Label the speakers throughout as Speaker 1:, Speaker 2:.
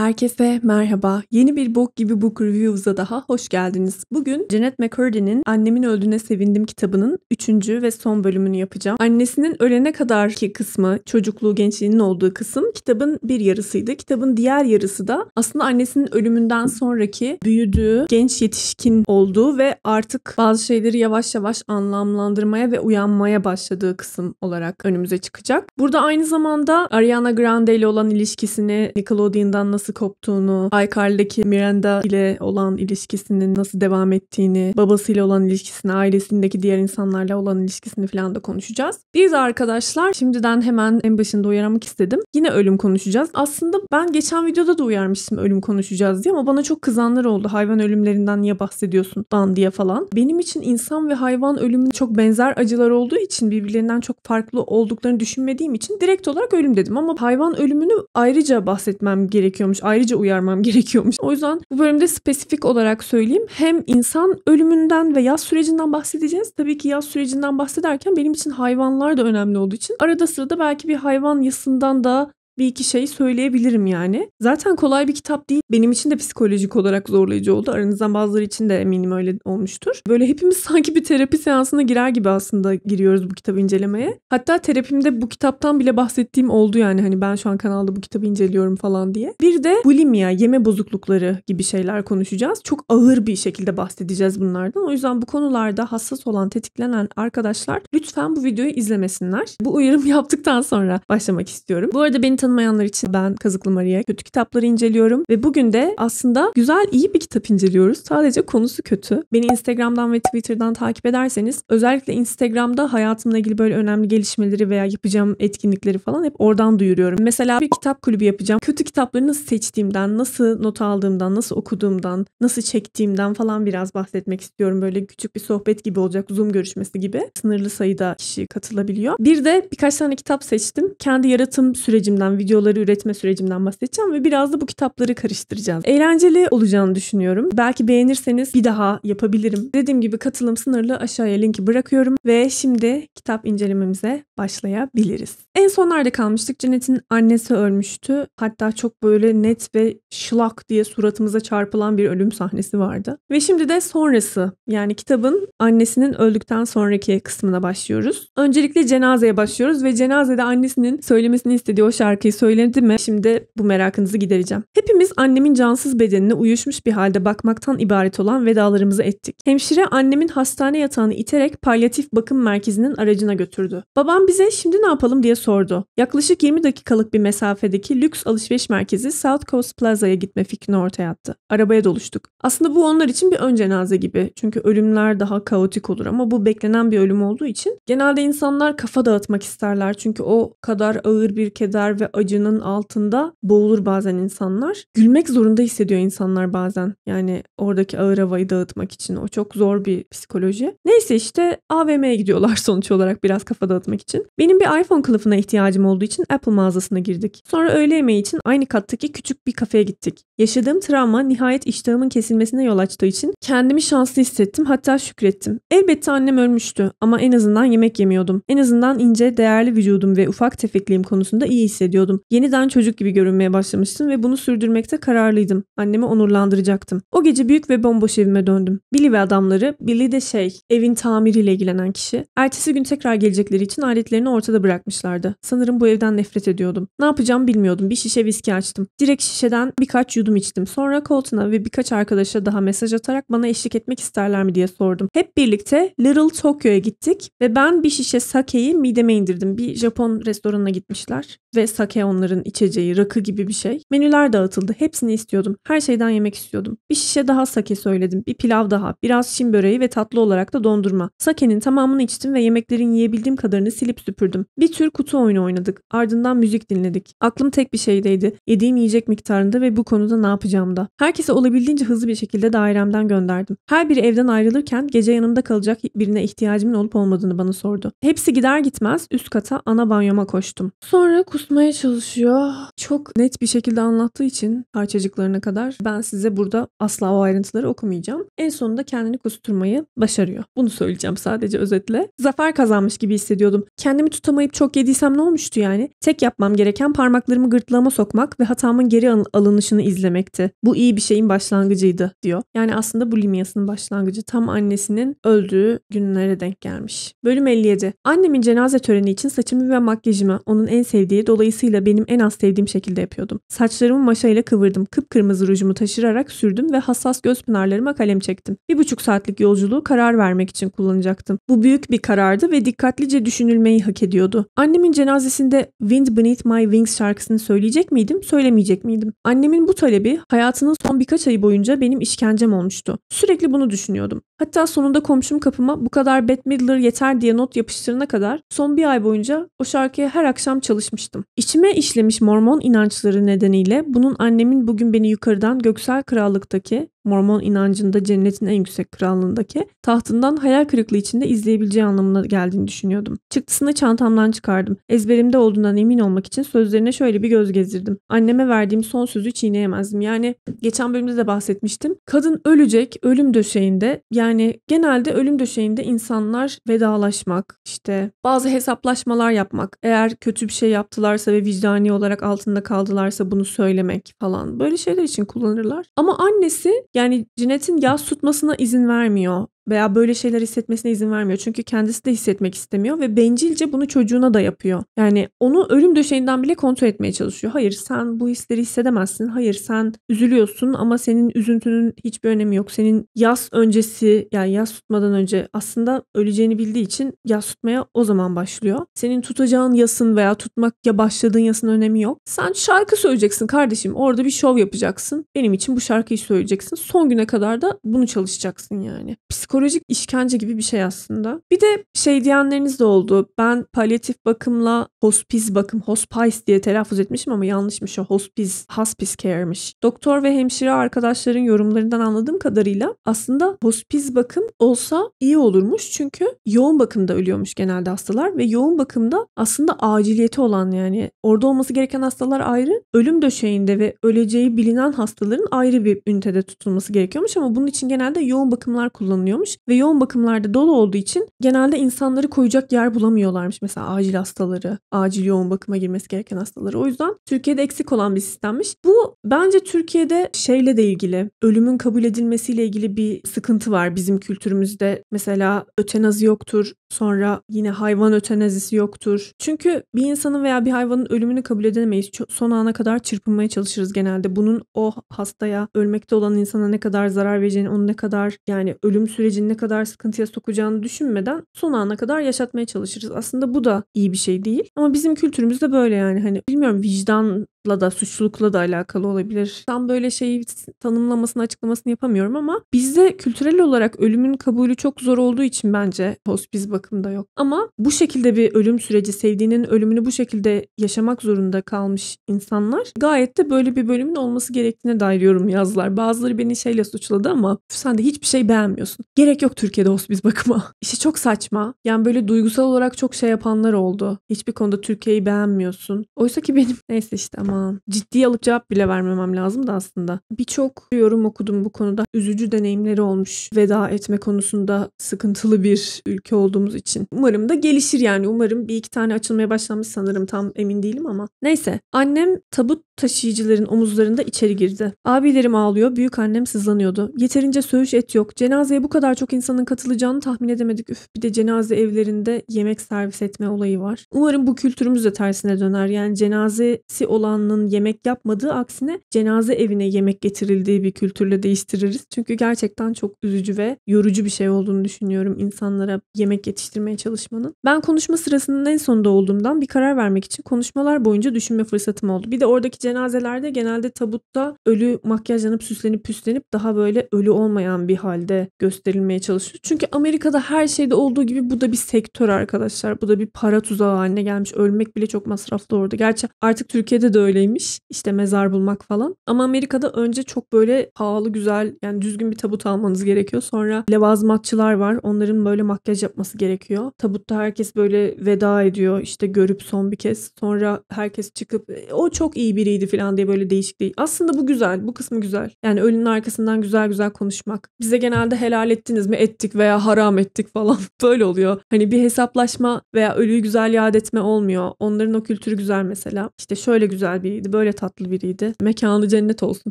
Speaker 1: Herkese merhaba. Yeni bir bok gibi book reviews'a daha hoş geldiniz. Bugün Janet McCurdy'nin Annemin Öldüğüne Sevindim kitabının 3. ve son bölümünü yapacağım. Annesinin ölene kadarki kısmı, çocukluğu, gençliğinin olduğu kısım kitabın bir yarısıydı. Kitabın diğer yarısı da aslında annesinin ölümünden sonraki büyüdüğü, genç yetişkin olduğu ve artık bazı şeyleri yavaş yavaş anlamlandırmaya ve uyanmaya başladığı kısım olarak önümüze çıkacak. Burada aynı zamanda Ariana Grande ile olan ilişkisini Nickelodeon'dan nasıl nasıl koptuğunu, Aykar'daki Miranda ile olan ilişkisinin nasıl devam ettiğini, babasıyla olan ilişkisini, ailesindeki diğer insanlarla olan ilişkisini falan da konuşacağız. Biz de arkadaşlar şimdiden hemen en başında uyarmak istedim. Yine ölüm konuşacağız. Aslında ben geçen videoda da uyarmıştım ölüm konuşacağız diye ama bana çok kızanlar oldu. Hayvan ölümlerinden niye bahsediyorsun lan diye falan. Benim için insan ve hayvan ölümünün çok benzer acılar olduğu için birbirlerinden çok farklı olduklarını düşünmediğim için direkt olarak ölüm dedim. Ama hayvan ölümünü ayrıca bahsetmem gerekiyormuş Ayrıca uyarmam gerekiyormuş. O yüzden bu bölümde spesifik olarak söyleyeyim. Hem insan ölümünden ve yaz sürecinden bahsedeceğiz. Tabii ki yaz sürecinden bahsederken benim için hayvanlar da önemli olduğu için arada sırada belki bir hayvan yasından da bir iki şey söyleyebilirim yani. Zaten kolay bir kitap değil. Benim için de psikolojik olarak zorlayıcı oldu. Aranızdan bazıları için de eminim öyle olmuştur. Böyle hepimiz sanki bir terapi seansına girer gibi aslında giriyoruz bu kitabı incelemeye. Hatta terapimde bu kitaptan bile bahsettiğim oldu yani hani ben şu an kanalda bu kitabı inceliyorum falan diye. Bir de bulimia, yeme bozuklukları gibi şeyler konuşacağız. Çok ağır bir şekilde bahsedeceğiz bunlardan. O yüzden bu konularda hassas olan, tetiklenen arkadaşlar lütfen bu videoyu izlemesinler. Bu uyarım yaptıktan sonra başlamak istiyorum. Bu arada beni tanı tanımayanlar için ben Kazıklı Maria kötü kitapları inceliyorum ve bugün de aslında güzel iyi bir kitap inceliyoruz. Sadece konusu kötü. Beni Instagram'dan ve Twitter'dan takip ederseniz özellikle Instagram'da hayatımla ilgili böyle önemli gelişmeleri veya yapacağım etkinlikleri falan hep oradan duyuruyorum. Mesela bir kitap kulübü yapacağım. Kötü kitapları nasıl seçtiğimden, nasıl not aldığımdan, nasıl okuduğumdan, nasıl çektiğimden falan biraz bahsetmek istiyorum. Böyle küçük bir sohbet gibi olacak. Zoom görüşmesi gibi. Sınırlı sayıda kişi katılabiliyor. Bir de birkaç tane kitap seçtim. Kendi yaratım sürecimden üretimden, videoları üretme sürecimden bahsedeceğim ve biraz da bu kitapları karıştıracağız. Eğlenceli olacağını düşünüyorum. Belki beğenirseniz bir daha yapabilirim. Dediğim gibi katılım sınırlı aşağıya linki bırakıyorum ve şimdi kitap incelememize başlayabiliriz. En sonlarda kalmıştık. Cennet'in annesi ölmüştü. Hatta çok böyle net ve şlak diye suratımıza çarpılan bir ölüm sahnesi vardı. Ve şimdi de sonrası yani kitabın annesinin öldükten sonraki kısmına başlıyoruz. Öncelikle cenazeye başlıyoruz ve cenazede annesinin söylemesini istediği o şarkı şarkıyı söyledi mi? Şimdi bu merakınızı gidereceğim. Hepimiz annemin cansız bedenine uyuşmuş bir halde bakmaktan ibaret olan vedalarımızı ettik. Hemşire annemin hastane yatağını iterek palyatif bakım merkezinin aracına götürdü. Babam bize şimdi ne yapalım diye sordu. Yaklaşık 20 dakikalık bir mesafedeki lüks alışveriş merkezi South Coast Plaza'ya gitme fikrini ortaya attı. Arabaya doluştuk. Aslında bu onlar için bir ön cenaze gibi. Çünkü ölümler daha kaotik olur ama bu beklenen bir ölüm olduğu için genelde insanlar kafa dağıtmak isterler. Çünkü o kadar ağır bir keder ve acının altında boğulur bazen insanlar. Gülmek zorunda hissediyor insanlar bazen. Yani oradaki ağır havayı dağıtmak için. O çok zor bir psikoloji. Neyse işte AVM'ye gidiyorlar sonuç olarak biraz kafa dağıtmak için. Benim bir iPhone kılıfına ihtiyacım olduğu için Apple mağazasına girdik. Sonra öğle yemeği için aynı kattaki küçük bir kafeye gittik. Yaşadığım travma nihayet iştahımın kesilmesine yol açtığı için kendimi şanslı hissettim hatta şükrettim. Elbette annem ölmüştü ama en azından yemek yemiyordum. En azından ince, değerli vücudum ve ufak tefekliğim konusunda iyi hissediyordum. Yeniden çocuk gibi görünmeye başlamıştım ve bunu sürdürmekte kararlıydım. Annemi onurlandıracaktım. O gece büyük ve bomboş evime döndüm. Billy ve adamları, Billy de şey, evin tamiriyle ilgilenen kişi. Ertesi gün tekrar gelecekleri için aletlerini ortada bırakmışlardı. Sanırım bu evden nefret ediyordum. Ne yapacağım bilmiyordum. Bir şişe viski açtım. Direkt şişeden birkaç yudum oturdum içtim. Sonra Colton'a ve birkaç arkadaşa daha mesaj atarak bana eşlik etmek isterler mi diye sordum. Hep birlikte Little Tokyo'ya gittik ve ben bir şişe sakeyi mideme indirdim. Bir Japon restoranına gitmişler ve sake onların içeceği, rakı gibi bir şey. Menüler dağıtıldı. Hepsini istiyordum. Her şeyden yemek istiyordum. Bir şişe daha sake söyledim. Bir pilav daha. Biraz şin böreği ve tatlı olarak da dondurma. Sake'nin tamamını içtim ve yemeklerin yiyebildiğim kadarını silip süpürdüm. Bir tür kutu oyunu oynadık. Ardından müzik dinledik. Aklım tek bir şeydeydi. Yediğim yiyecek miktarında ve bu konuda ne yapacağım da. Herkese olabildiğince hızlı bir şekilde dairemden gönderdim. Her biri evden ayrılırken gece yanımda kalacak birine ihtiyacımın olup olmadığını bana sordu. Hepsi gider gitmez üst kata ana banyoma koştum. Sonra kusmaya çalışıyor. Çok net bir şekilde anlattığı için parçacıklarına kadar ben size burada asla o ayrıntıları okumayacağım. En sonunda kendini kusturmayı başarıyor. Bunu söyleyeceğim sadece özetle. Zafer kazanmış gibi hissediyordum. Kendimi tutamayıp çok yediysem ne olmuştu yani? Tek yapmam gereken parmaklarımı gırtlağıma sokmak ve hatamın geri alınışını izlemek demekti. Bu iyi bir şeyin başlangıcıydı diyor. Yani aslında bulimiyasının başlangıcı tam annesinin öldüğü günlere denk gelmiş. Bölüm 57. Annemin cenaze töreni için saçımı ve makyajımı onun en sevdiği dolayısıyla benim en az sevdiğim şekilde yapıyordum. Saçlarımı maşayla kıvırdım. Kıpkırmızı rujumu taşırarak sürdüm ve hassas göz pınarlarıma kalem çektim. Bir buçuk saatlik yolculuğu karar vermek için kullanacaktım. Bu büyük bir karardı ve dikkatlice düşünülmeyi hak ediyordu. Annemin cenazesinde Wind Beneath My Wings şarkısını söyleyecek miydim, söylemeyecek miydim? Annemin bu talebi hayatının son birkaç ayı boyunca benim işkencem olmuştu. Sürekli bunu düşünüyordum. Hatta sonunda komşum kapıma bu kadar Bette Midler yeter diye not yapıştırana kadar son bir ay boyunca o şarkıya her akşam çalışmıştım. İçime işlemiş Mormon inançları nedeniyle bunun annemin bugün beni yukarıdan Göksel Krallık'taki Mormon inancında cennetin en yüksek krallığındaki tahtından hayal kırıklığı içinde izleyebileceği anlamına geldiğini düşünüyordum. Çıktısını çantamdan çıkardım. Ezberimde olduğundan emin olmak için sözlerine şöyle bir göz gezdirdim. Anneme verdiğim son sözü çiğneyemezdim. Yani geçen bölümde de bahsetmiştim. Kadın ölecek ölüm döşeğinde yani genelde ölüm döşeğinde insanlar vedalaşmak işte bazı hesaplaşmalar yapmak. Eğer kötü bir şey yaptılarsa ve vicdani olarak altında kaldılarsa bunu söylemek falan. Böyle şeyler için kullanırlar. Ama annesi yani Cinet'in yaz tutmasına izin vermiyor veya böyle şeyler hissetmesine izin vermiyor. Çünkü kendisi de hissetmek istemiyor ve bencilce bunu çocuğuna da yapıyor. Yani onu ölüm döşeğinden bile kontrol etmeye çalışıyor. Hayır sen bu hisleri hissedemezsin. Hayır sen üzülüyorsun ama senin üzüntünün hiçbir önemi yok. Senin yaz öncesi yani yaz tutmadan önce aslında öleceğini bildiği için yaz tutmaya o zaman başlıyor. Senin tutacağın yasın veya tutmak ya başladığın yasın önemi yok. Sen şarkı söyleyeceksin kardeşim. Orada bir şov yapacaksın. Benim için bu şarkıyı söyleyeceksin. Son güne kadar da bunu çalışacaksın yani. Psikoloji psikolojik işkence gibi bir şey aslında. Bir de şey diyenleriniz de oldu. Ben palyatif bakımla hospiz bakım, hospice diye telaffuz etmişim ama yanlışmış o Hospiz, hospice care'miş. Doktor ve hemşire arkadaşların yorumlarından anladığım kadarıyla aslında hospiz bakım olsa iyi olurmuş. Çünkü yoğun bakımda ölüyormuş genelde hastalar ve yoğun bakımda aslında aciliyeti olan yani orada olması gereken hastalar ayrı, ölüm döşeğinde ve öleceği bilinen hastaların ayrı bir ünitede tutulması gerekiyormuş ama bunun için genelde yoğun bakımlar kullanılıyor başlamış ve yoğun bakımlarda dolu olduğu için genelde insanları koyacak yer bulamıyorlarmış. Mesela acil hastaları, acil yoğun bakıma girmesi gereken hastaları. O yüzden Türkiye'de eksik olan bir sistemmiş. Bu bence Türkiye'de şeyle de ilgili, ölümün kabul edilmesiyle ilgili bir sıkıntı var bizim kültürümüzde. Mesela ötenazi yoktur, sonra yine hayvan ötenazisi yoktur. Çünkü bir insanın veya bir hayvanın ölümünü kabul edemeyiz. Son ana kadar çırpınmaya çalışırız genelde. Bunun o hastaya, ölmekte olan insana ne kadar zarar vereceğini, onu ne kadar yani ölüm süreci sürecin ne kadar sıkıntıya sokacağını düşünmeden son ana kadar yaşatmaya çalışırız. Aslında bu da iyi bir şey değil. Ama bizim kültürümüzde böyle yani hani bilmiyorum vicdan la da suçlulukla da alakalı olabilir. Tam böyle şeyi tanımlamasını açıklamasını yapamıyorum ama bizde kültürel olarak ölümün kabulü çok zor olduğu için bence hospiz bakımda yok. Ama bu şekilde bir ölüm süreci sevdiğinin ölümünü bu şekilde yaşamak zorunda kalmış insanlar gayet de böyle bir bölümün olması gerektiğine dair yorum yazlar. Bazıları beni şeyle suçladı ama sen de hiçbir şey beğenmiyorsun. Gerek yok Türkiye'de hospiz bakıma. İşi çok saçma. Yani böyle duygusal olarak çok şey yapanlar oldu. Hiçbir konuda Türkiye'yi beğenmiyorsun. Oysa ki benim neyse işte zaman. Ciddi alıp cevap bile vermemem lazım da aslında. Birçok yorum okudum bu konuda. Üzücü deneyimleri olmuş veda etme konusunda sıkıntılı bir ülke olduğumuz için. Umarım da gelişir yani. Umarım bir iki tane açılmaya başlamış sanırım. Tam emin değilim ama. Neyse. Annem tabut taşıyıcıların omuzlarında içeri girdi. Abilerim ağlıyor. Büyük annem sızlanıyordu. Yeterince söğüş et yok. Cenazeye bu kadar çok insanın katılacağını tahmin edemedik. Üf bir de cenaze evlerinde yemek servis etme olayı var. Umarım bu kültürümüz de tersine döner. Yani cenazesi olan insanlığın yemek yapmadığı aksine cenaze evine yemek getirildiği bir kültürle değiştiririz. Çünkü gerçekten çok üzücü ve yorucu bir şey olduğunu düşünüyorum insanlara yemek yetiştirmeye çalışmanın. Ben konuşma sırasının en sonunda olduğumdan bir karar vermek için konuşmalar boyunca düşünme fırsatım oldu. Bir de oradaki cenazelerde genelde tabutta ölü makyajlanıp süslenip püslenip daha böyle ölü olmayan bir halde gösterilmeye çalışıyor. Çünkü Amerika'da her şeyde olduğu gibi bu da bir sektör arkadaşlar. Bu da bir para tuzağı haline gelmiş. Ölmek bile çok masraflı orada. Gerçi artık Türkiye'de de öyle öyleymiş. İşte mezar bulmak falan. Ama Amerika'da önce çok böyle pahalı güzel yani düzgün bir tabut almanız gerekiyor. Sonra levazmatçılar var. Onların böyle makyaj yapması gerekiyor. Tabutta herkes böyle veda ediyor. işte görüp son bir kez. Sonra herkes çıkıp e, o çok iyi biriydi falan diye böyle değişik değil. Aslında bu güzel. Bu kısmı güzel. Yani ölünün arkasından güzel güzel konuşmak. Bize genelde helal ettiniz mi ettik veya haram ettik falan böyle oluyor. Hani bir hesaplaşma veya ölüyü güzel yad etme olmuyor. Onların o kültürü güzel mesela. İşte şöyle güzel güzel biriydi, böyle tatlı biriydi. Mekanı cennet olsun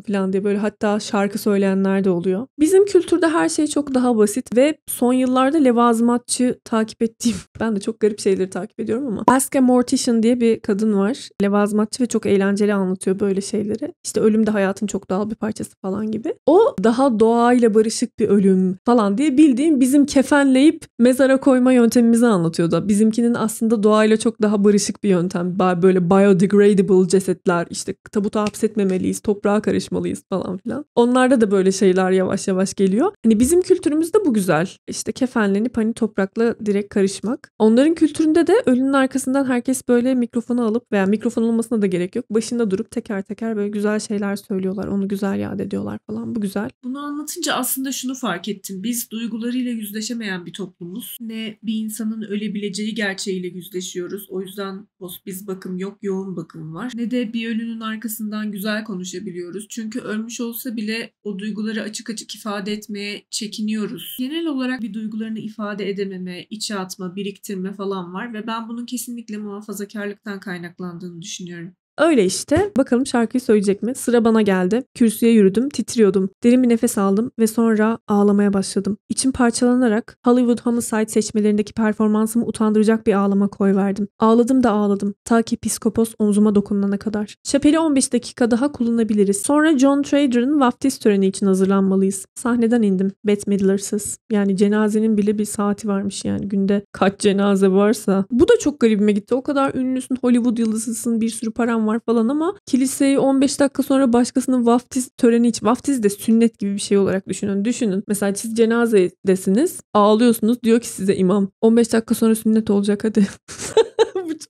Speaker 1: falan diye böyle hatta şarkı söyleyenler de oluyor. Bizim kültürde her şey çok daha basit ve son yıllarda levazımatçı takip ettiğim, ben de çok garip şeyleri takip ediyorum ama Aska Mortician diye bir kadın var. Levazımatçı ve çok eğlenceli anlatıyor böyle şeyleri. İşte ölüm de hayatın çok doğal bir parçası falan gibi. O daha doğayla barışık bir ölüm falan diye bildiğim bizim kefenleyip mezara koyma yöntemimizi anlatıyordu. Bizimkinin aslında doğayla çok daha barışık bir yöntem. Böyle biodegradable ceset kayıtlar işte tabuta hapsetmemeliyiz, toprağa karışmalıyız falan filan. Onlarda da böyle şeyler yavaş yavaş geliyor. Hani bizim kültürümüzde bu güzel. İşte kefenlenip hani toprakla direkt karışmak. Onların kültüründe de ölünün arkasından herkes böyle mikrofonu alıp veya mikrofon olmasına da gerek yok. Başında durup teker teker böyle güzel şeyler söylüyorlar. Onu güzel yad ediyorlar falan. Bu güzel. Bunu anlatınca aslında şunu fark ettim. Biz duygularıyla yüzleşemeyen bir toplumuz. Ne bir insanın ölebileceği gerçeğiyle yüzleşiyoruz. O yüzden biz bakım yok, yoğun bakım var. Ne de bir ölünün arkasından güzel konuşabiliyoruz. Çünkü ölmüş olsa bile o duyguları açık açık ifade etmeye çekiniyoruz. Genel olarak bir duygularını ifade edememe, içe atma, biriktirme falan var ve ben bunun kesinlikle muhafazakarlıktan kaynaklandığını düşünüyorum. Öyle işte. Bakalım şarkıyı söyleyecek mi? Sıra bana geldi. Kürsüye yürüdüm, titriyordum. Derin bir nefes aldım ve sonra ağlamaya başladım. İçim parçalanarak Hollywood Homicide seçmelerindeki performansımı utandıracak bir ağlama koyverdim. Ağladım da ağladım. Ta ki psikopos omzuma dokunana kadar. Şapeli 15 dakika daha kullanabiliriz. Sonra John Trader'ın vaftiz töreni için hazırlanmalıyız. Sahneden indim. Bette Midler'sız. Yani cenazenin bile bir saati varmış yani günde kaç cenaze varsa. Bu da çok garibime gitti. O kadar ünlüsün, Hollywood yıldızısın, bir sürü param var var falan ama kiliseyi 15 dakika sonra başkasının vaftiz töreni için vaftiz de sünnet gibi bir şey olarak düşünün. Düşünün mesela siz cenazedesiniz ağlıyorsunuz diyor ki size imam 15 dakika sonra sünnet olacak hadi.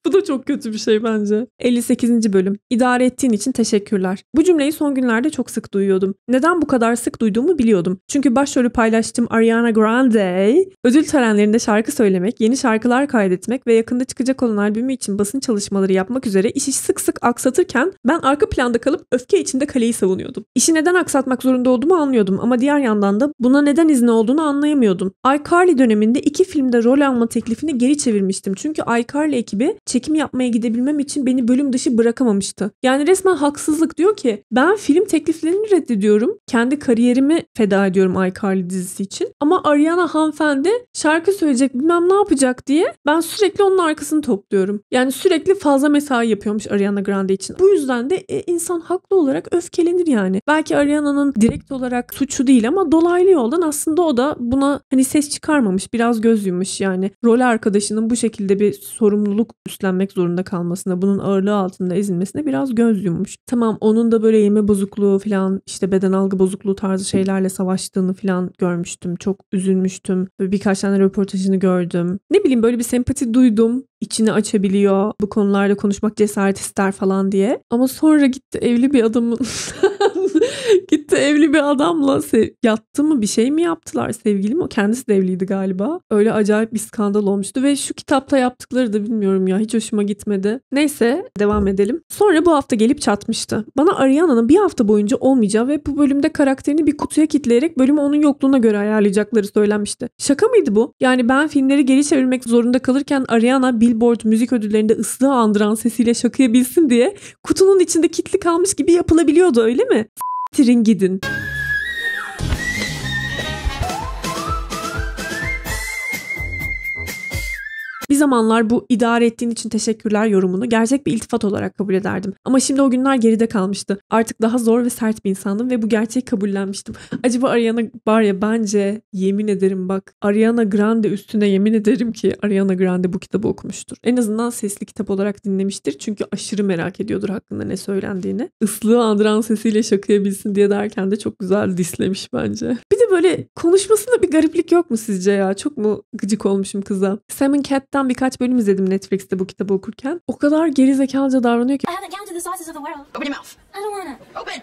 Speaker 1: bu da çok kötü bir şey bence. 58. bölüm. İdare ettiğin için teşekkürler. Bu cümleyi son günlerde çok sık duyuyordum. Neden bu kadar sık duyduğumu biliyordum. Çünkü başrolü paylaştığım Ariana Grande ödül törenlerinde şarkı söylemek, yeni şarkılar kaydetmek ve yakında çıkacak olan albümü için basın çalışmaları yapmak üzere işi sık sık aksatırken ben arka planda kalıp öfke içinde kaleyi savunuyordum. İşi neden aksatmak zorunda olduğumu anlıyordum ama diğer yandan da buna neden izni olduğunu anlayamıyordum. iCarly döneminde iki filmde rol alma teklifini geri çevirmiştim. Çünkü iCarly ekibi çekim yapmaya gidebilmem için beni bölüm dışı bırakamamıştı. Yani resmen haksızlık diyor ki ben film tekliflerini reddediyorum. Kendi kariyerimi feda ediyorum iCarly dizisi için. Ama Ariana hanımefendi şarkı söyleyecek bilmem ne yapacak diye ben sürekli onun arkasını topluyorum. Yani sürekli fazla mesai yapıyormuş Ariana Grande için. Bu yüzden de e, insan haklı olarak öfkelenir yani. Belki Ariana'nın direkt olarak suçu değil ama dolaylı yoldan aslında o da buna hani ses çıkarmamış. Biraz göz yummuş yani. Rol arkadaşının bu şekilde bir sorumluluk üstlenmek zorunda kalmasına, bunun ağırlığı altında ezilmesine biraz göz yummuş. Tamam onun da böyle yeme bozukluğu falan işte beden algı bozukluğu tarzı şeylerle savaştığını falan görmüştüm. Çok üzülmüştüm. ve birkaç tane röportajını gördüm. Ne bileyim böyle bir sempati duydum. İçini açabiliyor. Bu konularda konuşmak cesaret ister falan diye. Ama sonra gitti evli bir adamın Gitti evli bir adamla sev- yattı mı bir şey mi yaptılar sevgili mi? O kendisi de evliydi galiba. Öyle acayip bir skandal olmuştu ve şu kitapta yaptıkları da bilmiyorum ya hiç hoşuma gitmedi. Neyse devam edelim. Sonra bu hafta gelip çatmıştı. Bana Ariana'nın bir hafta boyunca olmayacağı ve bu bölümde karakterini bir kutuya kitleyerek bölümü onun yokluğuna göre ayarlayacakları söylenmişti. Şaka mıydı bu? Yani ben filmleri geri çevirmek zorunda kalırken Ariana Billboard müzik ödüllerinde ıslığı andıran sesiyle şakaya diye kutunun içinde kitli kalmış gibi yapılabiliyordu öyle mi? Siktirin gidin. zamanlar bu idare ettiğin için teşekkürler yorumunu gerçek bir iltifat olarak kabul ederdim. Ama şimdi o günler geride kalmıştı. Artık daha zor ve sert bir insandım ve bu gerçeği kabullenmiştim. Acaba Ariana var ya bence yemin ederim bak Ariana Grande üstüne yemin ederim ki Ariana Grande bu kitabı okumuştur. En azından sesli kitap olarak dinlemiştir çünkü aşırı merak ediyordur hakkında ne söylendiğini. Islığı andıran sesiyle şakaya diye derken de çok güzel dislemiş bence. Bir de böyle konuşmasında bir gariplik yok mu sizce ya? Çok mu gıcık olmuşum kıza? Salmon Cat'ten birkaç bölüm izledim Netflix'te bu kitabı okurken. O kadar geri zekalıca davranıyor ki. I
Speaker 2: haven't counted the sizes of the world. Open your mouth. I don't wanna. Open.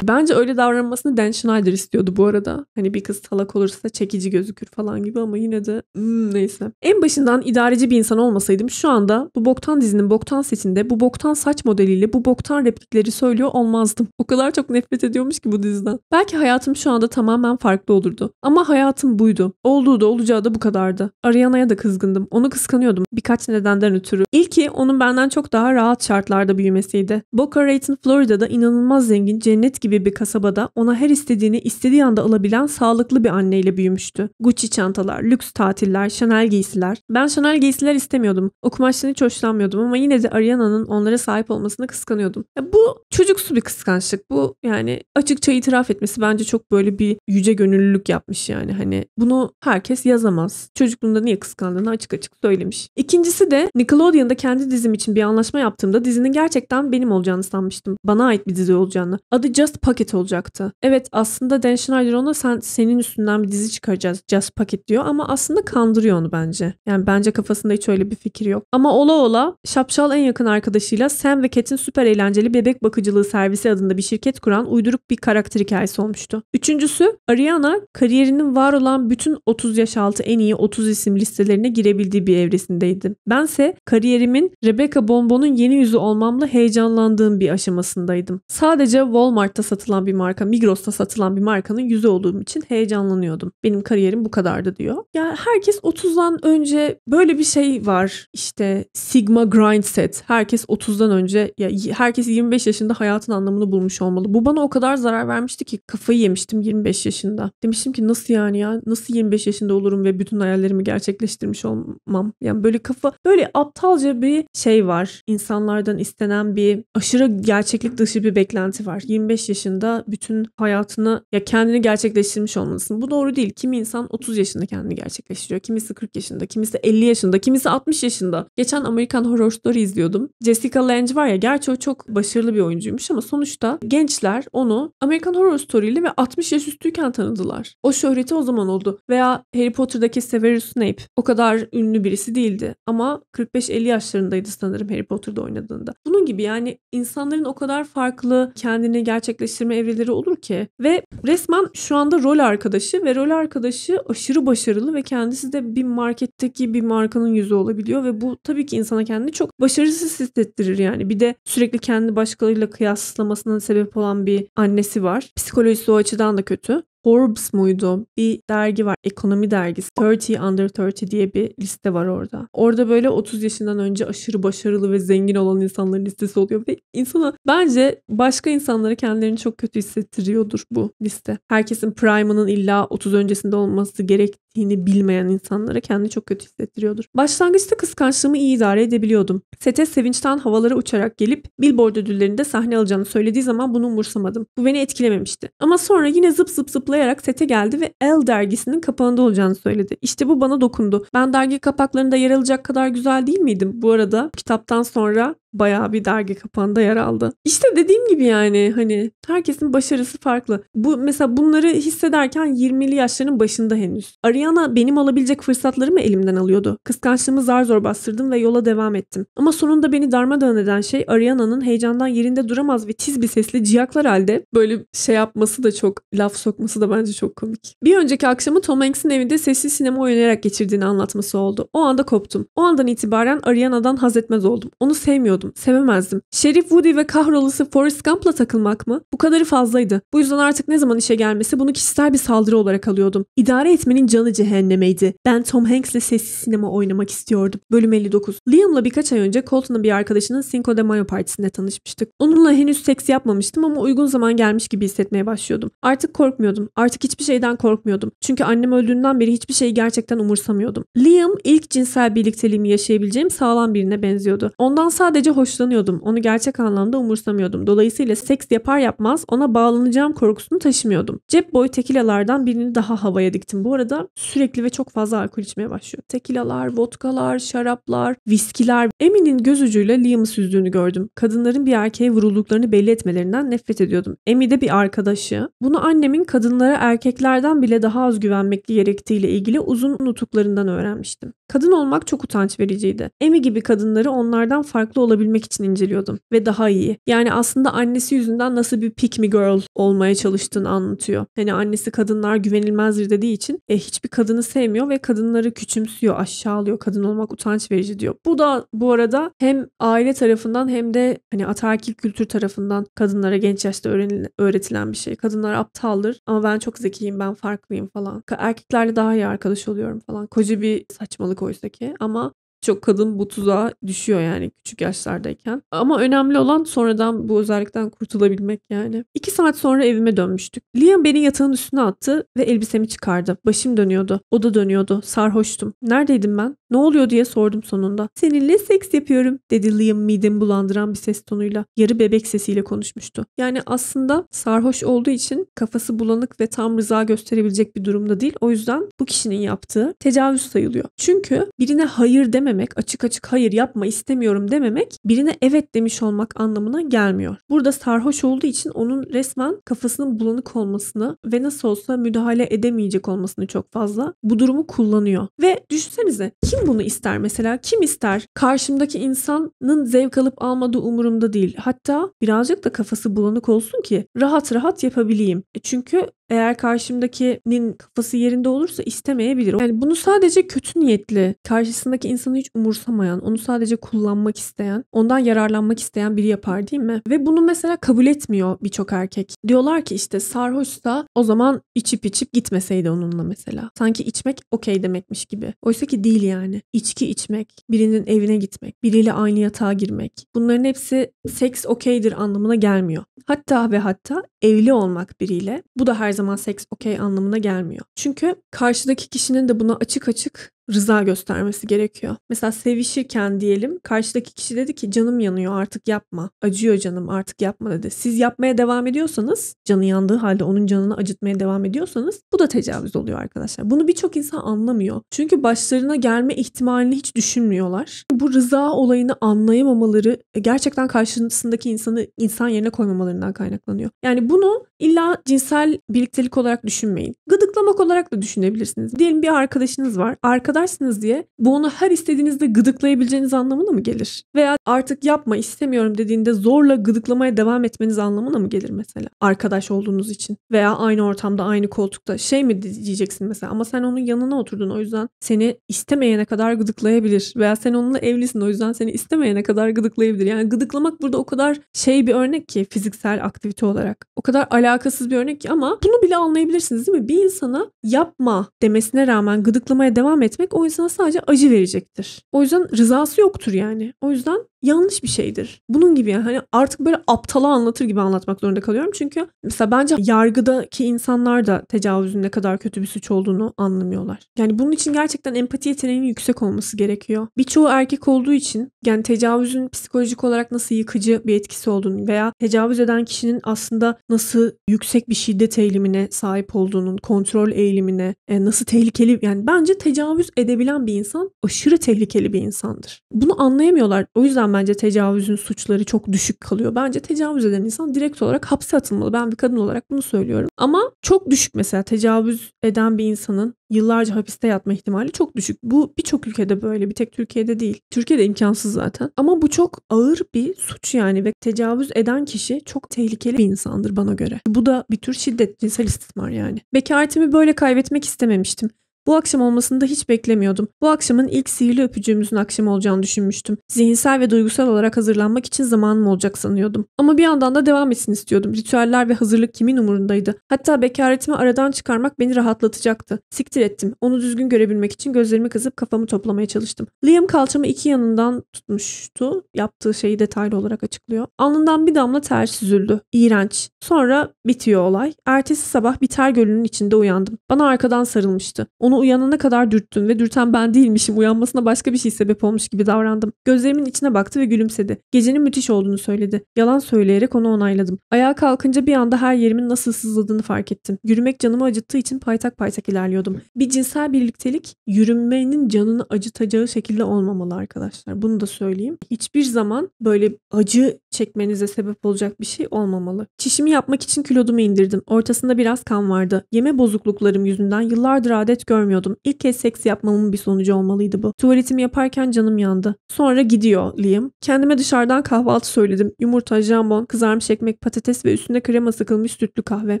Speaker 1: Bence öyle davranmasını Dan Schneider istiyordu bu arada. Hani bir kız salak olursa çekici gözükür falan gibi ama yine de hmm, neyse. En başından idareci bir insan olmasaydım şu anda bu boktan dizinin boktan setinde bu boktan saç modeliyle bu boktan replikleri söylüyor olmazdım. O kadar çok nefret ediyormuş ki bu diziden. Belki hayatım şu anda tamamen farklı olurdu. Ama hayatım buydu. Olduğu da olacağı da bu kadardı. Ariana'ya da kızgındım. Onu kıskanıyordum birkaç nedenden ötürü. İlki onun benden çok daha rahat şartlarda büyümesiydi. Boca Raton Florida'da inanılmaz zengin, cennet gibi gibi bir kasabada ona her istediğini istediği anda alabilen sağlıklı bir anneyle büyümüştü. Gucci çantalar, lüks tatiller, Chanel giysiler. Ben Chanel giysiler istemiyordum. O kumaştan hiç hoşlanmıyordum ama yine de Ariana'nın onlara sahip olmasını kıskanıyordum. Ya bu çocuksu bir kıskançlık. Bu yani açıkça itiraf etmesi bence çok böyle bir yüce gönüllülük yapmış yani. Hani bunu herkes yazamaz. Çocukluğunda niye kıskandığını açık açık söylemiş. İkincisi de Nickelodeon'da kendi dizim için bir anlaşma yaptığımda dizinin gerçekten benim olacağını sanmıştım. Bana ait bir dizi olacağını. Adı Just Packet olacaktı. Evet aslında Dan Schneider ona sen senin üstünden bir dizi çıkaracağız Just Packet diyor ama aslında kandırıyor onu bence. Yani bence kafasında hiç öyle bir fikir yok. Ama ola ola Şapşal en yakın arkadaşıyla Sam ve Cat'in süper eğlenceli bebek bakıcılığı servisi adında bir şirket kuran uyduruk bir karakter hikayesi olmuştu. Üçüncüsü Ariana kariyerinin var olan bütün 30 yaş altı en iyi 30 isim listelerine girebildiği bir evresindeydi. Bense kariyerimin Rebecca Bonbon'un yeni yüzü olmamla heyecanlandığım bir aşamasındaydım. Sadece Walmart'ta satılan bir marka, Migros'ta satılan bir markanın yüzü olduğum için heyecanlanıyordum. Benim kariyerim bu kadardı diyor. Ya herkes 30'dan önce böyle bir şey var. İşte Sigma Grind Set. Herkes 30'dan önce ya herkes 25 yaşında hayatın anlamını bulmuş olmalı. Bu bana o kadar zarar vermişti ki kafayı yemiştim 25 yaşında. Demiştim ki nasıl yani ya? Nasıl 25 yaşında olurum ve bütün hayallerimi gerçekleştirmiş olmam? Yani böyle kafa böyle aptalca bir şey var. İnsanlardan istenen bir aşırı gerçeklik dışı bir beklenti var. 25 yaş yaşında bütün hayatını ya kendini gerçekleştirmiş olmalısın. Bu doğru değil. Kimi insan 30 yaşında kendini gerçekleştiriyor. Kimisi 40 yaşında, kimisi 50 yaşında, kimisi 60 yaşında. Geçen Amerikan Horror Story izliyordum. Jessica Lange var ya gerçi o çok başarılı bir oyuncuymuş ama sonuçta gençler onu Amerikan Horror Story ile ve 60 yaş üstüyken tanıdılar. O şöhreti o zaman oldu. Veya Harry Potter'daki Severus Snape o kadar ünlü birisi değildi ama 45-50 yaşlarındaydı sanırım Harry Potter'da oynadığında. Bunun gibi yani insanların o kadar farklı kendini gerçek gerçekleştirme evreleri olur ki ve resmen şu anda rol arkadaşı ve rol arkadaşı aşırı başarılı ve kendisi de bir marketteki bir markanın yüzü olabiliyor ve bu tabii ki insana kendini çok başarısız hissettirir yani. Bir de sürekli kendi başkalarıyla kıyaslamasına sebep olan bir annesi var. Psikolojisi o açıdan da kötü. Forbes muydu? Bir dergi var. Ekonomi dergisi. 30 Under 30 diye bir liste var orada. Orada böyle 30 yaşından önce aşırı başarılı ve zengin olan insanların listesi oluyor. Ve insana bence başka insanlara kendilerini çok kötü hissettiriyordur bu liste. Herkesin prime'ının illa 30 öncesinde olması gerektiği ettiğini bilmeyen insanlara kendi çok kötü hissettiriyordur. Başlangıçta kıskançlığımı iyi idare edebiliyordum. Sete sevinçten havalara uçarak gelip Billboard ödüllerinde sahne alacağını söylediği zaman bunu umursamadım. Bu beni etkilememişti. Ama sonra yine zıp zıp zıplayarak sete geldi ve El dergisinin kapağında olacağını söyledi. İşte bu bana dokundu. Ben dergi kapaklarında yer alacak kadar güzel değil miydim? Bu arada kitaptan sonra bayağı bir dergi kapağında yer aldı. İşte dediğim gibi yani hani herkesin başarısı farklı. Bu mesela bunları hissederken 20'li yaşların başında henüz. Ariana benim olabilecek fırsatları mı elimden alıyordu? Kıskançlığımı zar zor bastırdım ve yola devam ettim. Ama sonunda beni darmadağın eden şey Ariana'nın heyecandan yerinde duramaz ve tiz bir sesle ciyaklar halde böyle şey yapması da çok laf sokması da bence çok komik. Bir önceki akşamı Tom Hanks'in evinde sessiz sinema oynayarak geçirdiğini anlatması oldu. O anda koptum. O andan itibaren Ariana'dan haz etmez oldum. Onu sevmiyordum sevmiyordum. Sevemezdim. Şerif Woody ve kahrolası Forrest Gump'la takılmak mı? Bu kadarı fazlaydı. Bu yüzden artık ne zaman işe gelmesi bunu kişisel bir saldırı olarak alıyordum. İdare etmenin canı cehennemeydi. Ben Tom Hanks'le sessiz sinema oynamak istiyordum. Bölüm 59. Liam'la birkaç ay önce Colton'un bir arkadaşının Cinco de Mayo partisinde tanışmıştık. Onunla henüz seks yapmamıştım ama uygun zaman gelmiş gibi hissetmeye başlıyordum. Artık korkmuyordum. Artık hiçbir şeyden korkmuyordum. Çünkü annem öldüğünden beri hiçbir şeyi gerçekten umursamıyordum. Liam ilk cinsel birlikteliğimi yaşayabileceğim sağlam birine benziyordu. Ondan sadece sadece hoşlanıyordum. Onu gerçek anlamda umursamıyordum. Dolayısıyla seks yapar yapmaz ona bağlanacağım korkusunu taşımıyordum. Cep boy tekilalardan birini daha havaya diktim. Bu arada sürekli ve çok fazla alkol içmeye başlıyor. Tekilalar, vodkalar, şaraplar, viskiler. Emin'in göz ucuyla Liam'ı süzdüğünü gördüm. Kadınların bir erkeğe vurulduklarını belli etmelerinden nefret ediyordum. Emi de bir arkadaşı. Bunu annemin kadınlara erkeklerden bile daha az güvenmekli gerektiğiyle ilgili uzun nutuklarından öğrenmiştim. Kadın olmak çok utanç vericiydi. Emi gibi kadınları onlardan farklı olabilmek için inceliyordum ve daha iyi. Yani aslında annesi yüzünden nasıl bir pick me girl olmaya çalıştığını anlatıyor. Hani annesi kadınlar güvenilmezdir dediği için e, hiçbir kadını sevmiyor ve kadınları küçümsüyor, aşağılıyor. Kadın olmak utanç verici diyor. Bu da bu arada hem aile tarafından hem de hani ataerkil kültür tarafından kadınlara genç yaşta öğretilen bir şey. Kadınlar aptaldır ama ben çok zekiyim, ben farklıyım falan. Erkeklerle daha iyi arkadaş oluyorum falan. Koca bir saçmalık olacak oysa ki ama çok kadın bu tuzağa düşüyor yani küçük yaşlardayken. Ama önemli olan sonradan bu özellikten kurtulabilmek yani. İki saat sonra evime dönmüştük. Liam beni yatağın üstüne attı ve elbisemi çıkardı. Başım dönüyordu. Oda dönüyordu. Sarhoştum. Neredeydim ben? Ne oluyor diye sordum sonunda. Seninle seks yapıyorum dedi Liam midemi bulandıran bir ses tonuyla. Yarı bebek sesiyle konuşmuştu. Yani aslında sarhoş olduğu için kafası bulanık ve tam rıza gösterebilecek bir durumda değil. O yüzden bu kişinin yaptığı tecavüz sayılıyor. Çünkü birine hayır dememek, açık açık hayır yapma istemiyorum dememek birine evet demiş olmak anlamına gelmiyor. Burada sarhoş olduğu için onun resmen kafasının bulanık olmasını ve nasıl olsa müdahale edemeyecek olmasını çok fazla bu durumu kullanıyor. Ve düşünsenize kim kim bunu ister mesela? Kim ister? Karşımdaki insanın zevk alıp almadığı umurumda değil. Hatta birazcık da kafası bulanık olsun ki rahat rahat yapabileyim. E çünkü eğer karşımdakinin kafası yerinde olursa istemeyebilir. Yani bunu sadece kötü niyetli, karşısındaki insanı hiç umursamayan, onu sadece kullanmak isteyen, ondan yararlanmak isteyen biri yapar değil mi? Ve bunu mesela kabul etmiyor birçok erkek. Diyorlar ki işte sarhoşsa o zaman içip içip gitmeseydi onunla mesela. Sanki içmek okey demekmiş gibi. Oysa ki değil yani. İçki içmek, birinin evine gitmek, biriyle aynı yatağa girmek. Bunların hepsi seks okeydir anlamına gelmiyor. Hatta ve hatta evli olmak biriyle. Bu da her zaman seks okey anlamına gelmiyor. Çünkü karşıdaki kişinin de buna açık açık rıza göstermesi gerekiyor. Mesela sevişirken diyelim karşıdaki kişi dedi ki canım yanıyor artık yapma. Acıyor canım artık yapma dedi. Siz yapmaya devam ediyorsanız canı yandığı halde onun canını acıtmaya devam ediyorsanız bu da tecavüz oluyor arkadaşlar. Bunu birçok insan anlamıyor. Çünkü başlarına gelme ihtimalini hiç düşünmüyorlar. Bu rıza olayını anlayamamaları e, gerçekten karşısındaki insanı insan yerine koymamalarından kaynaklanıyor. Yani bunu illa cinsel birliktelik olarak düşünmeyin. Gıdıklamak olarak da düşünebilirsiniz. Diyelim bir arkadaşınız var. Arkadaş edersiniz diye bu onu her istediğinizde gıdıklayabileceğiniz anlamına mı gelir? Veya artık yapma istemiyorum dediğinde zorla gıdıklamaya devam etmeniz anlamına mı gelir mesela? Arkadaş olduğunuz için veya aynı ortamda aynı koltukta şey mi diyeceksin mesela ama sen onun yanına oturdun o yüzden seni istemeyene kadar gıdıklayabilir veya sen onunla evlisin o yüzden seni istemeyene kadar gıdıklayabilir. Yani gıdıklamak burada o kadar şey bir örnek ki fiziksel aktivite olarak. O kadar alakasız bir örnek ki ama bunu bile anlayabilirsiniz değil mi? Bir insana yapma demesine rağmen gıdıklamaya devam etmek etmek o insana sadece acı verecektir. O yüzden rızası yoktur yani. O yüzden yanlış bir şeydir. Bunun gibi yani hani artık böyle aptala anlatır gibi anlatmak zorunda kalıyorum. Çünkü mesela bence yargıdaki insanlar da tecavüzün ne kadar kötü bir suç olduğunu anlamıyorlar. Yani bunun için gerçekten empati yeteneğinin yüksek olması gerekiyor. Birçoğu erkek olduğu için yani tecavüzün psikolojik olarak nasıl yıkıcı bir etkisi olduğunu veya tecavüz eden kişinin aslında nasıl yüksek bir şiddet eğilimine sahip olduğunun, kontrol eğilimine, e, nasıl tehlikeli yani bence tecavüz edebilen bir insan aşırı tehlikeli bir insandır. Bunu anlayamıyorlar. O yüzden yüzden bence tecavüzün suçları çok düşük kalıyor. Bence tecavüz eden insan direkt olarak hapse atılmalı. Ben bir kadın olarak bunu söylüyorum. Ama çok düşük mesela tecavüz eden bir insanın yıllarca hapiste yatma ihtimali çok düşük. Bu birçok ülkede böyle. Bir tek Türkiye'de değil. Türkiye'de imkansız zaten. Ama bu çok ağır bir suç yani ve tecavüz eden kişi çok tehlikeli bir insandır bana göre. Bu da bir tür şiddet, cinsel istismar yani. Bekaretimi böyle kaybetmek istememiştim. Bu akşam olmasını da hiç beklemiyordum. Bu akşamın ilk sihirli öpücüğümüzün akşamı olacağını düşünmüştüm. Zihinsel ve duygusal olarak hazırlanmak için zamanım olacak sanıyordum. Ama bir yandan da devam etsin istiyordum. Ritüeller ve hazırlık kimin umurundaydı? Hatta bekaretimi aradan çıkarmak beni rahatlatacaktı. Siktir ettim. Onu düzgün görebilmek için gözlerimi kızıp kafamı toplamaya çalıştım. Liam kalçamı iki yanından tutmuştu. Yaptığı şeyi detaylı olarak açıklıyor. Alnından bir damla ter süzüldü. İğrenç. Sonra bitiyor olay. Ertesi sabah biter gölünün içinde uyandım. Bana arkadan sarılmıştı. Onu uyanana kadar dürttüm ve dürten ben değilmişim. Uyanmasına başka bir şey sebep olmuş gibi davrandım. Gözlerimin içine baktı ve gülümsedi. Gecenin müthiş olduğunu söyledi. Yalan söyleyerek onu onayladım. Ayağa kalkınca bir anda her yerimin nasıl sızladığını fark ettim. Yürümek canımı acıttığı için paytak paytak ilerliyordum. Bir cinsel birliktelik yürümenin canını acıtacağı şekilde olmamalı arkadaşlar. Bunu da söyleyeyim. Hiçbir zaman böyle acı çekmenize sebep olacak bir şey olmamalı. Çişimi yapmak için kilodumu indirdim. Ortasında biraz kan vardı. Yeme bozukluklarım yüzünden yıllardır adet görmedim görmüyordum. İlk kez seks yapmamın bir sonucu olmalıydı bu. Tuvaletimi yaparken canım yandı. Sonra gidiyor Liam. Kendime dışarıdan kahvaltı söyledim. Yumurta, jambon, kızarmış ekmek, patates ve üstüne krema sıkılmış sütlü kahve.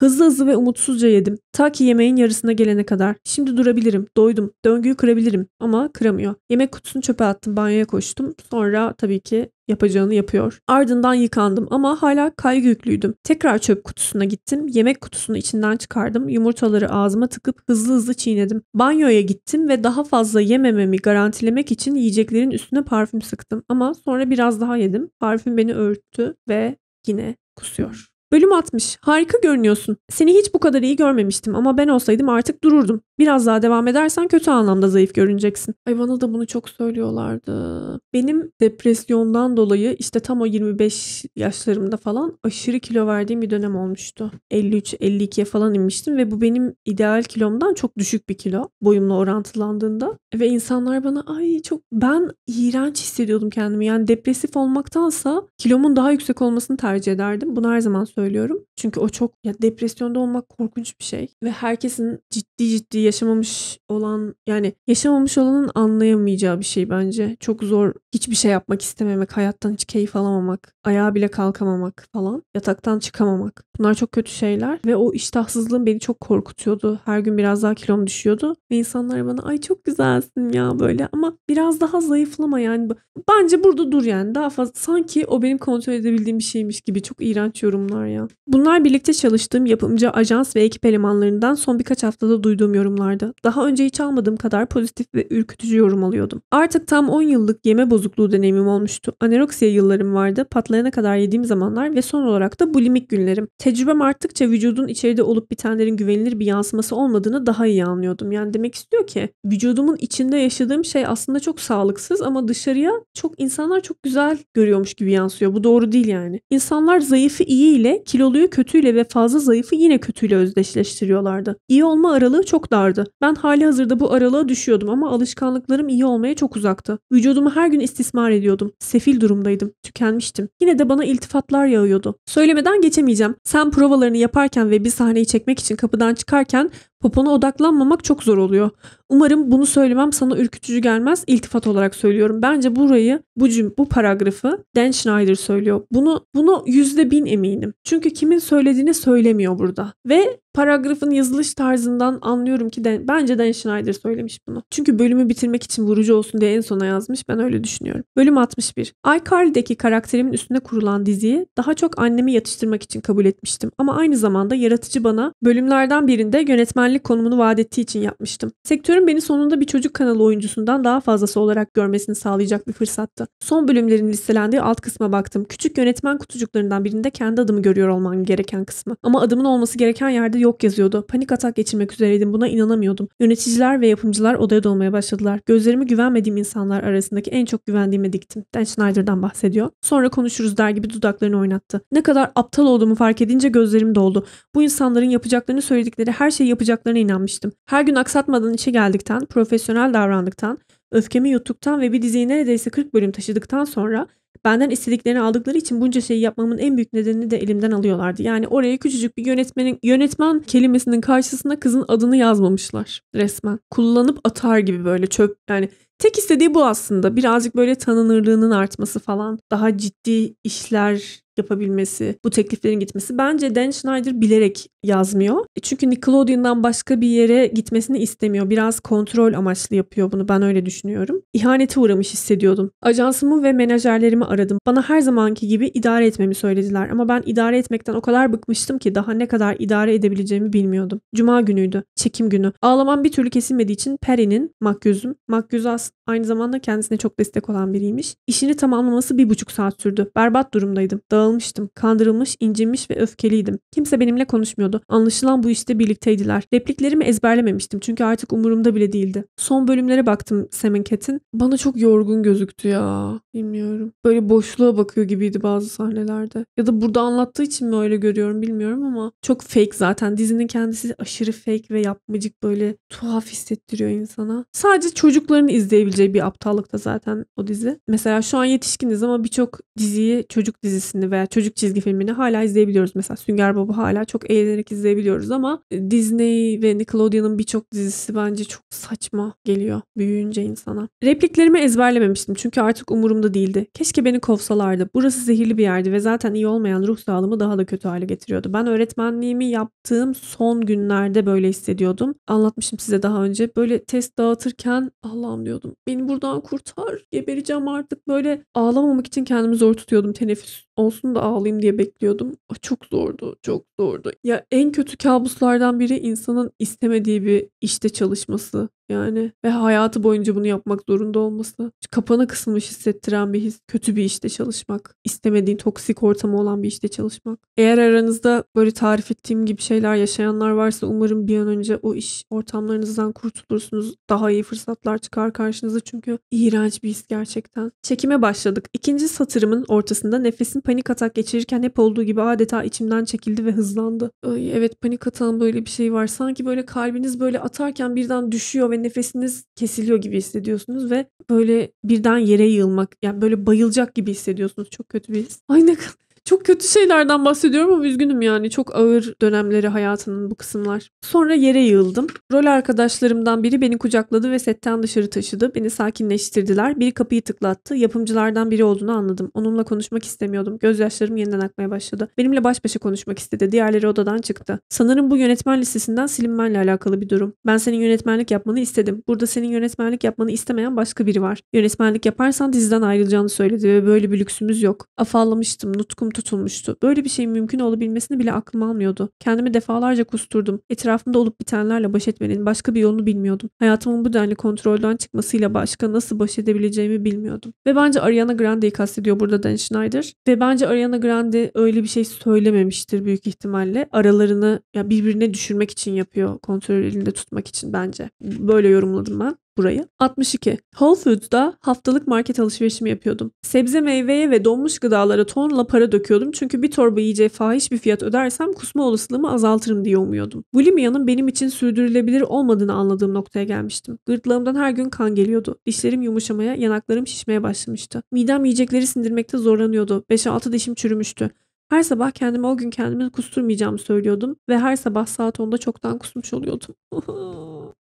Speaker 1: Hızlı hızlı ve umutsuzca yedim. Ta ki yemeğin yarısına gelene kadar. Şimdi durabilirim. Doydum. Döngüyü kırabilirim. Ama kıramıyor. Yemek kutusunu çöpe attım. Banyoya koştum. Sonra tabii ki yapacağını yapıyor. Ardından yıkandım ama hala kaygı yüklüydüm. Tekrar çöp kutusuna gittim. Yemek kutusunu içinden çıkardım. Yumurtaları ağzıma tıkıp hızlı hızlı çiğnedim. Banyoya gittim ve daha fazla yemememi garantilemek için yiyeceklerin üstüne parfüm sıktım. Ama sonra biraz daha yedim. Parfüm beni örttü ve yine kusuyor. Bölüm 60. Harika görünüyorsun. Seni hiç bu kadar iyi görmemiştim ama ben olsaydım artık dururdum. Biraz daha devam edersen kötü anlamda zayıf görüneceksin. Ay bana da bunu çok söylüyorlardı. Benim depresyondan dolayı işte tam o 25 yaşlarımda falan aşırı kilo verdiğim bir dönem olmuştu. 53-52'ye falan inmiştim ve bu benim ideal kilomdan çok düşük bir kilo boyumla orantılandığında. Ve insanlar bana ay çok ben iğrenç hissediyordum kendimi. Yani depresif olmaktansa kilomun daha yüksek olmasını tercih ederdim. Bunu her zaman söylüyorum. Çünkü o çok ya depresyonda olmak korkunç bir şey. Ve herkesin ciddi ciddi yaşamamış olan yani yaşamamış olanın anlayamayacağı bir şey bence. Çok zor hiçbir şey yapmak istememek, hayattan hiç keyif alamamak ayağa bile kalkamamak falan, yataktan çıkamamak. Bunlar çok kötü şeyler ve o iştahsızlığım beni çok korkutuyordu. Her gün biraz daha kilom düşüyordu ve insanlar bana ay çok güzelsin ya böyle ama biraz daha zayıflama yani. Bence burada dur yani daha fazla sanki o benim kontrol edebildiğim bir şeymiş gibi çok iğrenç yorumlar ya. Bunlar birlikte çalıştığım yapımcı ajans ve ekip elemanlarından son birkaç haftada duyduğum yorumlardı. Daha önce hiç almadığım kadar pozitif ve ürkütücü yorum alıyordum. Artık tam 10 yıllık yeme bozukluğu deneyimim olmuştu. Anoreksiya yıllarım vardı. Patla zayıflayana kadar yediğim zamanlar ve son olarak da bulimik günlerim. Tecrübem arttıkça vücudun içeride olup bitenlerin güvenilir bir yansıması olmadığını daha iyi anlıyordum. Yani demek istiyor ki vücudumun içinde yaşadığım şey aslında çok sağlıksız ama dışarıya çok insanlar çok güzel görüyormuş gibi yansıyor. Bu doğru değil yani. İnsanlar zayıfı iyi ile kiloluyu kötüyle ve fazla zayıfı yine kötüyle özdeşleştiriyorlardı. İyi olma aralığı çok dardı. Ben hali hazırda bu aralığa düşüyordum ama alışkanlıklarım iyi olmaya çok uzaktı. Vücudumu her gün istismar ediyordum. Sefil durumdaydım. Tükenmiştim. Yine de bana iltifatlar yağıyordu. Söylemeden geçemeyeceğim. Sen provalarını yaparken ve bir sahneyi çekmek için kapıdan çıkarken Popona odaklanmamak çok zor oluyor. Umarım bunu söylemem sana ürkütücü gelmez. İltifat olarak söylüyorum. Bence burayı, bu cüm, bu paragrafı Dan Schneider söylüyor. Bunu bunu yüzde bin eminim. Çünkü kimin söylediğini söylemiyor burada. Ve paragrafın yazılış tarzından anlıyorum ki Dan, bence Dan Schneider söylemiş bunu. Çünkü bölümü bitirmek için vurucu olsun diye en sona yazmış. Ben öyle düşünüyorum. Bölüm 61. iCarly'deki karakterimin üstüne kurulan diziyi daha çok annemi yatıştırmak için kabul etmiştim. Ama aynı zamanda yaratıcı bana bölümlerden birinde yönetmenlik liderlik konumunu vaat ettiği için yapmıştım. Sektörün beni sonunda bir çocuk kanalı oyuncusundan daha fazlası olarak görmesini sağlayacak bir fırsattı. Son bölümlerin listelendiği alt kısma baktım. Küçük yönetmen kutucuklarından birinde kendi adımı görüyor olman gereken kısmı. Ama adımın olması gereken yerde yok yazıyordu. Panik atak geçirmek üzereydim buna inanamıyordum. Yöneticiler ve yapımcılar odaya dolmaya başladılar. Gözlerimi güvenmediğim insanlar arasındaki en çok güvendiğime diktim. Dan Schneider'dan bahsediyor. Sonra konuşuruz der gibi dudaklarını oynattı. Ne kadar aptal olduğumu fark edince gözlerim doldu. Bu insanların yapacaklarını söyledikleri her şeyi yapacak kurtaracaklarına inanmıştım. Her gün aksatmadan içe geldikten, profesyonel davrandıktan, öfkemi yuttuktan ve bir diziyi neredeyse 40 bölüm taşıdıktan sonra benden istediklerini aldıkları için bunca şeyi yapmamın en büyük nedenini de elimden alıyorlardı. Yani oraya küçücük bir yönetmenin yönetmen kelimesinin karşısına kızın adını yazmamışlar resmen. Kullanıp atar gibi böyle çöp yani Tek istediği bu aslında. Birazcık böyle tanınırlığının artması falan. Daha ciddi işler yapabilmesi, bu tekliflerin gitmesi. Bence Dan Schneider bilerek yazmıyor. E, çünkü Nickelodeon'dan başka bir yere gitmesini istemiyor. Biraz kontrol amaçlı yapıyor bunu. Ben öyle düşünüyorum. İhanete uğramış hissediyordum. Ajansımı ve menajerlerimi aradım. Bana her zamanki gibi idare etmemi söylediler. Ama ben idare etmekten o kadar bıkmıştım ki daha ne kadar idare edebileceğimi bilmiyordum. Cuma günüydü. Çekim günü. Ağlamam bir türlü kesilmediği için Perry'nin, Makyüz'üm, Makyüz aynı zamanda kendisine çok destek olan biriymiş. İşini tamamlaması bir buçuk saat sürdü. Berbat durumdaydım. Dağ dağılmıştım. Kandırılmış, incinmiş ve öfkeliydim. Kimse benimle konuşmuyordu. Anlaşılan bu işte birlikteydiler. Repliklerimi ezberlememiştim çünkü artık umurumda bile değildi. Son bölümlere baktım Semenketin Bana çok yorgun gözüktü ya. Bilmiyorum. Böyle boşluğa bakıyor gibiydi bazı sahnelerde. Ya da burada anlattığı için mi öyle görüyorum bilmiyorum ama çok fake zaten. Dizinin kendisi aşırı fake ve yapmacık böyle tuhaf hissettiriyor insana. Sadece çocukların izleyebileceği bir aptallıkta zaten o dizi. Mesela şu an yetişkiniz ama birçok diziyi çocuk dizisini veya çocuk çizgi filmini hala izleyebiliyoruz. Mesela Sünger Bob'u hala çok eğlenerek izleyebiliyoruz ama e, Disney ve Nickelodeon'un birçok dizisi bence çok saçma geliyor büyüyünce insana. Repliklerimi ezberlememiştim çünkü artık umurumda değildi. Keşke beni kovsalardı. Burası zehirli bir yerdi ve zaten iyi olmayan ruh sağlığımı daha da kötü hale getiriyordu. Ben öğretmenliğimi yaptığım son günlerde böyle hissediyordum. Anlatmıştım size daha önce. Böyle test dağıtırken Allah'ım diyordum. Beni buradan kurtar. Gebereceğim artık. Böyle ağlamamak için kendimi zor tutuyordum. Teneffüs olsun şunu da ağlayayım diye bekliyordum. O çok zordu, çok zordu. Ya en kötü kabuslardan biri insanın istemediği bir işte çalışması yani ve hayatı boyunca bunu yapmak zorunda olması. Kapana kısılmış hissettiren bir his. Kötü bir işte çalışmak. istemediğin toksik ortamı olan bir işte çalışmak. Eğer aranızda böyle tarif ettiğim gibi şeyler yaşayanlar varsa umarım bir an önce o iş ortamlarınızdan kurtulursunuz. Daha iyi fırsatlar çıkar karşınıza çünkü iğrenç bir his gerçekten. Çekime başladık. İkinci satırımın ortasında nefesin panik atak geçirirken hep olduğu gibi adeta içimden çekildi ve hızlandı. Ay, evet panik atağın böyle bir şey var. Sanki böyle kalbiniz böyle atarken birden düşüyor ve nefesiniz kesiliyor gibi hissediyorsunuz ve böyle birden yere yığılmak yani böyle bayılacak gibi hissediyorsunuz. Çok kötü bir his. Ay ne kadar çok kötü şeylerden bahsediyorum ama üzgünüm yani. Çok ağır dönemleri hayatının bu kısımlar. Sonra yere yığıldım. Rol arkadaşlarımdan biri beni kucakladı ve setten dışarı taşıdı. Beni sakinleştirdiler. Biri kapıyı tıklattı. Yapımcılardan biri olduğunu anladım. Onunla konuşmak istemiyordum. Gözyaşlarım yeniden akmaya başladı. Benimle baş başa konuşmak istedi. Diğerleri odadan çıktı. Sanırım bu yönetmen listesinden silinmenle alakalı bir durum. Ben senin yönetmenlik yapmanı istedim. Burada senin yönetmenlik yapmanı istemeyen başka biri var. Yönetmenlik yaparsan diziden ayrılacağını söyledi ve böyle bir lüksümüz yok. Afallamıştım. Nutkum tutulmuştu. Böyle bir şeyin mümkün olabilmesini bile aklım almıyordu. Kendimi defalarca kusturdum. Etrafımda olup bitenlerle baş etmenin başka bir yolunu bilmiyordum. Hayatımın bu denli kontrolden çıkmasıyla başka nasıl baş edebileceğimi bilmiyordum. Ve bence Ariana Grande'yi kastediyor burada Dan Schneider. Ve bence Ariana Grande öyle bir şey söylememiştir büyük ihtimalle. Aralarını ya birbirine düşürmek için yapıyor. Kontrol elinde tutmak için bence. Böyle yorumladım ben burayı. 62. Whole Foods'da haftalık market alışverişimi yapıyordum. Sebze meyveye ve donmuş gıdalara tonla para döküyordum çünkü bir torba yiyeceğe fahiş bir fiyat ödersem kusma olasılığımı azaltırım diye umuyordum. Bulimia'nın benim için sürdürülebilir olmadığını anladığım noktaya gelmiştim. Gırtlağımdan her gün kan geliyordu. Dişlerim yumuşamaya, yanaklarım şişmeye başlamıştı. Midem yiyecekleri sindirmekte zorlanıyordu. 5-6 dişim çürümüştü. Her sabah kendime o gün kendimi kusturmayacağımı söylüyordum ve her sabah saat 10'da çoktan kusmuş oluyordum.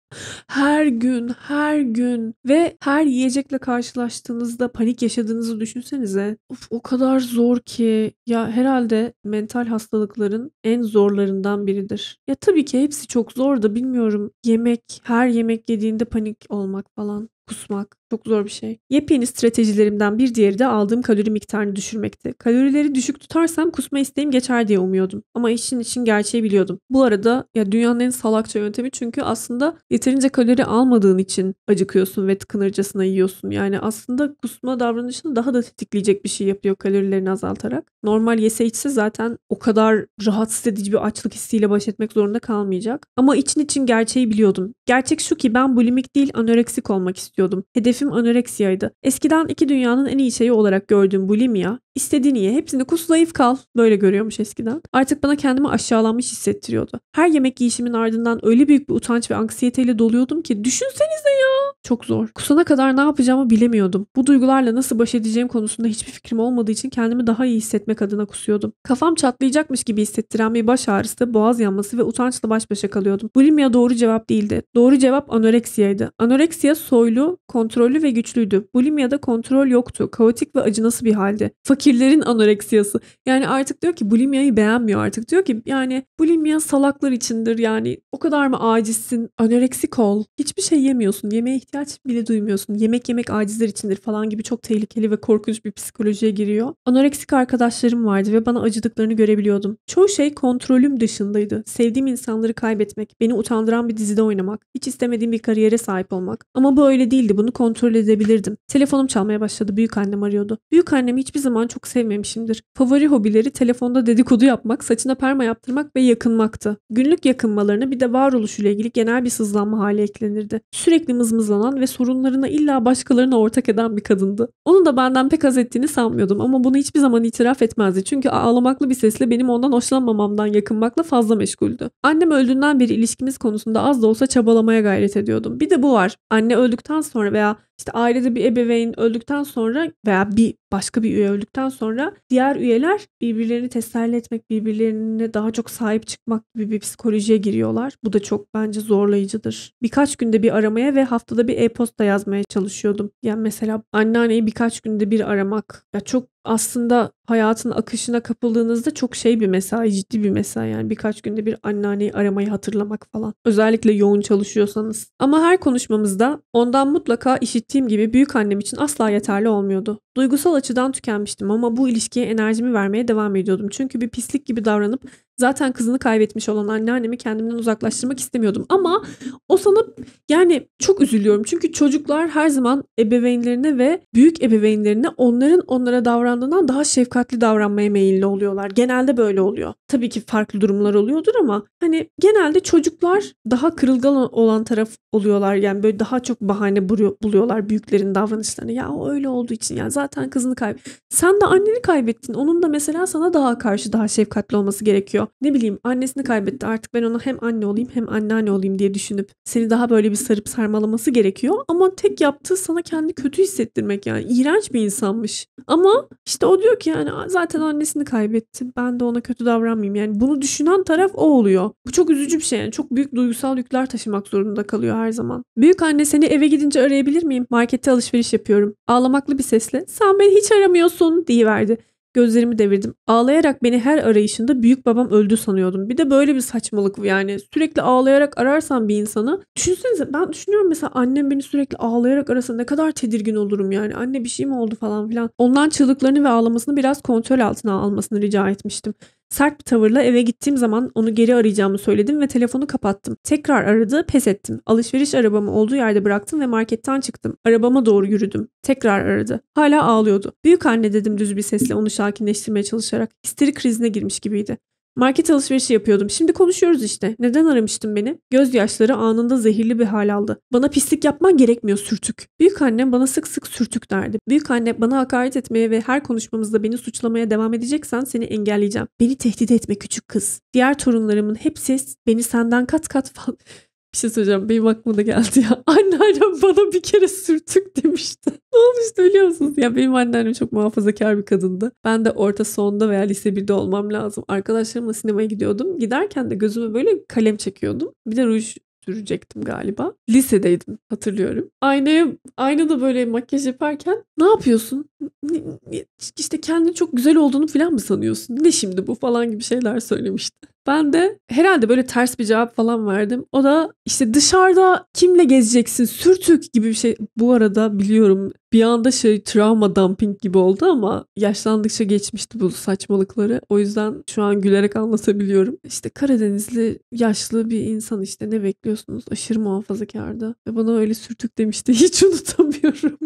Speaker 1: Her gün, her gün ve her yiyecekle karşılaştığınızda panik yaşadığınızı düşünsenize. Of, o kadar zor ki ya herhalde mental hastalıkların en zorlarından biridir. Ya tabii ki hepsi çok zor da bilmiyorum. Yemek, her yemek yediğinde panik olmak falan kusmak çok zor bir şey. Yepyeni stratejilerimden bir diğeri de aldığım kalori miktarını düşürmekti. Kalorileri düşük tutarsam kusma isteğim geçer diye umuyordum. Ama işin için gerçeği biliyordum. Bu arada ya dünyanın en salakça yöntemi çünkü aslında yeterince kalori almadığın için acıkıyorsun ve tıkınırcasına yiyorsun. Yani aslında kusma davranışını daha da tetikleyecek bir şey yapıyor kalorilerini azaltarak. Normal yese içse zaten o kadar rahatsız edici bir açlık hissiyle baş etmek zorunda kalmayacak. Ama için için gerçeği biliyordum. Gerçek şu ki ben bulimik değil anoreksik olmak istiyorum istiyordum. Hedefim anoreksiyaydı. Eskiden iki dünyanın en iyi şeyi olarak gördüğüm bulimia, İstediğini ye. Hepsinde kus zayıf kal. Böyle görüyormuş eskiden. Artık bana kendimi aşağılanmış hissettiriyordu. Her yemek yiyişimin ardından öyle büyük bir utanç ve anksiyeteyle doluyordum ki düşünsenize ya. Çok zor. Kusana kadar ne yapacağımı bilemiyordum. Bu duygularla nasıl baş edeceğim konusunda hiçbir fikrim olmadığı için kendimi daha iyi hissetmek adına kusuyordum. Kafam çatlayacakmış gibi hissettiren bir baş ağrısı, boğaz yanması ve utançla baş başa kalıyordum. Bulimya doğru cevap değildi. Doğru cevap anoreksiyaydı. Anoreksiya soylu, kontrollü ve güçlüydü. Bulimia'da kontrol yoktu. Kaotik ve acınası bir haldi. Fakir fakirlerin anoreksiyası. Yani artık diyor ki bulimiyayı beğenmiyor artık. Diyor ki yani bulimya salaklar içindir yani o kadar mı acizsin? Anoreksik ol. Hiçbir şey yemiyorsun. Yemeğe ihtiyaç bile duymuyorsun. Yemek yemek acizler içindir falan gibi çok tehlikeli ve korkunç bir psikolojiye giriyor. Anoreksik arkadaşlarım vardı ve bana acıdıklarını görebiliyordum. Çoğu şey kontrolüm dışındaydı. Sevdiğim insanları kaybetmek, beni utandıran bir dizide oynamak, hiç istemediğim bir kariyere sahip olmak. Ama bu öyle değildi. Bunu kontrol edebilirdim. Telefonum çalmaya başladı. Büyük annem arıyordu. Büyük annem hiçbir zaman çok sevmemişimdir. Favori hobileri telefonda dedikodu yapmak, saçına perma yaptırmak ve yakınmaktı. Günlük yakınmalarına bir de varoluşuyla ilgili genel bir sızlanma hali eklenirdi. Sürekli mızmızlanan ve sorunlarına illa başkalarına ortak eden bir kadındı. Onu da benden pek az ettiğini sanmıyordum ama bunu hiçbir zaman itiraf etmezdi. Çünkü ağlamaklı bir sesle benim ondan hoşlanmamamdan yakınmakla fazla meşguldü. Annem öldüğünden beri ilişkimiz konusunda az da olsa çabalamaya gayret ediyordum. Bir de bu var. Anne öldükten sonra veya işte ailede bir ebeveyn öldükten sonra veya bir başka bir üye öldükten sonra diğer üyeler birbirlerini teselli etmek, birbirlerine daha çok sahip çıkmak gibi bir psikolojiye giriyorlar. Bu da çok bence zorlayıcıdır. Birkaç günde bir aramaya ve haftada bir e-posta yazmaya çalışıyordum. Yani mesela anneanneyi birkaç günde bir aramak ya çok aslında hayatın akışına kapıldığınızda çok şey bir mesai, ciddi bir mesai yani birkaç günde bir anneanneyi aramayı hatırlamak falan. Özellikle yoğun çalışıyorsanız. Ama her konuşmamızda ondan mutlaka işittiğim gibi büyük annem için asla yeterli olmuyordu. Duygusal açıdan tükenmiştim ama bu ilişkiye enerjimi vermeye devam ediyordum. Çünkü bir pislik gibi davranıp zaten kızını kaybetmiş olan anneannemi kendimden uzaklaştırmak istemiyordum. Ama o sanıp yani çok üzülüyorum. Çünkü çocuklar her zaman ebeveynlerine ve büyük ebeveynlerine onların onlara davrandığından daha şefkatli davranmaya meyilli oluyorlar. Genelde böyle oluyor. Tabii ki farklı durumlar oluyordur ama hani genelde çocuklar daha kırılgan olan taraf oluyorlar. Yani böyle daha çok bahane buluyorlar büyüklerin davranışlarını. Ya o öyle olduğu için yani zaten kızını kaybettin. Sen de anneni kaybettin. Onun da mesela sana daha karşı daha şefkatli olması gerekiyor. Ne bileyim annesini kaybetti. Artık ben ona hem anne olayım hem anneanne olayım diye düşünüp seni daha böyle bir sarıp sarmalaması gerekiyor. Ama tek yaptığı sana kendi kötü hissettirmek yani. iğrenç bir insanmış. Ama işte o diyor ki yani zaten annesini kaybetti. Ben de ona kötü davranmayayım. Yani bunu düşünen taraf o oluyor. Bu çok üzücü bir şey yani. Çok büyük duygusal yükler taşımak zorunda kalıyor her zaman. Büyük anne seni eve gidince arayabilir miyim? Markette alışveriş yapıyorum. Ağlamaklı bir sesle sen beni hiç aramıyorsun diyiverdi. Gözlerimi devirdim. Ağlayarak beni her arayışında büyük babam öldü sanıyordum. Bir de böyle bir saçmalık yani. Sürekli ağlayarak ararsan bir insanı. Düşünsenize ben düşünüyorum mesela annem beni sürekli ağlayarak arasa ne kadar tedirgin olurum yani. Anne bir şey mi oldu falan filan. Ondan çığlıklarını ve ağlamasını biraz kontrol altına almasını rica etmiştim. Sert bir tavırla eve gittiğim zaman onu geri arayacağımı söyledim ve telefonu kapattım. Tekrar aradı, pes ettim. Alışveriş arabamı olduğu yerde bıraktım ve marketten çıktım. Arabama doğru yürüdüm. Tekrar aradı. Hala ağlıyordu. Büyük anne dedim düz bir sesle onu sakinleştirmeye çalışarak. Histeri krizine girmiş gibiydi. Market alışverişi yapıyordum. Şimdi konuşuyoruz işte. Neden aramıştın beni? Gözyaşları anında zehirli bir hal aldı. Bana pislik yapman gerekmiyor sürtük. Büyük annem bana sık sık sürtük derdi. Büyük anne bana hakaret etmeye ve her konuşmamızda beni suçlamaya devam edeceksen seni engelleyeceğim. Beni tehdit etme küçük kız. Diğer torunlarımın hepsi beni senden kat kat fazla... Bir şey söyleyeceğim. Benim aklıma da geldi ya. Anneannem bana bir kere sürtük demişti. ne olmuştu biliyor musunuz? Ya benim anneannem çok muhafazakar bir kadındı. Ben de orta sonda veya lise 1'de olmam lazım. Arkadaşlarımla sinemaya gidiyordum. Giderken de gözüme böyle kalem çekiyordum. Bir de ruj sürecektim galiba. Lisedeydim hatırlıyorum. Aynaya, aynada böyle makyaj yaparken ne yapıyorsun? İşte kendini çok güzel olduğunu falan mı sanıyorsun? Ne şimdi bu falan gibi şeyler söylemişti. Ben de herhalde böyle ters bir cevap falan verdim. O da işte dışarıda kimle gezeceksin sürtük gibi bir şey. Bu arada biliyorum bir anda şey travma dumping gibi oldu ama yaşlandıkça geçmişti bu saçmalıkları. O yüzden şu an gülerek anlatabiliyorum. İşte Karadenizli yaşlı bir insan işte ne bekliyorsunuz aşırı muhafazakardı. Ve bana öyle sürtük demişti hiç unutamıyorum.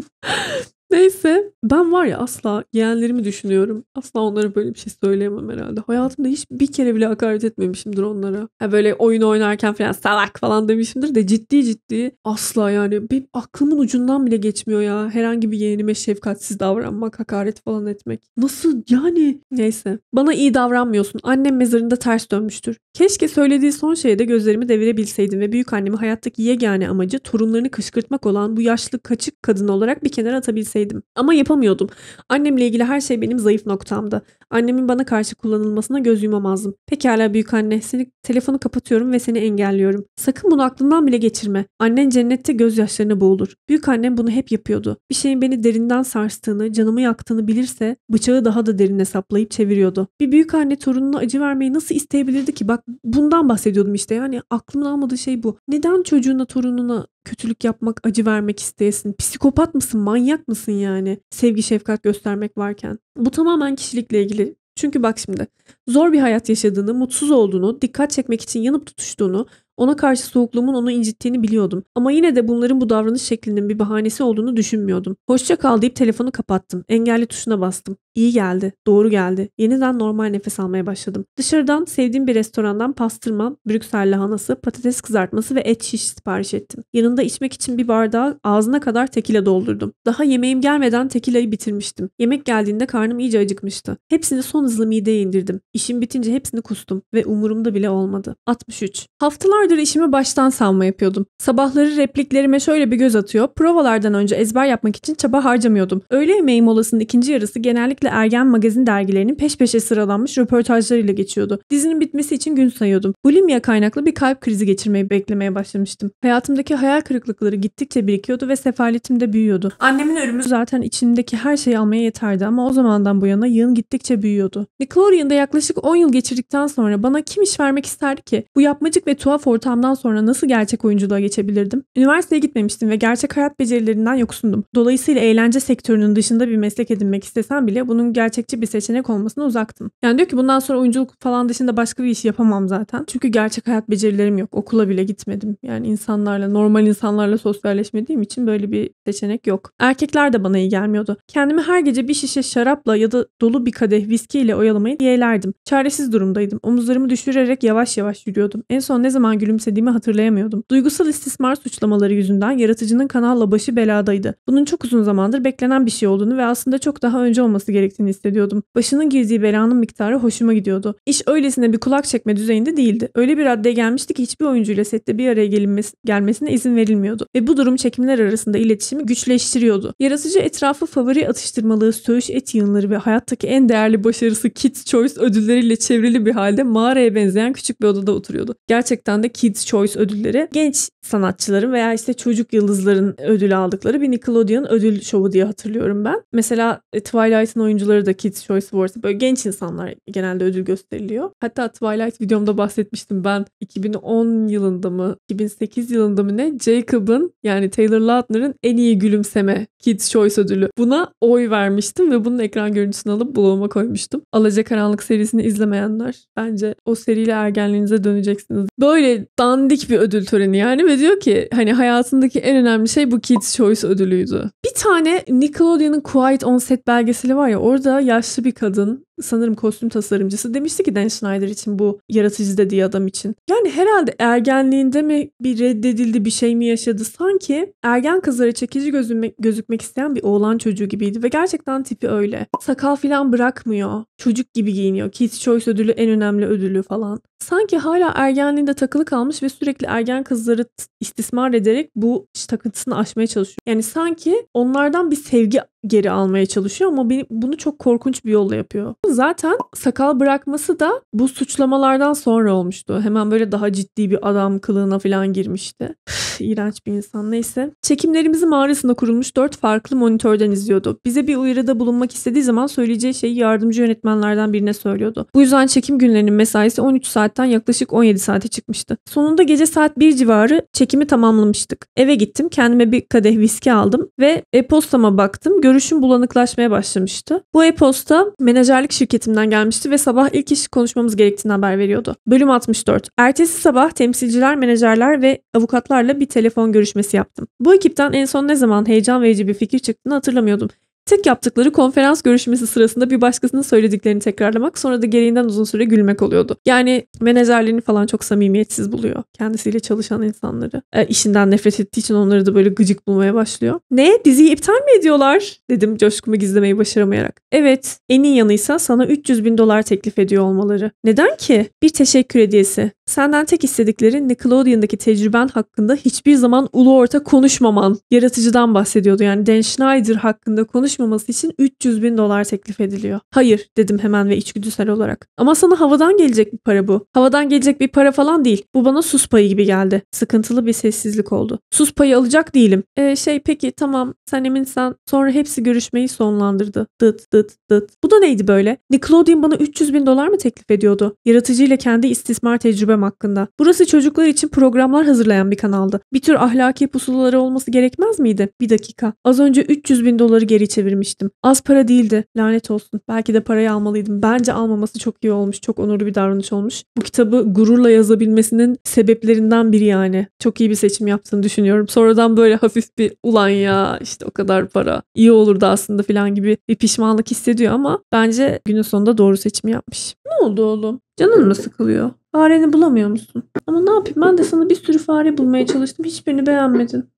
Speaker 1: Neyse ben var ya asla yeğenlerimi düşünüyorum. Asla onlara böyle bir şey söyleyemem herhalde. Hayatımda hiç bir kere bile hakaret etmemişimdir onlara. Yani böyle oyun oynarken falan salak falan demişimdir de ciddi ciddi asla yani bir aklımın ucundan bile geçmiyor ya. Herhangi bir yeğenime şefkatsiz davranmak, hakaret falan etmek. Nasıl yani? Neyse. Bana iyi davranmıyorsun. Annem mezarında ters dönmüştür. Keşke söylediği son şeye de gözlerimi devirebilseydim ve büyük annemi hayattaki yegane amacı torunlarını kışkırtmak olan bu yaşlı kaçık kadın olarak bir kenara atabilseydim yapabilseydim. Ama yapamıyordum. Annemle ilgili her şey benim zayıf noktamdı. Annemin bana karşı kullanılmasına göz yumamazdım. Pekala büyük anne, seni telefonu kapatıyorum ve seni engelliyorum. Sakın bunu aklından bile geçirme. Annen cennette gözyaşlarına boğulur. Büyük annem bunu hep yapıyordu. Bir şeyin beni derinden sarstığını, canımı yaktığını bilirse bıçağı daha da derine saplayıp çeviriyordu. Bir büyük anne torununa acı vermeyi nasıl isteyebilirdi ki? Bak bundan bahsediyordum işte. Yani aklımın almadığı şey bu. Neden çocuğuna, torununa kötülük yapmak, acı vermek isteyesin. Psikopat mısın, manyak mısın yani? Sevgi, şefkat göstermek varken. Bu tamamen kişilikle ilgili. Çünkü bak şimdi zor bir hayat yaşadığını, mutsuz olduğunu, dikkat çekmek için yanıp tutuştuğunu, ona karşı soğukluğumun onu incittiğini biliyordum. Ama yine de bunların bu davranış şeklinin bir bahanesi olduğunu düşünmüyordum. Hoşça kal deyip telefonu kapattım. Engelli tuşuna bastım. İyi geldi, doğru geldi. Yeniden normal nefes almaya başladım. Dışarıdan sevdiğim bir restorandan pastırma, Brüksel lahanası, patates kızartması ve et şiş sipariş ettim. Yanında içmek için bir bardağı ağzına kadar tekila doldurdum. Daha yemeğim gelmeden tekilayı bitirmiştim. Yemek geldiğinde karnım iyice acıkmıştı. Hepsini son hızlı mideye indirdim. İşim bitince hepsini kustum ve umurumda bile olmadı. 63. Haftalardır işimi baştan savma yapıyordum. Sabahları repliklerime şöyle bir göz atıyor. Provalardan önce ezber yapmak için çaba harcamıyordum. Öğle yemeği molasının ikinci yarısı genellikle özellikle ergen magazin dergilerinin peş peşe sıralanmış röportajlarıyla geçiyordu. Dizinin bitmesi için gün sayıyordum. Bulimya kaynaklı bir kalp krizi geçirmeyi beklemeye başlamıştım. Hayatımdaki hayal kırıklıkları gittikçe birikiyordu ve sefaletim de büyüyordu. Annemin ölümü zaten içimdeki her şeyi almaya yeterdi ama o zamandan bu yana yığın gittikçe büyüyordu. Nickelodeon'da yaklaşık 10 yıl geçirdikten sonra bana kim iş vermek isterdi ki? Bu yapmacık ve tuhaf ortamdan sonra nasıl gerçek oyunculuğa geçebilirdim? Üniversiteye gitmemiştim ve gerçek hayat becerilerinden yoksundum. Dolayısıyla eğlence sektörünün dışında bir meslek edinmek istesem bile bunu bunun gerçekçi bir seçenek olmasına uzaktım. Yani diyor ki bundan sonra oyunculuk falan dışında başka bir iş yapamam zaten. Çünkü gerçek hayat becerilerim yok. Okula bile gitmedim. Yani insanlarla, normal insanlarla sosyalleşmediğim için böyle bir seçenek yok. Erkekler de bana iyi gelmiyordu. Kendimi her gece bir şişe şarapla ya da dolu bir kadeh viskiyle oyalamayı yeğlerdim. Çaresiz durumdaydım. Omuzlarımı düşürerek yavaş yavaş yürüyordum. En son ne zaman gülümsediğimi hatırlayamıyordum. Duygusal istismar suçlamaları yüzünden yaratıcının kanalla başı beladaydı. Bunun çok uzun zamandır beklenen bir şey olduğunu ve aslında çok daha önce olması gerektiğini gerektiğini hissediyordum. Başının girdiği belanın miktarı hoşuma gidiyordu. İş öylesine bir kulak çekme düzeyinde değildi. Öyle bir haddeye gelmişti ki hiçbir oyuncuyla sette bir araya gelinmesi, gelmesine izin verilmiyordu. Ve bu durum çekimler arasında iletişimi güçleştiriyordu. Yaratıcı etrafı favori atıştırmalığı, söğüş et yığınları ve hayattaki en değerli başarısı Kids Choice ödülleriyle çevrili bir halde mağaraya benzeyen küçük bir odada oturuyordu. Gerçekten de Kids Choice ödülleri genç sanatçıların veya işte çocuk yıldızların ödül aldıkları bir Nickelodeon ödül şovu diye hatırlıyorum ben. Mesela e, Twilight'ın oyuncuları da Kids Choice Awards böyle genç insanlar genelde ödül gösteriliyor. Hatta Twilight videomda bahsetmiştim ben 2010 yılında mı 2008 yılında mı ne Jacob'ın yani Taylor Lautner'ın en iyi gülümseme Kids Choice ödülü. Buna oy vermiştim ve bunun ekran görüntüsünü alıp bloğuma koymuştum. Alacakaranlık serisini izlemeyenler bence o seriyle ergenliğinize döneceksiniz. Böyle dandik bir ödül töreni yani ve diyor ki hani hayatındaki en önemli şey bu Kids Choice ödülüydü. Bir tane Nickelodeon'un Quiet On Set belgeseli var ya orada yaşlı bir kadın sanırım kostüm tasarımcısı demişti ki Dan Schneider için bu yaratıcı dediği adam için. Yani herhalde ergenliğinde mi bir reddedildi bir şey mi yaşadı sanki ergen kızlara çekici gözükmek, gözükmek isteyen bir oğlan çocuğu gibiydi ve gerçekten tipi öyle. Sakal falan bırakmıyor. Çocuk gibi giyiniyor. Kids Choice ödülü en önemli ödülü falan. Sanki hala ergenliğinde takılı kalmış ve sürekli ergen kızları istismar ederek bu takıntısını aşmaya çalışıyor. Yani sanki onlardan bir sevgi geri almaya çalışıyor ama bunu çok korkunç bir yolla yapıyor. Zaten sakal bırakması da bu suçlamalardan sonra olmuştu. Hemen böyle daha ciddi bir adam kılığına falan girmişti. İğrenç bir insan neyse. Çekimlerimizi mağarasında kurulmuş dört farklı monitörden izliyordu. Bize bir uyarıda bulunmak istediği zaman söyleyeceği şeyi yardımcı yönetmenlerden birine söylüyordu. Bu yüzden çekim günlerinin mesaisi 13 saatten yaklaşık 17 saate çıkmıştı. Sonunda gece saat 1 civarı çekimi tamamlamıştık. Eve gittim kendime bir kadeh viski aldım ve e-postama baktım. Görü görüşüm bulanıklaşmaya başlamıştı. Bu e-posta menajerlik şirketimden gelmişti ve sabah ilk iş konuşmamız gerektiğini haber veriyordu. Bölüm 64. Ertesi sabah temsilciler, menajerler ve avukatlarla bir telefon görüşmesi yaptım. Bu ekipten en son ne zaman heyecan verici bir fikir çıktığını hatırlamıyordum. Tek yaptıkları konferans görüşmesi sırasında bir başkasının söylediklerini tekrarlamak sonra da gereğinden uzun süre gülmek oluyordu. Yani menajerlerini falan çok samimiyetsiz buluyor. Kendisiyle çalışan insanları. E, işinden nefret ettiği için onları da böyle gıcık bulmaya başlıyor. Ne? Diziyi iptal mi ediyorlar? Dedim coşkumu gizlemeyi başaramayarak. Evet. En iyi yanıysa sana 300 bin dolar teklif ediyor olmaları. Neden ki? Bir teşekkür hediyesi. Senden tek istedikleri Nickelodeon'daki tecrüben hakkında hiçbir zaman ulu orta konuşmaman. Yaratıcıdan bahsediyordu yani Dan Schneider hakkında konuşmaması için 300 bin dolar teklif ediliyor. Hayır dedim hemen ve içgüdüsel olarak. Ama sana havadan gelecek bir para bu. Havadan gelecek bir para falan değil. Bu bana sus payı gibi geldi. Sıkıntılı bir sessizlik oldu. Sus payı alacak değilim. Ee, şey peki tamam sen eminsen sonra hepsi görüşmeyi sonlandırdı. Dıt dıt dıt. Bu da neydi böyle? Nickelodeon bana 300 bin dolar mı teklif ediyordu? Yaratıcıyla kendi istismar tecrübe program hakkında. Burası çocuklar için programlar hazırlayan bir kanaldı. Bir tür ahlaki pusulaları olması gerekmez miydi? Bir dakika. Az önce 300 bin doları geri çevirmiştim. Az para değildi. Lanet olsun. Belki de parayı almalıydım. Bence almaması çok iyi olmuş. Çok onurlu bir davranış olmuş. Bu kitabı gururla yazabilmesinin sebeplerinden biri yani. Çok iyi bir seçim yaptığını düşünüyorum. Sonradan böyle hafif bir ulan ya işte o kadar para. İyi olurdu aslında falan gibi bir pişmanlık hissediyor ama bence günün sonunda doğru seçimi yapmış. Ne oldu oğlum? Canın mı sıkılıyor? Fareni bulamıyor musun? Ama ne yapayım ben de sana bir sürü fare bulmaya çalıştım. Hiçbirini beğenmedin.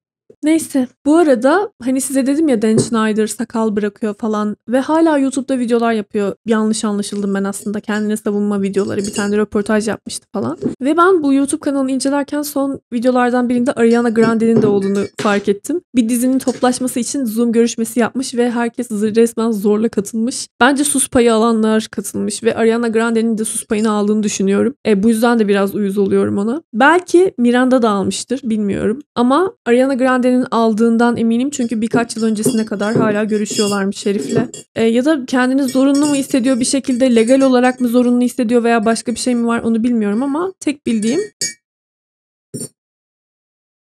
Speaker 1: Neyse bu arada hani size dedim ya Dan Schneider sakal bırakıyor falan ve hala YouTube'da videolar yapıyor. Yanlış anlaşıldım ben aslında kendine savunma videoları bir tane röportaj yapmıştı falan. Ve ben bu YouTube kanalını incelerken son videolardan birinde Ariana Grande'nin de olduğunu fark ettim. Bir dizinin toplaşması için Zoom görüşmesi yapmış ve herkes resmen zorla katılmış. Bence sus payı alanlar katılmış ve Ariana Grande'nin de sus payını aldığını düşünüyorum. E, bu yüzden de biraz uyuz oluyorum ona. Belki Miranda da almıştır bilmiyorum ama Ariana Grande ifadenin aldığından eminim çünkü birkaç yıl öncesine kadar hala görüşüyorlarmış Şerifle. E, ya da kendini zorunlu mu hissediyor bir şekilde legal olarak mı zorunlu hissediyor veya başka bir şey mi var onu bilmiyorum ama tek bildiğim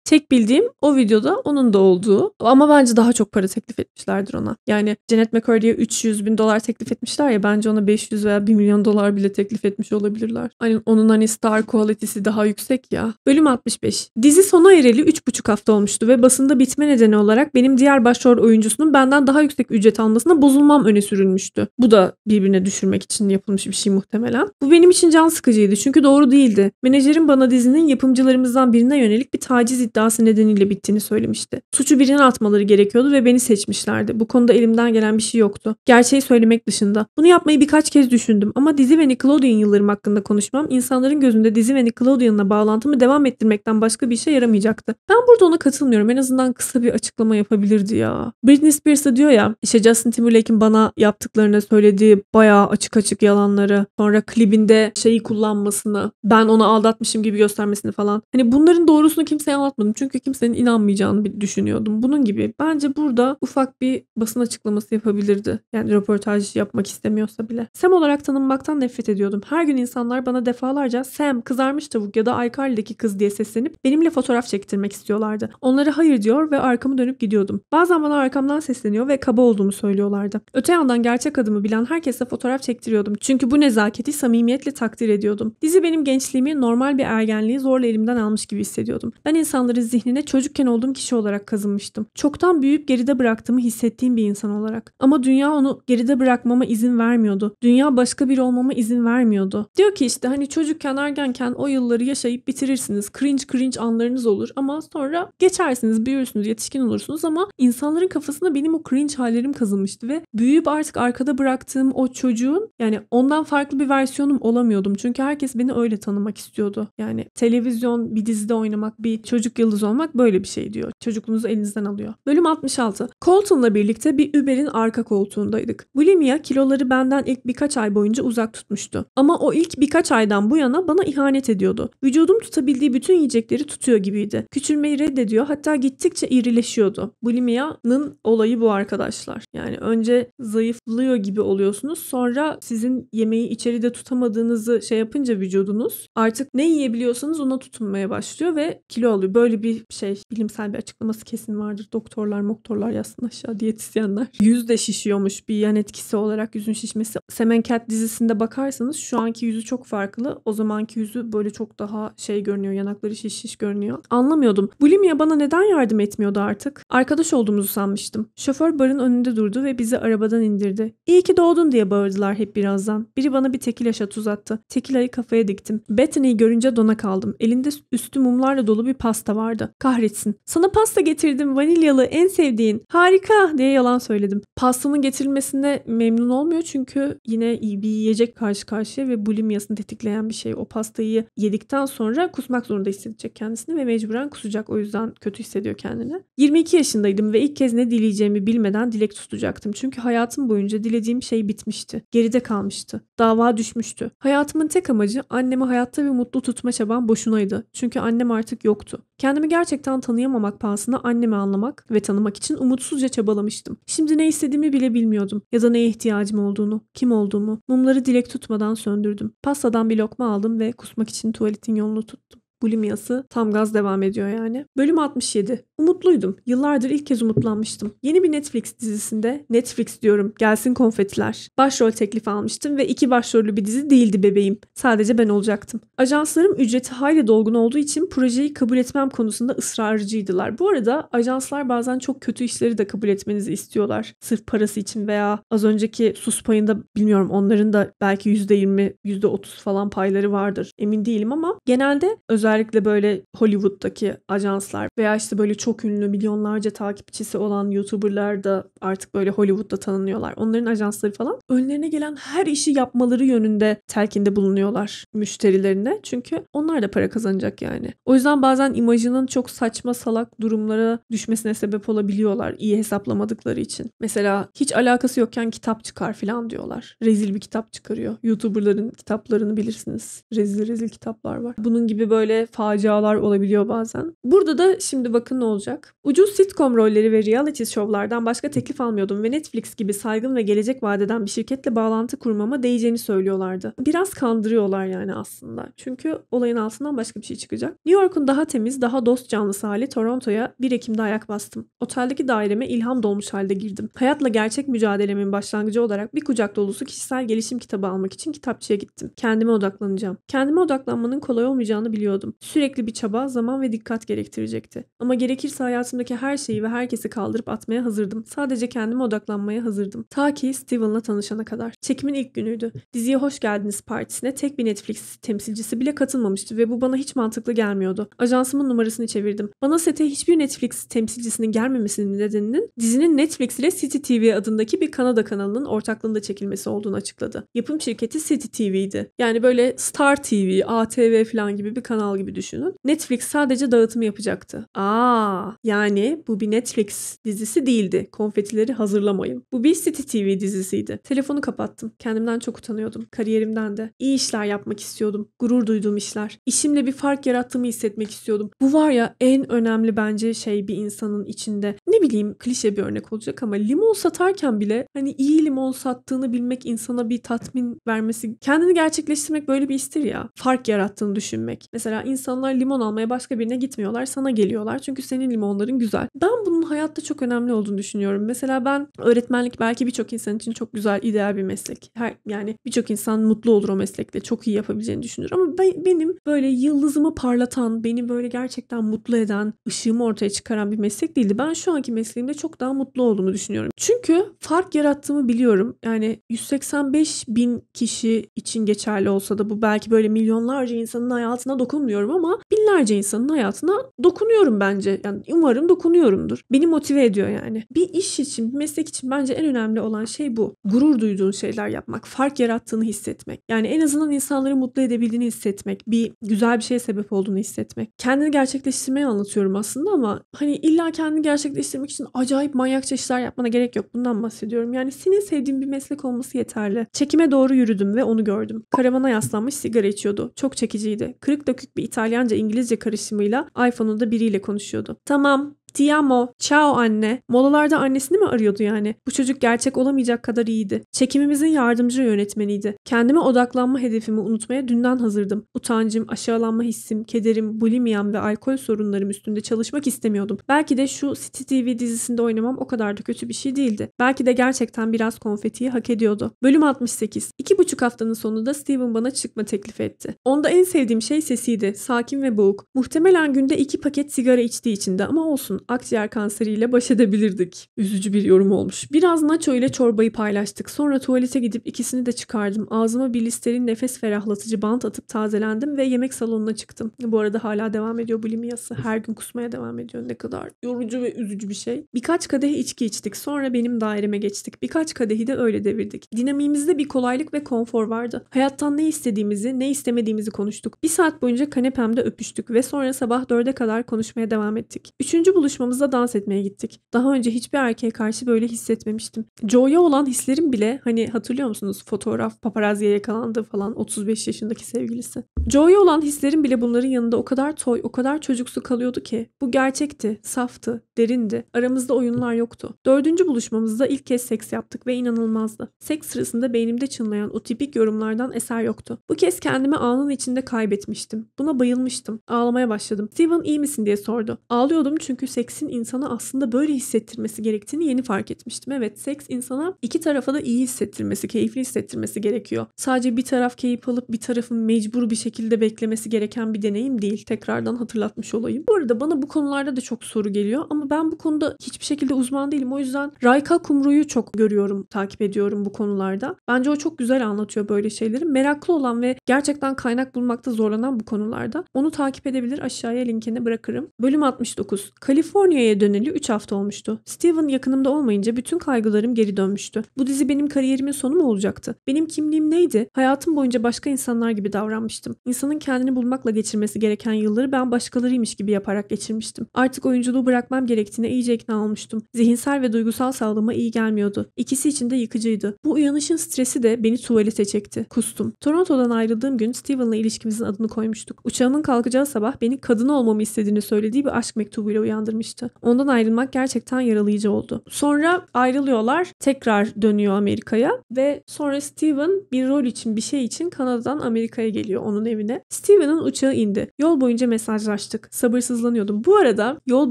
Speaker 1: Tek bildiğim o videoda onun da olduğu. Ama bence daha çok para teklif etmişlerdir ona. Yani Janet McCurdy'ye 300 bin dolar teklif etmişler ya bence ona 500 veya 1 milyon dolar bile teklif etmiş olabilirler. Hani onun hani star quality'si daha yüksek ya. Bölüm 65. Dizi sona ereli 3,5 hafta olmuştu ve basında bitme nedeni olarak benim diğer başrol oyuncusunun benden daha yüksek ücret almasına bozulmam öne sürülmüştü. Bu da birbirine düşürmek için yapılmış bir şey muhtemelen. Bu benim için can sıkıcıydı çünkü doğru değildi. Menajerim bana dizinin yapımcılarımızdan birine yönelik bir taciz iddiası nedeniyle bittiğini söylemişti. Suçu birine atmaları gerekiyordu ve beni seçmişlerdi. Bu konuda elimden gelen bir şey yoktu. Gerçeği söylemek dışında. Bunu yapmayı birkaç kez düşündüm ama dizi ve Nickelodeon yıllarım hakkında konuşmam insanların gözünde dizi ve Nickelodeon'la bağlantımı devam ettirmekten başka bir işe yaramayacaktı. Ben burada ona katılmıyorum. En azından kısa bir açıklama yapabilirdi ya. Britney Spears diyor ya işte Justin Timberlake'in bana yaptıklarını söylediği bayağı açık açık yalanları sonra klibinde şeyi kullanmasını ben onu aldatmışım gibi göstermesini falan. Hani bunların doğrusunu kimseye anlatmadı korkuyordum. Çünkü kimsenin inanmayacağını düşünüyordum. Bunun gibi bence burada ufak bir basın açıklaması yapabilirdi. Yani röportaj yapmak istemiyorsa bile. Sam olarak tanınmaktan nefret ediyordum. Her gün insanlar bana defalarca Sam kızarmış tavuk ya da Aykali'deki kız diye seslenip benimle fotoğraf çektirmek istiyorlardı. Onlara hayır diyor ve arkamı dönüp gidiyordum. Bazen bana arkamdan sesleniyor ve kaba olduğumu söylüyorlardı. Öte yandan gerçek adımı bilen herkese fotoğraf çektiriyordum. Çünkü bu nezaketi samimiyetle takdir ediyordum. Dizi benim gençliğimi normal bir ergenliği zorla elimden almış gibi hissediyordum. Ben insanları anıları zihnine çocukken olduğum kişi olarak kazınmıştım. Çoktan büyüyüp geride bıraktığımı hissettiğim bir insan olarak. Ama dünya onu geride bırakmama izin vermiyordu. Dünya başka bir olmama izin vermiyordu. Diyor ki işte hani çocukken ergenken o yılları yaşayıp bitirirsiniz. Cringe cringe anlarınız olur ama sonra geçersiniz, büyürsünüz, yetişkin olursunuz ama insanların kafasında benim o cringe hallerim kazınmıştı ve büyüyüp artık arkada bıraktığım o çocuğun yani ondan farklı bir versiyonum olamıyordum. Çünkü herkes beni öyle tanımak istiyordu. Yani televizyon, bir dizide oynamak, bir çocuk yıldız olmak böyle bir şey diyor. Çocukluğunuzu elinizden alıyor. Bölüm 66. Colton'la birlikte bir Uber'in arka koltuğundaydık. Bulimia kiloları benden ilk birkaç ay boyunca uzak tutmuştu. Ama o ilk birkaç aydan bu yana bana ihanet ediyordu. Vücudum tutabildiği bütün yiyecekleri tutuyor gibiydi. Küçülmeyi reddediyor hatta gittikçe irileşiyordu. Bulimia'nın olayı bu arkadaşlar. Yani önce zayıflıyor gibi oluyorsunuz. Sonra sizin yemeği içeride tutamadığınızı şey yapınca vücudunuz artık ne yiyebiliyorsanız ona tutunmaya başlıyor ve kilo alıyor. Böyle böyle bir şey bilimsel bir açıklaması kesin vardır. Doktorlar moktorlar yazsın aşağı diyetisyenler. Yüz de şişiyormuş bir yan etkisi olarak yüzün şişmesi. Semenkat dizisinde bakarsanız şu anki yüzü çok farklı. O zamanki yüzü böyle çok daha şey görünüyor. Yanakları şiş şiş görünüyor. Anlamıyordum. Bulimia bana neden yardım etmiyordu artık? Arkadaş olduğumuzu sanmıştım. Şoför barın önünde durdu ve bizi arabadan indirdi. İyi ki doğdun diye bağırdılar hep birazdan. Biri bana bir tekila şat uzattı. Tekilayı kafaya diktim. Bethany'yi görünce dona kaldım. Elinde üstü mumlarla dolu bir pasta var vardı. Kahretsin. Sana pasta getirdim vanilyalı en sevdiğin. Harika diye yalan söyledim. Pastanın getirilmesinde memnun olmuyor çünkü yine iyi bir yiyecek karşı karşıya ve bulimyasını tetikleyen bir şey. O pastayı yedikten sonra kusmak zorunda hissedecek kendisini ve mecburen kusacak. O yüzden kötü hissediyor kendini. 22 yaşındaydım ve ilk kez ne dileyeceğimi bilmeden dilek tutacaktım. Çünkü hayatım boyunca dilediğim şey bitmişti. Geride kalmıştı. Dava düşmüştü. Hayatımın tek amacı annemi hayatta ve mutlu tutma çabam boşunaydı. Çünkü annem artık yoktu. Kendi Kendimi gerçekten tanıyamamak pahasına annemi anlamak ve tanımak için umutsuzca çabalamıştım. Şimdi ne istediğimi bile bilmiyordum ya da neye ihtiyacım olduğunu, kim olduğumu. Mumları dilek tutmadan söndürdüm. Pastadan bir lokma aldım ve kusmak için tuvaletin yolunu tuttum bulimiyası tam gaz devam ediyor yani. Bölüm 67. Umutluydum. Yıllardır ilk kez umutlanmıştım. Yeni bir Netflix dizisinde Netflix diyorum gelsin konfetiler. Başrol teklifi almıştım ve iki başrollü bir dizi değildi bebeğim. Sadece ben olacaktım. Ajanslarım ücreti hayli dolgun olduğu için projeyi kabul etmem konusunda ısrarcıydılar. Bu arada ajanslar bazen çok kötü işleri de kabul etmenizi istiyorlar. Sırf parası için veya az önceki sus payında bilmiyorum onların da belki %20, %30 falan payları vardır. Emin değilim ama genelde özel Özellikle böyle Hollywood'daki ajanslar veya işte böyle çok ünlü milyonlarca takipçisi olan YouTuber'lar da artık böyle Hollywood'da tanınıyorlar. Onların ajansları falan önlerine gelen her işi yapmaları yönünde telkinde bulunuyorlar müşterilerine. Çünkü onlar da para kazanacak yani. O yüzden bazen imajının çok saçma salak durumlara düşmesine sebep olabiliyorlar iyi hesaplamadıkları için. Mesela hiç alakası yokken kitap çıkar falan diyorlar. Rezil bir kitap çıkarıyor. YouTuber'ların kitaplarını bilirsiniz. Rezil rezil kitaplar var. Bunun gibi böyle ve facialar olabiliyor bazen. Burada da şimdi bakın ne olacak. Ucuz sitcom rolleri ve reality şovlardan başka teklif almıyordum ve Netflix gibi saygın ve gelecek vadeden bir şirketle bağlantı kurmama değeceğini söylüyorlardı. Biraz kandırıyorlar yani aslında. Çünkü olayın altından başka bir şey çıkacak. New York'un daha temiz, daha dost canlısı hali Toronto'ya 1 Ekim'de ayak bastım. Oteldeki daireme ilham dolmuş halde girdim. Hayatla gerçek mücadelemin başlangıcı olarak bir kucak dolusu kişisel gelişim kitabı almak için kitapçıya gittim. Kendime odaklanacağım. Kendime odaklanmanın kolay olmayacağını biliyordum istemiyordum. Sürekli bir çaba, zaman ve dikkat gerektirecekti. Ama gerekirse hayatımdaki her şeyi ve herkesi kaldırıp atmaya hazırdım. Sadece kendime odaklanmaya hazırdım. Ta ki Steven'la tanışana kadar. Çekimin ilk günüydü. Diziye hoş geldiniz partisine tek bir Netflix temsilcisi bile katılmamıştı ve bu bana hiç mantıklı gelmiyordu. Ajansımın numarasını çevirdim. Bana sete hiçbir Netflix temsilcisinin gelmemesinin nedeninin dizinin Netflix ile City TV adındaki bir Kanada kanalının ortaklığında çekilmesi olduğunu açıkladı. Yapım şirketi City TV'ydi. Yani böyle Star TV, ATV falan gibi bir kanal kanal gibi düşünün. Netflix sadece dağıtımı yapacaktı. Aa, yani bu bir Netflix dizisi değildi. Konfetileri hazırlamayın. Bu bir City TV dizisiydi. Telefonu kapattım. Kendimden çok utanıyordum. Kariyerimden de. İyi işler yapmak istiyordum. Gurur duyduğum işler. İşimle bir fark yarattığımı hissetmek istiyordum. Bu var ya en önemli bence şey bir insanın içinde. Ne bileyim klişe bir örnek olacak ama limon satarken bile hani iyi limon sattığını bilmek insana bir tatmin vermesi. Kendini gerçekleştirmek böyle bir istir ya. Fark yarattığını düşünmek. Mesela insanlar limon almaya başka birine gitmiyorlar. Sana geliyorlar. Çünkü senin limonların güzel. Ben bunun hayatta çok önemli olduğunu düşünüyorum. Mesela ben öğretmenlik belki birçok insan için çok güzel, ideal bir meslek. Her, yani birçok insan mutlu olur o meslekte. Çok iyi yapabileceğini düşünür. Ama ben, benim böyle yıldızımı parlatan, beni böyle gerçekten mutlu eden, ışığımı ortaya çıkaran bir meslek değildi. Ben şu anki mesleğimde çok daha mutlu olduğumu düşünüyorum. Çünkü fark yarattığımı biliyorum. Yani 185 bin kişi için geçerli olsa da bu belki böyle milyonlarca insanın hayatına dokunmuyor bilmiyorum ama binlerce insanın hayatına dokunuyorum bence. Yani umarım dokunuyorumdur. Beni motive ediyor yani. Bir iş için, bir meslek için bence en önemli olan şey bu. Gurur duyduğun şeyler yapmak, fark yarattığını hissetmek. Yani en azından insanları mutlu edebildiğini hissetmek, bir güzel bir şeye sebep olduğunu hissetmek. Kendini gerçekleştirmeyi anlatıyorum aslında ama hani illa kendini gerçekleştirmek için acayip manyakça işler yapmana gerek yok. Bundan bahsediyorum. Yani senin sevdiğin bir meslek olması yeterli. Çekime doğru yürüdüm ve onu gördüm. Karavana yaslanmış sigara içiyordu. Çok çekiciydi. Kırık dökük bir İtalyanca İngilizce karışımıyla iPhone'unda biriyle konuşuyordu. Tamam Ti amo, ciao anne. Molalarda annesini mi arıyordu yani? Bu çocuk gerçek olamayacak kadar iyiydi. Çekimimizin yardımcı yönetmeniydi. Kendime odaklanma hedefimi unutmaya dünden hazırdım. Utancım, aşağılanma hissim, kederim, bulimiyam ve alkol sorunlarım üstünde çalışmak istemiyordum. Belki de şu City TV dizisinde oynamam o kadar da kötü bir şey değildi. Belki de gerçekten biraz konfetiyi hak ediyordu. Bölüm 68. İki buçuk haftanın sonunda Steven bana çıkma teklif etti. Onda en sevdiğim şey sesiydi. Sakin ve boğuk. Muhtemelen günde iki paket sigara içtiği içinde ama olsun akciğer kanseriyle baş edebilirdik. Üzücü bir yorum olmuş. Biraz naço ile çorbayı paylaştık. Sonra tuvalete gidip ikisini de çıkardım. Ağzıma bir listerin nefes ferahlatıcı bant atıp tazelendim ve yemek salonuna çıktım. Bu arada hala devam ediyor bulimiyası. Her gün kusmaya devam ediyor. Ne kadar yorucu ve üzücü bir şey. Birkaç kadeh içki içtik. Sonra benim daireme geçtik. Birkaç kadehi de öyle devirdik. Dinamiğimizde bir kolaylık ve konfor vardı. Hayattan ne istediğimizi, ne istemediğimizi konuştuk. Bir saat boyunca kanepemde öpüştük ve sonra sabah dörde kadar konuşmaya devam ettik. Üçüncü buluşma buluşmamızda dans etmeye gittik. Daha önce hiçbir erkeğe karşı böyle hissetmemiştim. Joe'ya olan hislerim bile hani hatırlıyor musunuz fotoğraf paparazziye yakalandı falan 35 yaşındaki sevgilisi. Joe'ya olan hislerim bile bunların yanında o kadar toy o kadar çocuksu kalıyordu ki bu gerçekti, saftı, derindi. Aramızda oyunlar yoktu. Dördüncü buluşmamızda ilk kez seks yaptık ve inanılmazdı. Seks sırasında beynimde çınlayan o tipik yorumlardan eser yoktu. Bu kez kendimi anın içinde kaybetmiştim. Buna bayılmıştım. Ağlamaya başladım. Steven iyi misin diye sordu. Ağlıyordum çünkü seksin insana aslında böyle hissettirmesi gerektiğini yeni fark etmiştim. Evet seks insana iki tarafa da iyi hissettirmesi, keyifli hissettirmesi gerekiyor. Sadece bir taraf keyif alıp bir tarafın mecbur bir şekilde beklemesi gereken bir deneyim değil. Tekrardan hatırlatmış olayım. Bu arada bana bu konularda da çok soru geliyor ama ama ben bu konuda hiçbir şekilde uzman değilim. O yüzden Rayka Kumru'yu çok görüyorum, takip ediyorum bu konularda. Bence o çok güzel anlatıyor böyle şeyleri. Meraklı olan ve gerçekten kaynak bulmakta zorlanan bu konularda onu takip edebilir. Aşağıya linkini bırakırım. Bölüm 69. Kaliforniya'ya döneli 3 hafta olmuştu. Steven yakınımda olmayınca bütün kaygılarım geri dönmüştü. Bu dizi benim kariyerimin sonu mu olacaktı? Benim kimliğim neydi? Hayatım boyunca başka insanlar gibi davranmıştım. İnsanın kendini bulmakla geçirmesi gereken yılları ben başkalarıymış gibi yaparak geçirmiştim. Artık oyunculuğu bırakmam gerekiyordu gerektiğine iyice ikna olmuştum. Zihinsel ve duygusal sağlığıma iyi gelmiyordu. İkisi için de yıkıcıydı. Bu uyanışın stresi de beni tuvalete çekti. Kustum. Toronto'dan ayrıldığım gün Steven'la ilişkimizin adını koymuştuk. Uçağımın kalkacağı sabah beni kadın olmamı istediğini söylediği bir aşk mektubuyla uyandırmıştı. Ondan ayrılmak gerçekten yaralayıcı oldu. Sonra ayrılıyorlar. Tekrar dönüyor Amerika'ya ve sonra Steven bir rol için bir şey için Kanada'dan Amerika'ya geliyor onun evine. Steven'ın uçağı indi. Yol boyunca mesajlaştık. Sabırsızlanıyordum. Bu arada yol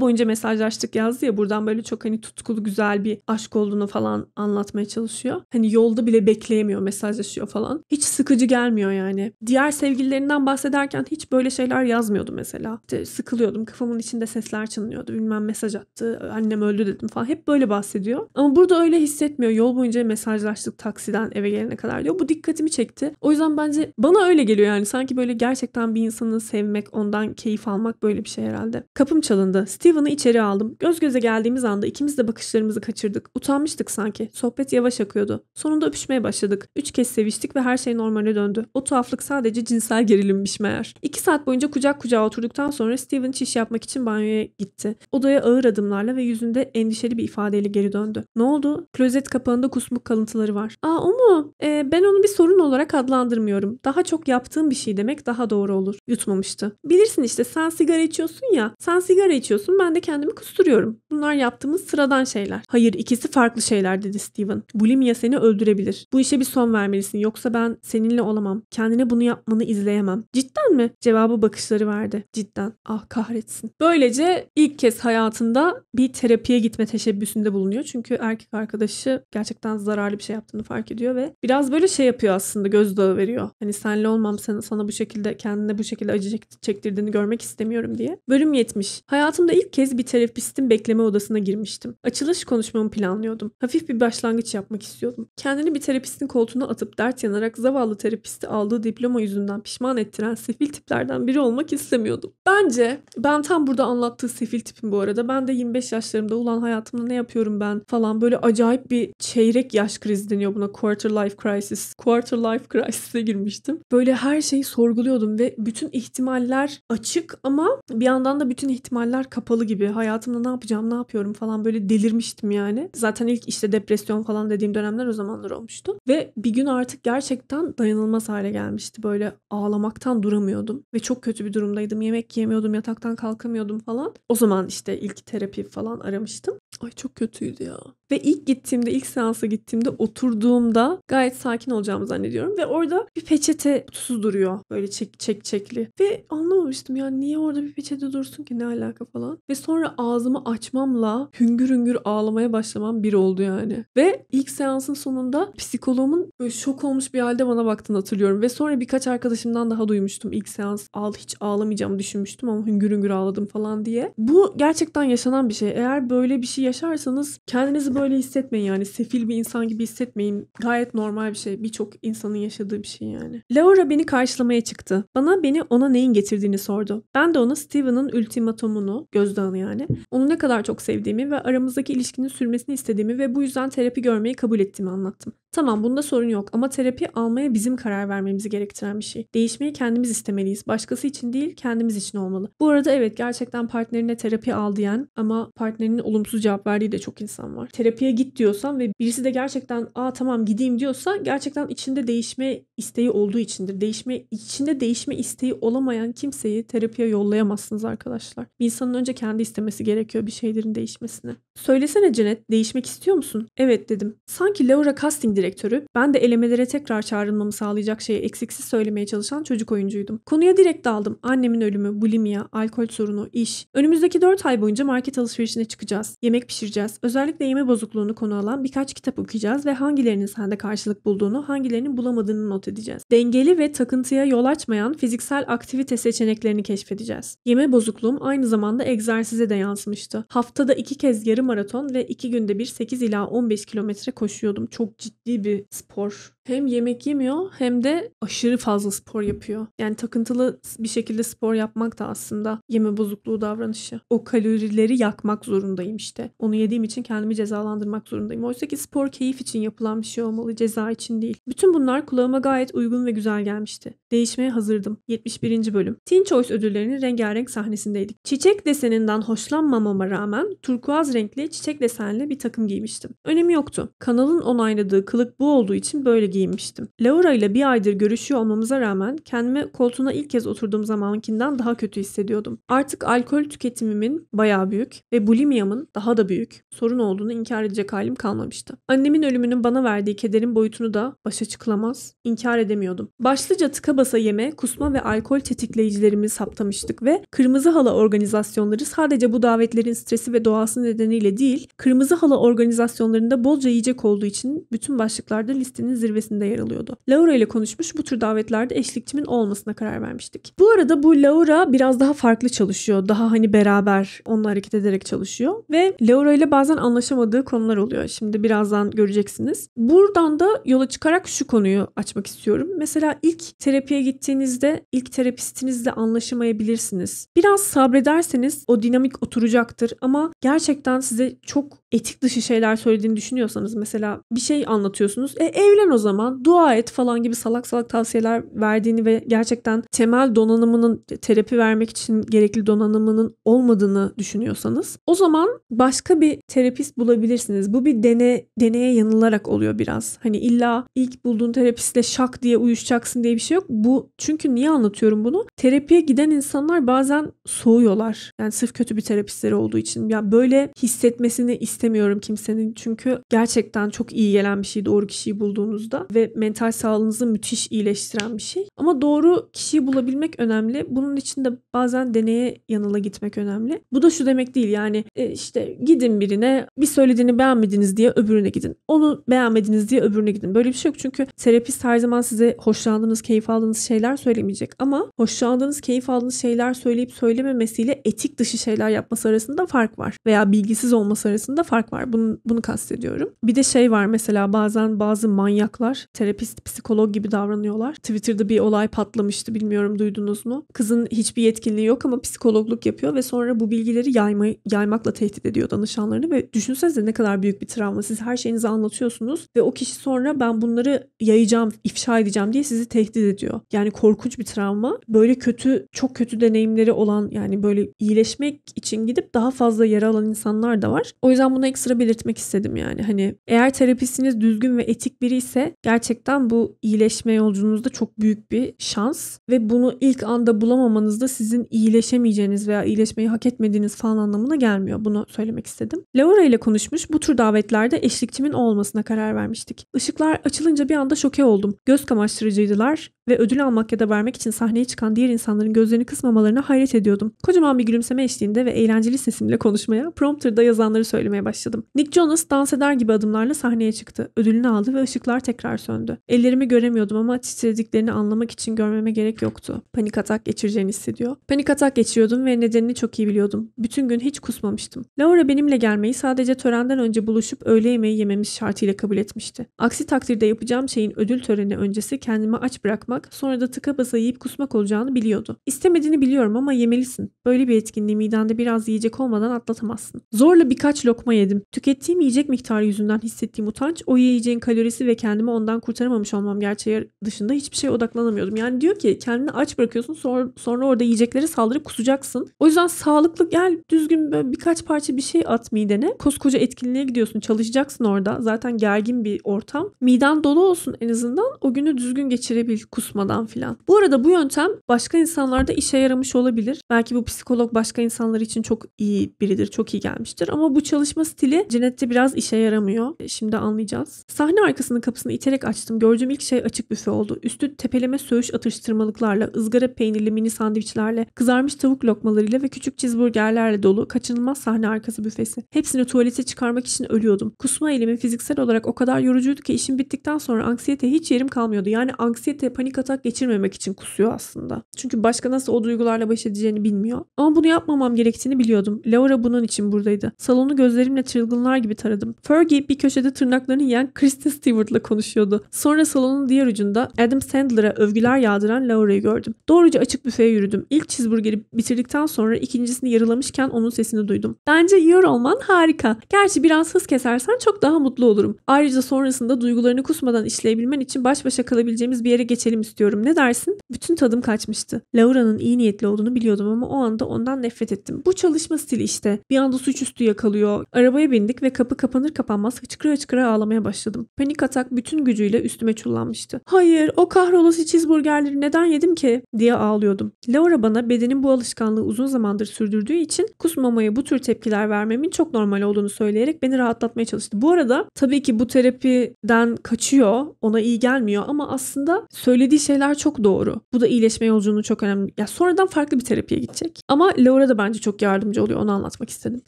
Speaker 1: boyunca mesajlaştık başlık yazdı ya buradan böyle çok hani tutkulu güzel bir aşk olduğunu falan anlatmaya çalışıyor. Hani yolda bile bekleyemiyor mesajlaşıyor falan. Hiç sıkıcı gelmiyor yani. Diğer sevgililerinden bahsederken hiç böyle şeyler yazmıyordu mesela. İşte sıkılıyordum kafamın içinde sesler çınlıyordu bilmem mesaj attı annem öldü dedim falan. Hep böyle bahsediyor. Ama burada öyle hissetmiyor. Yol boyunca mesajlaştık taksiden eve gelene kadar diyor. Bu dikkatimi çekti. O yüzden bence bana öyle geliyor yani. Sanki böyle gerçekten bir insanı sevmek, ondan keyif almak böyle bir şey herhalde. Kapım çalındı. Steven'ı içeri aldım utandım. Göz göze geldiğimiz anda ikimiz de bakışlarımızı kaçırdık. Utanmıştık sanki. Sohbet yavaş akıyordu. Sonunda öpüşmeye başladık. Üç kez seviştik ve her şey normale döndü. O tuhaflık sadece cinsel gerilimmiş meğer. İki saat boyunca kucak kucağa oturduktan sonra Steven çiş yapmak için banyoya gitti. Odaya ağır adımlarla ve yüzünde endişeli bir ifadeyle geri döndü. Ne oldu? Klozet kapağında kusmuk kalıntıları var. Aa o mu? Ee, ben onu bir sorun olarak adlandırmıyorum. Daha çok yaptığım bir şey demek daha doğru olur. Yutmamıştı. Bilirsin işte sen sigara içiyorsun ya. Sen sigara içiyorsun ben de kendimi kusuyorum kusturuyorum. Bunlar yaptığımız sıradan şeyler. Hayır ikisi farklı şeyler dedi Steven. Bulimia seni öldürebilir. Bu işe bir son vermelisin yoksa ben seninle olamam. Kendine bunu yapmanı izleyemem. Cidden mi? Cevabı bakışları verdi. Cidden. Ah kahretsin. Böylece ilk kez hayatında bir terapiye gitme teşebbüsünde bulunuyor. Çünkü erkek arkadaşı gerçekten zararlı bir şey yaptığını fark ediyor ve biraz böyle şey yapıyor aslında gözdağı veriyor. Hani senle olmam sen, sana bu şekilde kendine bu şekilde acı çektirdiğini görmek istemiyorum diye. Bölüm 70. Hayatımda ilk kez bir terapi terapistin bekleme odasına girmiştim. Açılış konuşmamı planlıyordum. Hafif bir başlangıç yapmak istiyordum. Kendini bir terapistin koltuğuna atıp dert yanarak zavallı terapisti aldığı diploma yüzünden pişman ettiren sefil tiplerden biri olmak istemiyordum. Bence ben tam burada anlattığı sefil tipim bu arada. Ben de 25 yaşlarımda ulan hayatımda ne yapıyorum ben falan böyle acayip bir çeyrek yaş krizi deniyor buna. Quarter life crisis. Quarter life crisis'e girmiştim. Böyle her şeyi sorguluyordum ve bütün ihtimaller açık ama bir yandan da bütün ihtimaller kapalı gibi. Hayat hayatımda ne yapacağım ne yapıyorum falan böyle delirmiştim yani. Zaten ilk işte depresyon falan dediğim dönemler o zamanlar olmuştu. Ve bir gün artık gerçekten dayanılmaz hale gelmişti. Böyle ağlamaktan duramıyordum. Ve çok kötü bir durumdaydım. Yemek yemiyordum, yataktan kalkamıyordum falan. O zaman işte ilk terapi falan aramıştım. Ay çok kötüydü ya. Ve ilk gittiğimde, ilk seansa gittiğimde oturduğumda gayet sakin olacağımı zannediyorum. Ve orada bir peçete kutusu duruyor. Böyle çek çek çekli. Ve anlamamıştım ya niye orada bir peçete dursun ki ne alaka falan. Ve sonra ağzımı açmamla hüngür hüngür ağlamaya başlamam bir oldu yani. Ve ilk seansın sonunda psikoloğumun böyle şok olmuş bir halde bana baktığını hatırlıyorum. Ve sonra birkaç arkadaşımdan daha duymuştum ilk seans al hiç ağlamayacağımı düşünmüştüm ama hüngür hüngür ağladım falan diye. Bu gerçekten yaşanan bir şey. Eğer böyle bir şey yaşarsanız kendinizi böyle hissetmeyin yani sefil bir insan gibi hissetmeyin. Gayet normal bir şey. Birçok insanın yaşadığı bir şey yani. Laura beni karşılamaya çıktı. Bana beni ona neyin getirdiğini sordu. Ben de ona Steven'ın ultimatomunu, gözdağını yani, onu ne kadar çok sevdiğimi ve aramızdaki ilişkinin sürmesini istediğimi ve bu yüzden terapi görmeyi kabul ettiğimi anlattım. Tamam bunda sorun yok ama terapi almaya bizim karar vermemizi gerektiren bir şey. Değişmeyi kendimiz istemeliyiz. Başkası için değil kendimiz için olmalı. Bu arada evet gerçekten partnerine terapi al diyen ama partnerinin olumsuz cevap verdiği de çok insan var. Terapiye git diyorsan ve birisi de gerçekten aa tamam gideyim diyorsa gerçekten içinde değişme isteği olduğu içindir. Değişme içinde değişme isteği olamayan kimseyi terapiye yollayamazsınız arkadaşlar. Bir insanın önce kendi istemesi gerekiyor bir şeylerin değişmesini. Söylesene Cennet değişmek istiyor musun? Evet dedim. Sanki Laura casting direktörü, ben de elemelere tekrar çağrılmamı sağlayacak şeyi eksiksiz söylemeye çalışan çocuk oyuncuydum. Konuya direkt daldım. Annemin ölümü, bulimia, alkol sorunu, iş. Önümüzdeki 4 ay boyunca market alışverişine çıkacağız. Yemek pişireceğiz. Özellikle yeme bozukluğunu konu alan birkaç kitap okuyacağız ve hangilerinin sende karşılık bulduğunu, hangilerinin bulamadığını not edeceğiz. Dengeli ve takıntıya yol açmayan fiziksel aktivite seçeneklerini keşfedeceğiz. Yeme bozukluğum aynı zamanda egzersize de yansımıştı. Haftada iki kez yarım maraton ve iki günde bir 8 ila 15 kilometre koşuyordum. Çok ciddi bir spor hem yemek yemiyor hem de aşırı fazla spor yapıyor. Yani takıntılı bir şekilde spor yapmak da aslında yeme bozukluğu davranışı. O kalorileri yakmak zorundayım işte. Onu yediğim için kendimi cezalandırmak zorundayım. Oysa ki spor keyif için yapılan bir şey olmalı, ceza için değil. Bütün bunlar kulağıma gayet uygun ve güzel gelmişti. Değişmeye hazırdım. 71. bölüm. Teen Choice ödüllerinin rengarenk sahnesindeydik. Çiçek deseninden hoşlanmamama rağmen turkuaz renkli çiçek desenli bir takım giymiştim. Önemi yoktu. Kanalın onayladığı kılık bu olduğu için böyle giymiştim. Laura ile bir aydır görüşüyor olmamıza rağmen kendimi koltuğuna ilk kez oturduğum zamankinden daha kötü hissediyordum. Artık alkol tüketimimin bayağı büyük ve bulimiyamın daha da büyük sorun olduğunu inkar edecek halim kalmamıştı. Annemin ölümünün bana verdiği kederin boyutunu da başa çıkılamaz, inkar edemiyordum. Başlıca tıka basa yeme, kusma ve alkol tetikleyicilerimi saptamıştık ve kırmızı hala organizasyonları sadece bu davetlerin stresi ve doğası nedeniyle değil, kırmızı hala organizasyonlarında bolca yiyecek olduğu için bütün başlıklarda listenin zirvesi listesinde yer alıyordu. Laura ile konuşmuş bu tür davetlerde eşlikçimin olmasına karar vermiştik. Bu arada bu Laura biraz daha farklı çalışıyor. Daha hani beraber onunla hareket ederek çalışıyor. Ve Laura ile bazen anlaşamadığı konular oluyor. Şimdi birazdan göreceksiniz. Buradan da yola çıkarak şu konuyu açmak istiyorum. Mesela ilk terapiye gittiğinizde ilk terapistinizle anlaşamayabilirsiniz. Biraz sabrederseniz o dinamik oturacaktır ama gerçekten size çok etik dışı şeyler söylediğini düşünüyorsanız mesela bir şey anlatıyorsunuz. E evlen o zaman zaman dua et falan gibi salak salak tavsiyeler verdiğini ve gerçekten temel donanımının terapi vermek için gerekli donanımının olmadığını düşünüyorsanız o zaman başka bir terapist bulabilirsiniz. Bu bir dene deneye yanılarak oluyor biraz. Hani illa ilk bulduğun terapistle şak diye uyuşacaksın diye bir şey yok. Bu çünkü niye anlatıyorum bunu? Terapiye giden insanlar bazen soğuyorlar. Yani sırf kötü bir terapistleri olduğu için. Yani böyle hissetmesini istemiyorum kimsenin. Çünkü gerçekten çok iyi gelen bir şey doğru kişiyi bulduğunuzda ve mental sağlığınızı müthiş iyileştiren bir şey. Ama doğru kişiyi bulabilmek önemli. Bunun için de bazen deneye yanıla gitmek önemli. Bu da şu demek değil yani e, işte gidin birine bir söylediğini beğenmediniz diye öbürüne gidin. Onu beğenmediniz diye öbürüne gidin. Böyle bir şey yok çünkü terapist her zaman size hoşlandığınız, keyif aldığınız şeyler söylemeyecek ama hoşlandığınız, keyif aldığınız şeyler söyleyip söylememesiyle etik dışı şeyler yapması arasında fark var veya bilgisiz olması arasında fark var. Bunu bunu kastediyorum. Bir de şey var mesela bazen bazı manyaklar davranıyorlar. Terapist, psikolog gibi davranıyorlar. Twitter'da bir olay patlamıştı bilmiyorum duydunuz mu? Kızın hiçbir yetkinliği yok ama psikologluk yapıyor ve sonra bu bilgileri yayma, yaymakla tehdit ediyor danışanlarını ve düşünsenize ne kadar büyük bir travma. Siz her şeyinizi anlatıyorsunuz ve o kişi sonra ben bunları yayacağım, ifşa edeceğim diye sizi tehdit ediyor. Yani korkunç bir travma. Böyle kötü, çok kötü deneyimleri olan yani böyle iyileşmek için gidip daha fazla yara alan insanlar da var. O yüzden bunu ekstra belirtmek istedim yani. Hani eğer terapistiniz düzgün ve etik biri ise Gerçekten bu iyileşme yolculuğunuzda çok büyük bir şans ve bunu ilk anda bulamamanız da sizin iyileşemeyeceğiniz veya iyileşmeyi hak etmediğiniz falan anlamına gelmiyor. Bunu söylemek istedim. Laura ile konuşmuş bu tür davetlerde eşlikçimin olmasına karar vermiştik. Işıklar açılınca bir anda şoke oldum. Göz kamaştırıcıydılar ve ödül almak ya da vermek için sahneye çıkan diğer insanların gözlerini kısmamalarına hayret ediyordum. Kocaman bir gülümseme eşliğinde ve eğlenceli sesimle konuşmaya, prompterda yazanları söylemeye başladım. Nick Jonas dans eder gibi adımlarla sahneye çıktı. Ödülünü aldı ve ışıklar tekrar ışıklar söndü. Ellerimi göremiyordum ama titrediklerini anlamak için görmeme gerek yoktu. Panik atak geçireceğini hissediyor. Panik atak geçiriyordum ve nedenini çok iyi biliyordum. Bütün gün hiç kusmamıştım. Laura benimle gelmeyi sadece törenden önce buluşup öğle yemeği yememiz şartıyla kabul etmişti. Aksi takdirde yapacağım şeyin ödül töreni öncesi kendimi aç bırakmak, sonra da tıka basa yiyip kusmak olacağını biliyordu. İstemediğini biliyorum ama yemelisin. Böyle bir etkinliği midende biraz yiyecek olmadan atlatamazsın. Zorla birkaç lokma yedim. Tükettiğim yiyecek miktarı yüzünden hissettiğim utanç, o yiyeceğin kalorisi ve kendimi ona ondan kurtaramamış olmam gerçeği dışında hiçbir şeye odaklanamıyordum. Yani diyor ki kendini aç bırakıyorsun sonra, sonra orada yiyecekleri saldırıp kusacaksın. O yüzden sağlıklı gel düzgün böyle birkaç parça bir şey at midene. Koskoca etkinliğe gidiyorsun çalışacaksın orada. Zaten gergin bir ortam. Miden dolu olsun en azından o günü düzgün geçirebil kusmadan filan. Bu arada bu yöntem başka insanlarda işe yaramış olabilir. Belki bu psikolog başka insanlar için çok iyi biridir, çok iyi gelmiştir. Ama bu çalışma stili cennette biraz işe yaramıyor. E, şimdi anlayacağız. Sahne arkasının kapısını iterek açtım. Gördüğüm ilk şey açık büfe oldu. Üstü tepeleme söğüş atıştırmalıklarla, ızgara peynirli mini sandviçlerle, kızarmış tavuk lokmalarıyla ve küçük cheeseburgerlerle dolu kaçınılmaz sahne arkası büfesi. Hepsini tuvalete çıkarmak için ölüyordum. Kusma eğilimi fiziksel olarak o kadar yorucuydu ki işim bittikten sonra anksiyete hiç yerim kalmıyordu. Yani anksiyete panik atak geçirmemek için kusuyor aslında. Çünkü başka nasıl o duygularla baş edeceğini bilmiyor. Ama bunu yapmamam gerektiğini biliyordum. Laura bunun için buradaydı. Salonu gözlerimle çılgınlar gibi taradım. Fergie bir köşede tırnaklarını yiyen Kristen Stewart'la konuşuyor çalışıyordu. Sonra salonun diğer ucunda Adam Sandler'a övgüler yağdıran Laura'yı gördüm. Doğruca açık büfeye yürüdüm. İlk cheeseburgeri bitirdikten sonra ikincisini yarılamışken onun sesini duydum. Bence yiyor olman harika. Gerçi biraz hız kesersen çok daha mutlu olurum. Ayrıca sonrasında duygularını kusmadan işleyebilmen için baş başa kalabileceğimiz bir yere geçelim istiyorum. Ne dersin? Bütün tadım kaçmıştı. Laura'nın iyi niyetli olduğunu biliyordum ama o anda ondan nefret ettim. Bu çalışma stili işte. Bir anda suçüstü yakalıyor. Arabaya bindik ve kapı kapanır kapanmaz hıçkıra hıçkıra ağlamaya başladım. Panik atak bütün gücüyle üstüme çullanmıştı. Hayır o kahrolası cheeseburgerleri neden yedim ki diye ağlıyordum. Laura bana bedenin bu alışkanlığı uzun zamandır sürdürdüğü için kusmamaya bu tür tepkiler vermemin çok normal olduğunu söyleyerek beni rahatlatmaya çalıştı. Bu arada tabii ki bu terapiden kaçıyor ona iyi gelmiyor ama aslında söylediği şeyler çok doğru. Bu da iyileşme yolculuğunu çok önemli. Ya sonradan farklı bir terapiye gidecek. Ama Laura da bence çok yardımcı oluyor onu anlatmak istedim.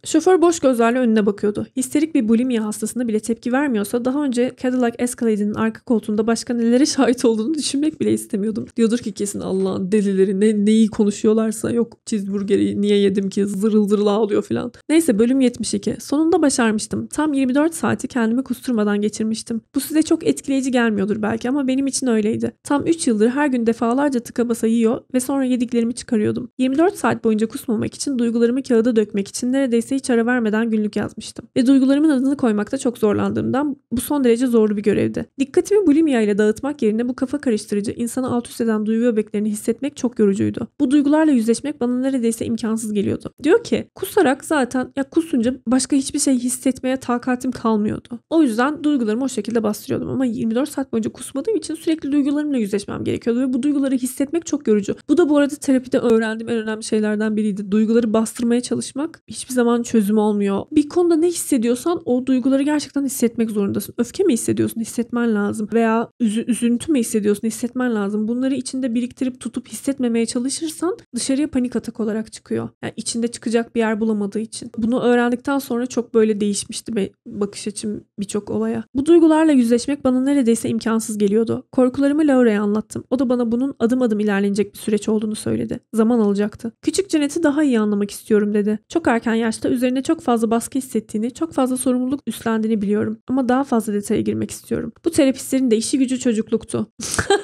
Speaker 1: Şoför boş gözlerle önüne bakıyordu. Histerik bir bulimiya hastasında bile tepki vermiyorsa daha önce Cadillac Escalade'in Mercedes'in arka koltuğunda başka nelere şahit olduğunu düşünmek bile istemiyordum. Diyordur ki kesin Allah'ın delileri ne, neyi konuşuyorlarsa yok cheeseburgeri niye yedim ki zırıl zırıl ağlıyor falan. Neyse bölüm 72. Sonunda başarmıştım. Tam 24 saati kendimi kusturmadan geçirmiştim. Bu size çok etkileyici gelmiyordur belki ama benim için öyleydi. Tam 3 yıldır her gün defalarca tıka basa yiyor ve sonra yediklerimi çıkarıyordum. 24 saat boyunca kusmamak için duygularımı kağıda dökmek için neredeyse hiç ara vermeden günlük yazmıştım. Ve duygularımın adını koymakta çok zorlandığımdan bu son derece zorlu bir görevdi. Dikkatimi bulimya ile dağıtmak yerine bu kafa karıştırıcı, insanı alt üst eden duygu öbeklerini hissetmek çok yorucuydu. Bu duygularla yüzleşmek bana neredeyse imkansız geliyordu. Diyor ki kusarak zaten ya kusunca başka hiçbir şey hissetmeye takatim kalmıyordu. O yüzden duygularımı o şekilde bastırıyordum ama 24 saat boyunca kusmadığım için sürekli duygularımla yüzleşmem gerekiyordu ve bu duyguları hissetmek çok yorucu. Bu da bu arada terapide öğrendiğim en önemli şeylerden biriydi. Duyguları bastırmaya çalışmak hiçbir zaman çözüm olmuyor. Bir konuda ne hissediyorsan o duyguları gerçekten hissetmek zorundasın. Öfke mi hissediyorsun? Hissetmen hissetmen lazım veya üzü, üzüntü mü hissediyorsun hissetmen lazım. Bunları içinde biriktirip tutup hissetmemeye çalışırsan dışarıya panik atak olarak çıkıyor. Yani içinde çıkacak bir yer bulamadığı için. Bunu öğrendikten sonra çok böyle değişmişti be, bakış açım birçok olaya. Bu duygularla yüzleşmek bana neredeyse imkansız geliyordu. Korkularımı Laura'ya anlattım. O da bana bunun adım adım ilerlenecek bir süreç olduğunu söyledi. Zaman alacaktı. Küçük Cennet'i daha iyi anlamak istiyorum dedi. Çok erken yaşta üzerine çok fazla baskı hissettiğini, çok fazla sorumluluk üstlendiğini biliyorum. Ama daha fazla detaya girmek istiyorum. Bu terapistlerin de işi gücü çocukluktu.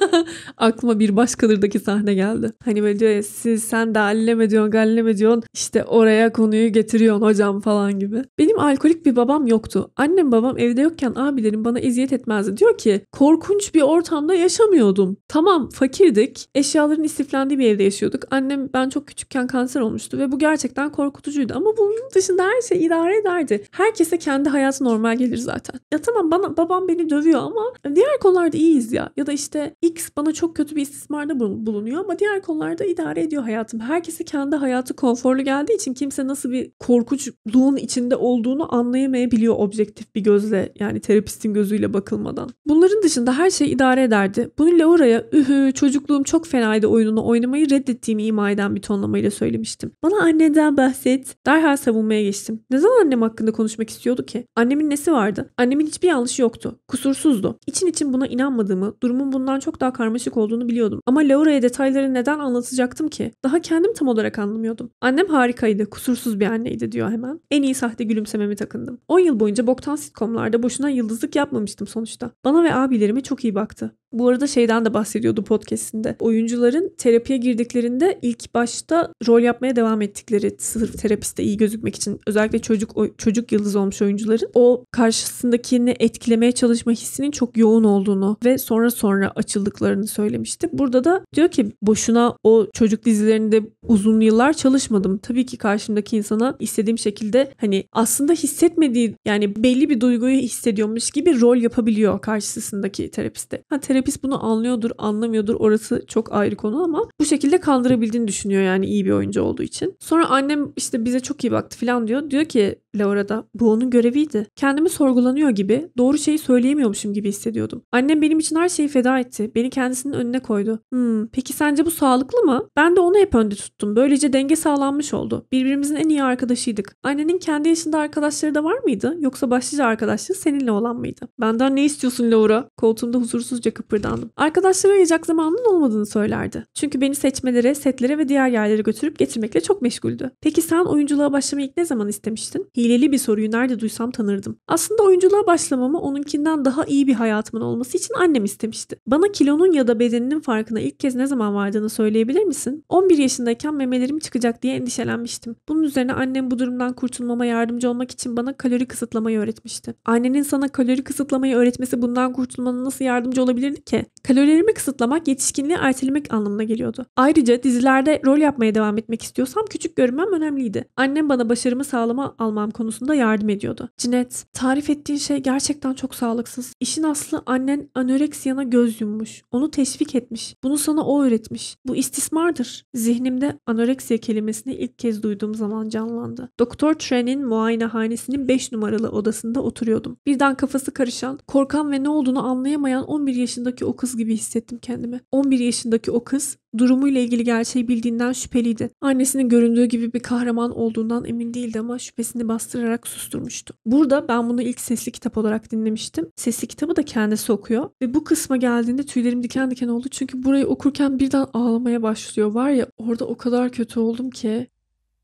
Speaker 1: Aklıma bir başkalarındaki sahne geldi. Hani böyle diyor ya siz sen de alleme diyorsun galleme diyorsun işte oraya konuyu getiriyorsun hocam falan gibi. Benim alkolik bir babam yoktu. Annem babam evde yokken abilerim bana eziyet etmezdi. Diyor ki korkunç bir ortamda yaşamıyordum. Tamam fakirdik. Eşyaların istiflendiği bir evde yaşıyorduk. Annem ben çok küçükken kanser olmuştu ve bu gerçekten korkutucuydu. Ama bunun dışında her şey idare ederdi. Herkese kendi hayatı normal gelir zaten. Ya tamam bana babam beni dövüyor ama ama diğer konularda iyiyiz ya. Ya da işte X bana çok kötü bir istismarda bulunuyor ama diğer konularda idare ediyor hayatım. Herkesi kendi hayatı konforlu geldiği için kimse nasıl bir korkuçluğun içinde olduğunu anlayamayabiliyor objektif bir gözle yani terapistin gözüyle bakılmadan. Bunların dışında her şey idare ederdi. Bunu Laura'ya ühü çocukluğum çok fenaydı oyununu oynamayı reddettiğimi ima eden bir tonlamayla söylemiştim. Bana anneden bahset. Derhal savunmaya geçtim. Ne zaman annem hakkında konuşmak istiyordu ki? Annemin nesi vardı? Annemin hiçbir yanlışı yoktu. Kusursuzdu. İçin için buna inanmadığımı, durumun bundan çok daha karmaşık olduğunu biliyordum. Ama Laura'ya detayları neden anlatacaktım ki? Daha kendim tam olarak anlamıyordum. Annem harikaydı, kusursuz bir anneydi diyor hemen. En iyi sahte gülümsememi takındım. 10 yıl boyunca boktan sitcomlarda boşuna yıldızlık yapmamıştım sonuçta. Bana ve abilerime çok iyi baktı. Bu arada şeyden de bahsediyordu podcastinde. Oyuncuların terapiye girdiklerinde ilk başta rol yapmaya devam ettikleri sırf terapiste iyi gözükmek için özellikle çocuk çocuk yıldız olmuş oyuncuların o karşısındakini etkilemeye çalışma hissinin çok yoğun olduğunu ve sonra sonra açıldıklarını söylemişti. Burada da diyor ki boşuna o çocuk dizilerinde uzun yıllar çalışmadım. Tabii ki karşımdaki insana istediğim şekilde hani aslında hissetmediği yani belli bir duyguyu hissediyormuş gibi rol yapabiliyor karşısındaki terapiste. Ha, terapist bunu anlıyordur, anlamıyordur. Orası çok ayrı konu ama bu şekilde kandırabildiğini düşünüyor yani iyi bir oyuncu olduğu için. Sonra annem işte bize çok iyi baktı falan diyor. Diyor ki Laura da bu onun göreviydi. Kendimi sorgulanıyor gibi, doğru şeyi söyleyemiyormuşum gibi gibi hissediyordum. Annem benim için her şeyi feda etti. Beni kendisinin önüne koydu. Hmm, peki sence bu sağlıklı mı? Ben de onu hep önde tuttum. Böylece denge sağlanmış oldu. Birbirimizin en iyi arkadaşıydık. Annenin kendi yaşında arkadaşları da var mıydı? Yoksa başlıca arkadaşlığı seninle olan mıydı? Benden ne istiyorsun Laura? Koltuğumda huzursuzca kıpırdandım. Arkadaşları ayıracak zamanın olmadığını söylerdi. Çünkü beni seçmelere, setlere ve diğer yerlere götürüp getirmekle çok meşguldü. Peki sen oyunculuğa başlamayı ilk ne zaman istemiştin? Hileli bir soruyu nerede duysam tanırdım. Aslında oyunculuğa başlamamı onunkinden daha iyi bir bir hayatımın olması için annem istemişti. Bana kilonun ya da bedeninin farkına ilk kez ne zaman vardığını söyleyebilir misin? 11 yaşındayken memelerim çıkacak diye endişelenmiştim. Bunun üzerine annem bu durumdan kurtulmama yardımcı olmak için bana kalori kısıtlamayı öğretmişti. Annenin sana kalori kısıtlamayı öğretmesi bundan kurtulmana nasıl yardımcı olabilirdi ki? Kalorilerimi kısıtlamak yetişkinliği ertelemek anlamına geliyordu. Ayrıca dizilerde rol yapmaya devam etmek istiyorsam küçük görünmem önemliydi. Annem bana başarımı sağlama almam konusunda yardım ediyordu. Cinet, tarif ettiğin şey gerçekten çok sağlıksız. İşin için Aslı annen anoreksiyana göz yummuş. Onu teşvik etmiş. Bunu sana o öğretmiş. Bu istismardır. Zihnimde anoreksiya kelimesini ilk kez duyduğum zaman canlandı. Doktor Tren'in muayenehanesinin 5 numaralı odasında oturuyordum. Birden kafası karışan, korkan ve ne olduğunu anlayamayan 11 yaşındaki o kız gibi hissettim kendimi. 11 yaşındaki o kız durumuyla ilgili gerçeği bildiğinden şüpheliydi. Annesinin göründüğü gibi bir kahraman olduğundan emin değildi ama şüphesini bastırarak susturmuştu. Burada ben bunu ilk sesli kitap olarak dinlemiştim. Sesli kitabı da kendisi okuyor ve bu kısma geldiğinde tüylerim diken diken oldu çünkü burayı okurken birden ağlamaya başlıyor. Var ya orada o kadar kötü oldum ki.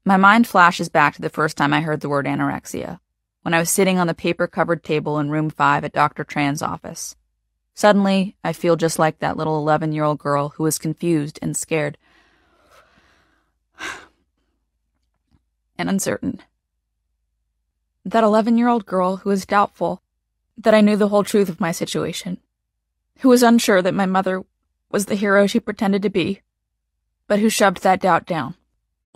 Speaker 2: My mind flashes back to the first time I heard the word anorexia. When I was sitting on the paper-covered table in room 5 at Dr. Tran's office. Suddenly, I feel just like that little 11 year old girl who is confused and scared
Speaker 1: and uncertain. That 11 year old girl who is doubtful that I knew the whole truth of my situation, who was unsure that my mother was the hero she pretended to be, but who shoved that doubt down.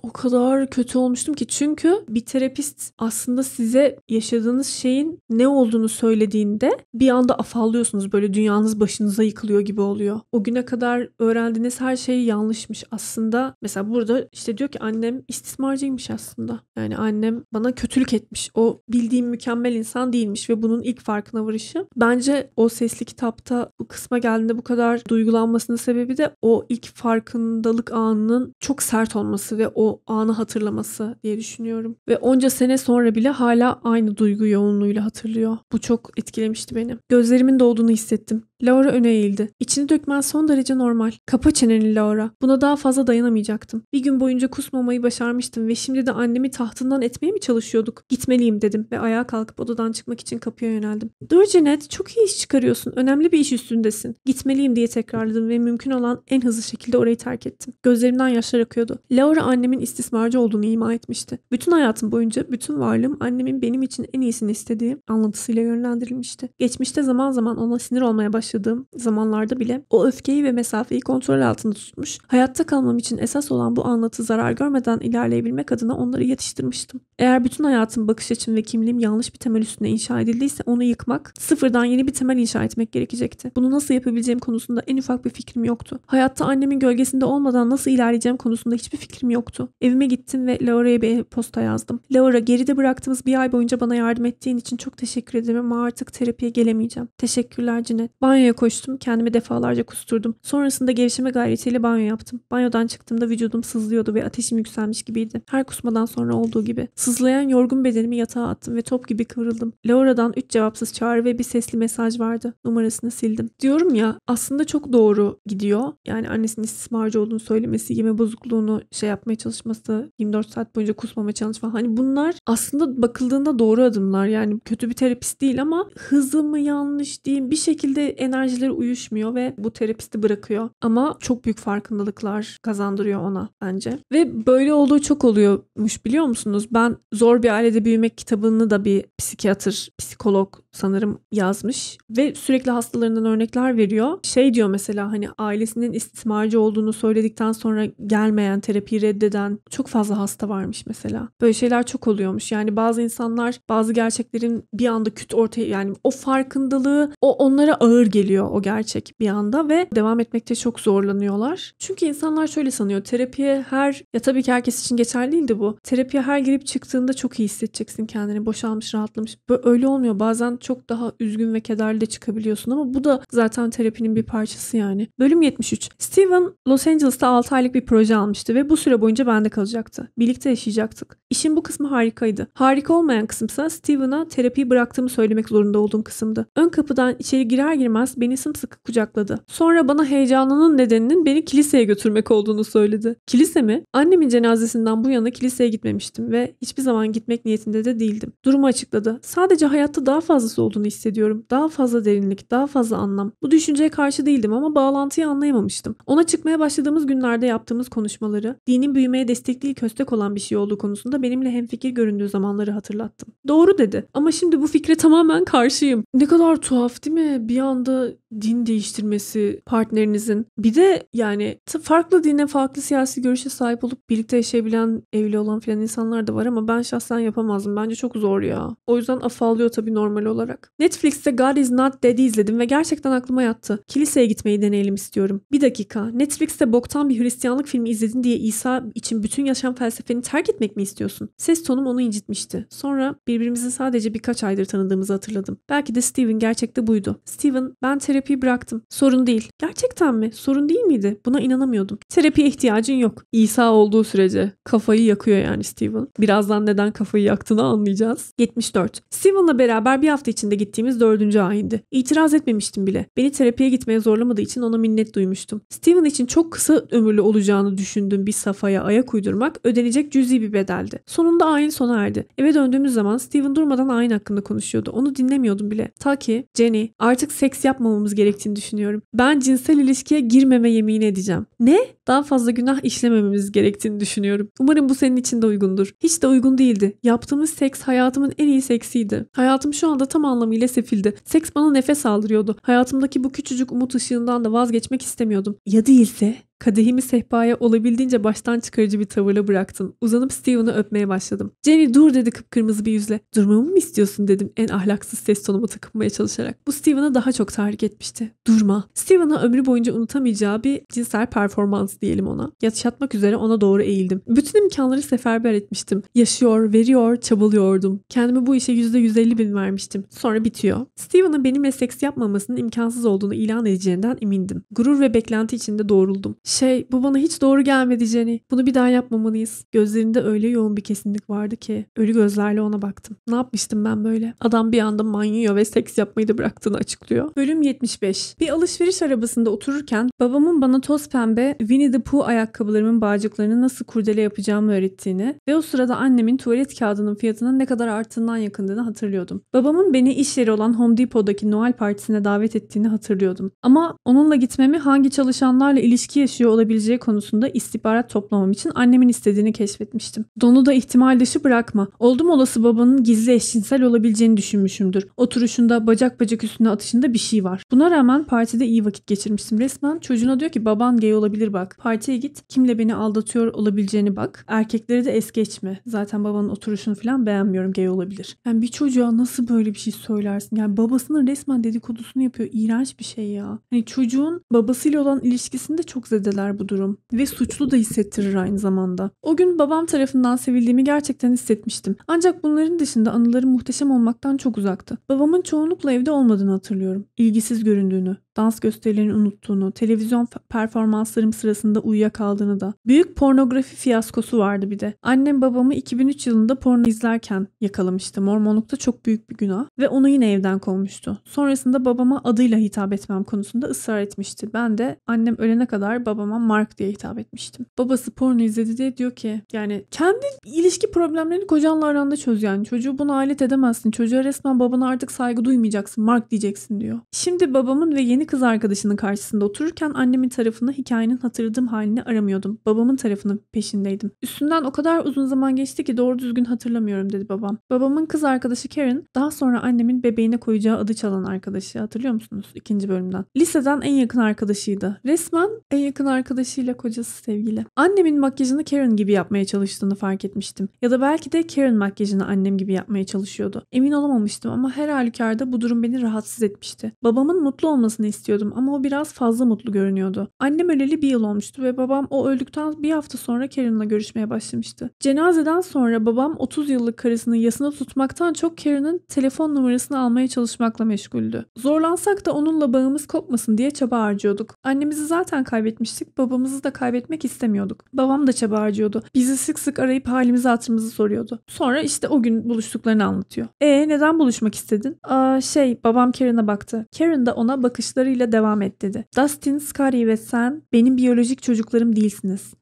Speaker 1: o kadar kötü olmuştum ki çünkü bir terapist aslında size yaşadığınız şeyin ne olduğunu söylediğinde bir anda afallıyorsunuz. Böyle dünyanız başınıza yıkılıyor gibi oluyor. O güne kadar öğrendiğiniz her şey yanlışmış aslında. Mesela burada işte diyor ki annem istismarcıymış aslında. Yani annem bana kötülük etmiş. O bildiğim mükemmel insan değilmiş ve bunun ilk farkına varışı. Bence o sesli kitapta bu kısma geldiğinde bu kadar duygulanmasının sebebi de o ilk farkındalık anının çok sert olması ve o anı hatırlaması diye düşünüyorum. Ve onca sene sonra bile hala aynı duygu yoğunluğuyla hatırlıyor. Bu çok etkilemişti beni. Gözlerimin dolduğunu hissettim. Laura öne eğildi. İçini dökmen son derece normal. Kapa çeneni Laura. Buna daha fazla dayanamayacaktım. Bir gün boyunca kusmamayı başarmıştım ve şimdi de annemi tahtından etmeye mi çalışıyorduk? Gitmeliyim dedim ve ayağa kalkıp odadan çıkmak için kapıya yöneldim. Dur Janet çok iyi iş çıkarıyorsun. Önemli bir iş üstündesin. Gitmeliyim diye tekrarladım ve mümkün olan en hızlı şekilde orayı terk ettim. Gözlerimden yaşlar akıyordu. Laura annemin istismarcı olduğunu ima etmişti. Bütün hayatım boyunca bütün varlığım annemin benim için en iyisini istediği anlatısıyla yönlendirilmişti. Geçmişte zaman zaman ona sinir olmaya başladım yaşadığım zamanlarda bile o öfkeyi ve mesafeyi kontrol altında tutmuş, hayatta kalmam için esas olan bu anlatı zarar görmeden ilerleyebilmek adına onları yetiştirmiştim. Eğer bütün hayatım, bakış açım ve kimliğim yanlış bir temel üstüne inşa edildiyse onu yıkmak, sıfırdan yeni bir temel inşa etmek gerekecekti. Bunu nasıl yapabileceğim konusunda en ufak bir fikrim yoktu. Hayatta annemin gölgesinde olmadan nasıl ilerleyeceğim konusunda hiçbir fikrim yoktu. Evime gittim ve Laura'ya bir posta yazdım. Laura geride bıraktığımız bir ay boyunca bana yardım ettiğin için çok teşekkür ederim ama artık terapiye gelemeyeceğim. Teşekkürler Cinet. Banyo Banyoya koştum. Kendimi defalarca kusturdum. Sonrasında gevşeme gayretiyle banyo yaptım. Banyodan çıktığımda vücudum sızlıyordu ve ateşim yükselmiş gibiydi. Her kusmadan sonra olduğu gibi. Sızlayan yorgun bedenimi yatağa attım ve top gibi kıvrıldım. Laura'dan 3 cevapsız çağrı ve bir sesli mesaj vardı. Numarasını sildim. Diyorum ya aslında çok doğru gidiyor. Yani annesinin istismarcı olduğunu söylemesi, yeme bozukluğunu şey yapmaya çalışması, 24 saat boyunca kusmama çalış Hani bunlar aslında bakıldığında doğru adımlar. Yani kötü bir terapist değil ama hızı mı yanlış diyeyim bir şekilde en enerjileri uyuşmuyor ve bu terapisti bırakıyor. Ama çok büyük farkındalıklar kazandırıyor ona bence. Ve böyle olduğu çok oluyormuş biliyor musunuz? Ben Zor Bir Ailede Büyümek kitabını da bir psikiyatr, psikolog sanırım yazmış ve sürekli hastalarından örnekler veriyor. Şey diyor mesela hani ailesinin istismarcı olduğunu söyledikten sonra gelmeyen, terapiyi reddeden çok fazla hasta varmış mesela. Böyle şeyler çok oluyormuş. Yani bazı insanlar bazı gerçeklerin bir anda küt ortaya yani o farkındalığı o onlara ağır geliyor o gerçek bir anda ve devam etmekte çok zorlanıyorlar. Çünkü insanlar şöyle sanıyor terapiye her ya tabii ki herkes için geçerli değil de bu. Terapiye her girip çıktığında çok iyi hissedeceksin kendini boşalmış rahatlamış. Böyle öyle olmuyor. Bazen çok daha üzgün ve kederli de çıkabiliyorsun ama bu da zaten terapinin bir parçası yani. Bölüm 73. Steven Los Angeles'ta 6 aylık bir proje almıştı ve bu süre boyunca bende kalacaktı. Birlikte yaşayacaktık. İşin bu kısmı harikaydı. Harika olmayan kısımsa Steven'a terapiyi bıraktığımı söylemek zorunda olduğum kısımdı. Ön kapıdan içeri girer girmez beni sımsıkı kucakladı. Sonra bana heyecanının nedeninin beni kiliseye götürmek olduğunu söyledi. Kilise mi? Annemin cenazesinden bu yana kiliseye gitmemiştim ve hiçbir zaman gitmek niyetinde de değildim. Durumu açıkladı. Sadece hayatta daha fazla bağlantısı olduğunu hissediyorum. Daha fazla derinlik, daha fazla anlam. Bu düşünceye karşı değildim ama bağlantıyı anlayamamıştım. Ona çıkmaya başladığımız günlerde yaptığımız konuşmaları, dinin büyümeye destek değil köstek olan bir şey olduğu konusunda benimle hemfikir göründüğü zamanları hatırlattım. Doğru dedi ama şimdi bu fikre tamamen karşıyım. Ne kadar tuhaf değil mi? Bir anda din değiştirmesi partnerinizin. Bir de yani farklı dine, farklı siyasi görüşe sahip olup birlikte yaşayabilen, evli olan filan insanlar da var ama ben şahsen yapamazdım. Bence çok zor ya. O yüzden afallıyor tabii normal olarak olarak. Netflix'te God Is Not Dead'i izledim ve gerçekten aklıma yattı. Kiliseye gitmeyi deneyelim istiyorum. Bir dakika. Netflix'te boktan bir Hristiyanlık filmi izledin diye İsa için bütün yaşam felsefeni terk etmek mi istiyorsun? Ses tonum onu incitmişti. Sonra birbirimizi sadece birkaç aydır tanıdığımızı hatırladım. Belki de Steven gerçekte buydu. Steven ben terapiyi bıraktım. Sorun değil. Gerçekten mi? Sorun değil miydi? Buna inanamıyordum. Terapiye ihtiyacın yok. İsa olduğu sürece. Kafayı yakıyor yani Steven. Birazdan neden kafayı yaktığını anlayacağız. 74. Steven'la beraber bir hafta içinde gittiğimiz dördüncü ayindi. İtiraz etmemiştim bile. Beni terapiye gitmeye zorlamadığı için ona minnet duymuştum. Steven için çok kısa ömürlü olacağını düşündüğüm bir safaya ayak uydurmak ödenecek cüzi bir bedeldi. Sonunda ayin sona erdi. Eve döndüğümüz zaman Steven durmadan ayin hakkında konuşuyordu. Onu dinlemiyordum bile. Ta ki Jenny artık seks yapmamamız gerektiğini düşünüyorum. Ben cinsel ilişkiye girmeme yemin edeceğim. Ne? Daha fazla günah işlemememiz gerektiğini düşünüyorum. Umarım bu senin için de uygundur. Hiç de uygun değildi. Yaptığımız seks hayatımın en iyi seksiydi. Hayatım şu anda tam tam anlamıyla sefildi. Seks bana nefes aldırıyordu. Hayatımdaki bu küçücük umut ışığından da vazgeçmek istemiyordum. Ya değilse? Kadehimi sehpaya olabildiğince baştan çıkarıcı bir tavırla bıraktım. Uzanıp Steven'ı öpmeye başladım. Jenny dur dedi kıpkırmızı bir yüzle. Durmamı mı istiyorsun dedim en ahlaksız ses tonuma takınmaya çalışarak. Bu Steven'a daha çok tahrik etmişti. Durma. Steven'a ömrü boyunca unutamayacağı bir cinsel performans diyelim ona. Yatışatmak üzere ona doğru eğildim. Bütün imkanları seferber etmiştim. Yaşıyor, veriyor, çabalıyordum. Kendimi bu işe %150 bin vermiştim. Sonra bitiyor. Steven'ın benimle seks yapmamasının imkansız olduğunu ilan edeceğinden emindim. Gurur ve beklenti içinde doğruldum şey bu bana hiç doğru gelmedi Jenny. Bunu bir daha yapmamalıyız. Gözlerinde öyle yoğun bir kesinlik vardı ki ölü gözlerle ona baktım. Ne yapmıştım ben böyle? Adam bir anda manyıyor ve seks yapmayı da bıraktığını açıklıyor. Bölüm 75. Bir alışveriş arabasında otururken babamın bana toz pembe Winnie the Pooh ayakkabılarımın bağcıklarını nasıl kurdele yapacağımı öğrettiğini ve o sırada annemin tuvalet kağıdının fiyatının ne kadar arttığından yakındığını hatırlıyordum. Babamın beni iş yeri olan Home Depot'daki Noel partisine davet ettiğini hatırlıyordum. Ama onunla gitmemi hangi çalışanlarla ilişki yaşadığını yaşıyor olabileceği konusunda istihbarat toplamam için annemin istediğini keşfetmiştim. Donu da ihtimal dışı bırakma. Oldum olası babanın gizli eşcinsel olabileceğini düşünmüşümdür. Oturuşunda bacak bacak üstüne atışında bir şey var. Buna rağmen partide iyi vakit geçirmiştim. Resmen çocuğuna diyor ki baban gay olabilir bak. Partiye git kimle beni aldatıyor olabileceğini bak. Erkekleri de es geçme. Zaten babanın oturuşunu falan beğenmiyorum gay olabilir. Yani bir çocuğa nasıl böyle bir şey söylersin? Yani babasının resmen dedikodusunu yapıyor. İğrenç bir şey ya. Hani çocuğun babasıyla olan ilişkisinde çok zedeliyor hissedeler bu durum ve suçlu da hissettirir aynı zamanda. O gün babam tarafından sevildiğimi gerçekten hissetmiştim. Ancak bunların dışında anılarım muhteşem olmaktan çok uzaktı. Babamın çoğunlukla evde olmadığını hatırlıyorum. İlgisiz göründüğünü dans gösterilerini unuttuğunu, televizyon performanslarım sırasında uyuyakaldığını da. Büyük pornografi fiyaskosu vardı bir de. Annem babamı 2003 yılında porno izlerken yakalamıştı. Mormonlukta çok büyük bir günah ve onu yine evden kovmuştu. Sonrasında babama adıyla hitap etmem konusunda ısrar etmişti. Ben de annem ölene kadar babama Mark diye hitap etmiştim. Babası porno izledi diye diyor ki yani kendi ilişki problemlerini kocanla aranda çöz yani. Çocuğu buna alet edemezsin. Çocuğa resmen babana artık saygı duymayacaksın. Mark diyeceksin diyor. Şimdi babamın ve yeni Yeni kız arkadaşının karşısında otururken annemin tarafını hikayenin hatırladığım halini aramıyordum. Babamın tarafının peşindeydim. Üstünden o kadar uzun zaman geçti ki doğru düzgün hatırlamıyorum dedi babam. Babamın kız arkadaşı Karen daha sonra annemin bebeğine koyacağı adı çalan arkadaşı hatırlıyor musunuz? ikinci bölümden. Liseden en yakın arkadaşıydı. Resmen en yakın arkadaşıyla kocası sevgili. Annemin makyajını Karen gibi yapmaya çalıştığını fark etmiştim. Ya da belki de Karen makyajını annem gibi yapmaya çalışıyordu. Emin olamamıştım ama her halükarda bu durum beni rahatsız etmişti. Babamın mutlu olmasını istiyordum ama o biraz fazla mutlu görünüyordu. Annem öleli bir yıl olmuştu ve babam o öldükten bir hafta sonra Karen'la görüşmeye başlamıştı. Cenazeden sonra babam 30 yıllık karısını yasına tutmaktan çok Karen'ın telefon numarasını almaya çalışmakla meşguldü. Zorlansak da onunla bağımız kopmasın diye çaba harcıyorduk. Annemizi zaten kaybetmiştik, babamızı da kaybetmek istemiyorduk. Babam da çaba harcıyordu. Bizi sık sık arayıp halimizi hatırımızı soruyordu. Sonra işte o gün buluştuklarını anlatıyor. E neden buluşmak istedin? Aa şey babam Karen'a baktı. Karen de ona bakışları alkışlarıyla devam et dedi. Dustin, Scully ve sen benim biyolojik çocuklarım değilsiniz.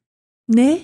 Speaker 1: Ne?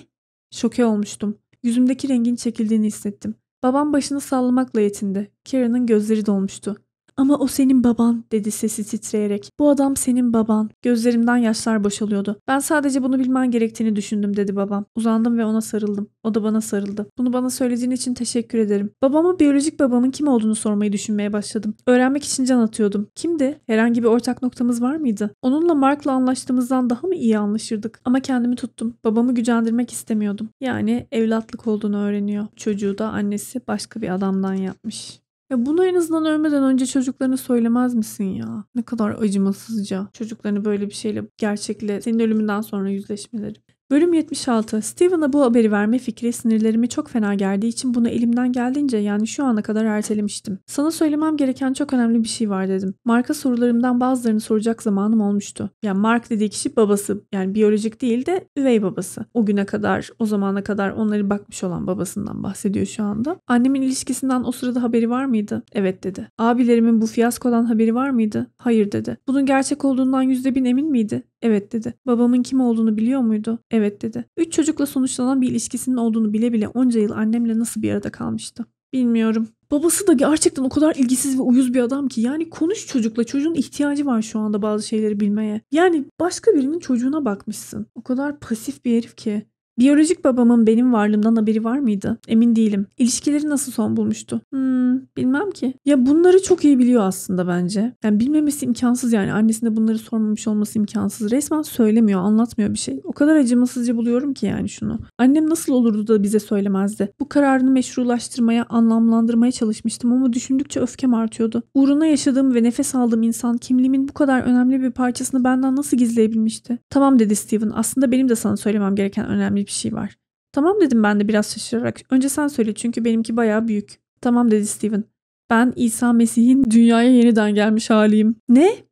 Speaker 1: Şoke olmuştum. Yüzümdeki rengin çekildiğini hissettim. Babam başını sallamakla yetindi. Karen'ın gözleri dolmuştu. Ama o senin baban dedi sesi titreyerek. Bu adam senin baban. Gözlerimden yaşlar boşalıyordu. Ben sadece bunu bilmen gerektiğini düşündüm dedi babam. Uzandım ve ona sarıldım. O da bana sarıldı. Bunu bana söylediğin için teşekkür ederim. Babamı biyolojik babamın kim olduğunu sormayı düşünmeye başladım. Öğrenmek için can atıyordum. Kimdi? Herhangi bir ortak noktamız var mıydı? Onunla Mark'la anlaştığımızdan daha mı iyi anlaşırdık? Ama kendimi tuttum. Babamı gücendirmek istemiyordum. Yani evlatlık olduğunu öğreniyor. Çocuğu da annesi başka bir adamdan yapmış. Ya bunu en azından ölmeden önce çocuklarına söylemez misin ya? Ne kadar acımasızca çocuklarını böyle bir şeyle gerçekle senin ölümünden sonra yüzleşmeleri. Bölüm 76. Steven'a bu haberi verme fikri sinirlerimi çok fena geldiği için bunu elimden geldiğince yani şu ana kadar ertelemiştim. Sana söylemem gereken çok önemli bir şey var dedim. Mark'a sorularımdan bazılarını soracak zamanım olmuştu. Yani Mark dediği kişi babası. Yani biyolojik değil de üvey babası. O güne kadar, o zamana kadar onları bakmış olan babasından bahsediyor şu anda. Annemin ilişkisinden o sırada haberi var mıydı? Evet dedi. Abilerimin bu fiyaskodan haberi var mıydı? Hayır dedi. Bunun gerçek olduğundan yüzde bin emin miydi? Evet dedi. Babamın kim olduğunu biliyor muydu? Evet dedi. Üç çocukla sonuçlanan bir ilişkisinin olduğunu bile bile onca yıl annemle nasıl bir arada kalmıştı? Bilmiyorum. Babası da gerçekten o kadar ilgisiz ve uyuz bir adam ki. Yani konuş çocukla. Çocuğun ihtiyacı var şu anda bazı şeyleri bilmeye. Yani başka birinin çocuğuna bakmışsın. O kadar pasif bir herif ki. Biyolojik babamın benim varlığımdan haberi var mıydı? Emin değilim. İlişkileri nasıl son bulmuştu? Hmm, bilmem ki. Ya bunları çok iyi biliyor aslında bence. Yani bilmemesi imkansız yani. Annesine bunları sormamış olması imkansız. Resmen söylemiyor, anlatmıyor bir şey. O kadar acımasızca buluyorum ki yani şunu. Annem nasıl olurdu da bize söylemezdi. Bu kararını meşrulaştırmaya, anlamlandırmaya çalışmıştım ama düşündükçe öfkem artıyordu. Uğruna yaşadığım ve nefes aldığım insan kimliğimin bu kadar önemli bir parçasını benden nasıl gizleyebilmişti? Tamam dedi Steven. Aslında benim de sana söylemem gereken önemli bir şey var. Tamam dedim ben de biraz şaşırarak. Önce sen söyle çünkü benimki bayağı büyük. Tamam dedi Steven. Ben İsa Mesih'in dünyaya yeniden gelmiş haliyim. Ne?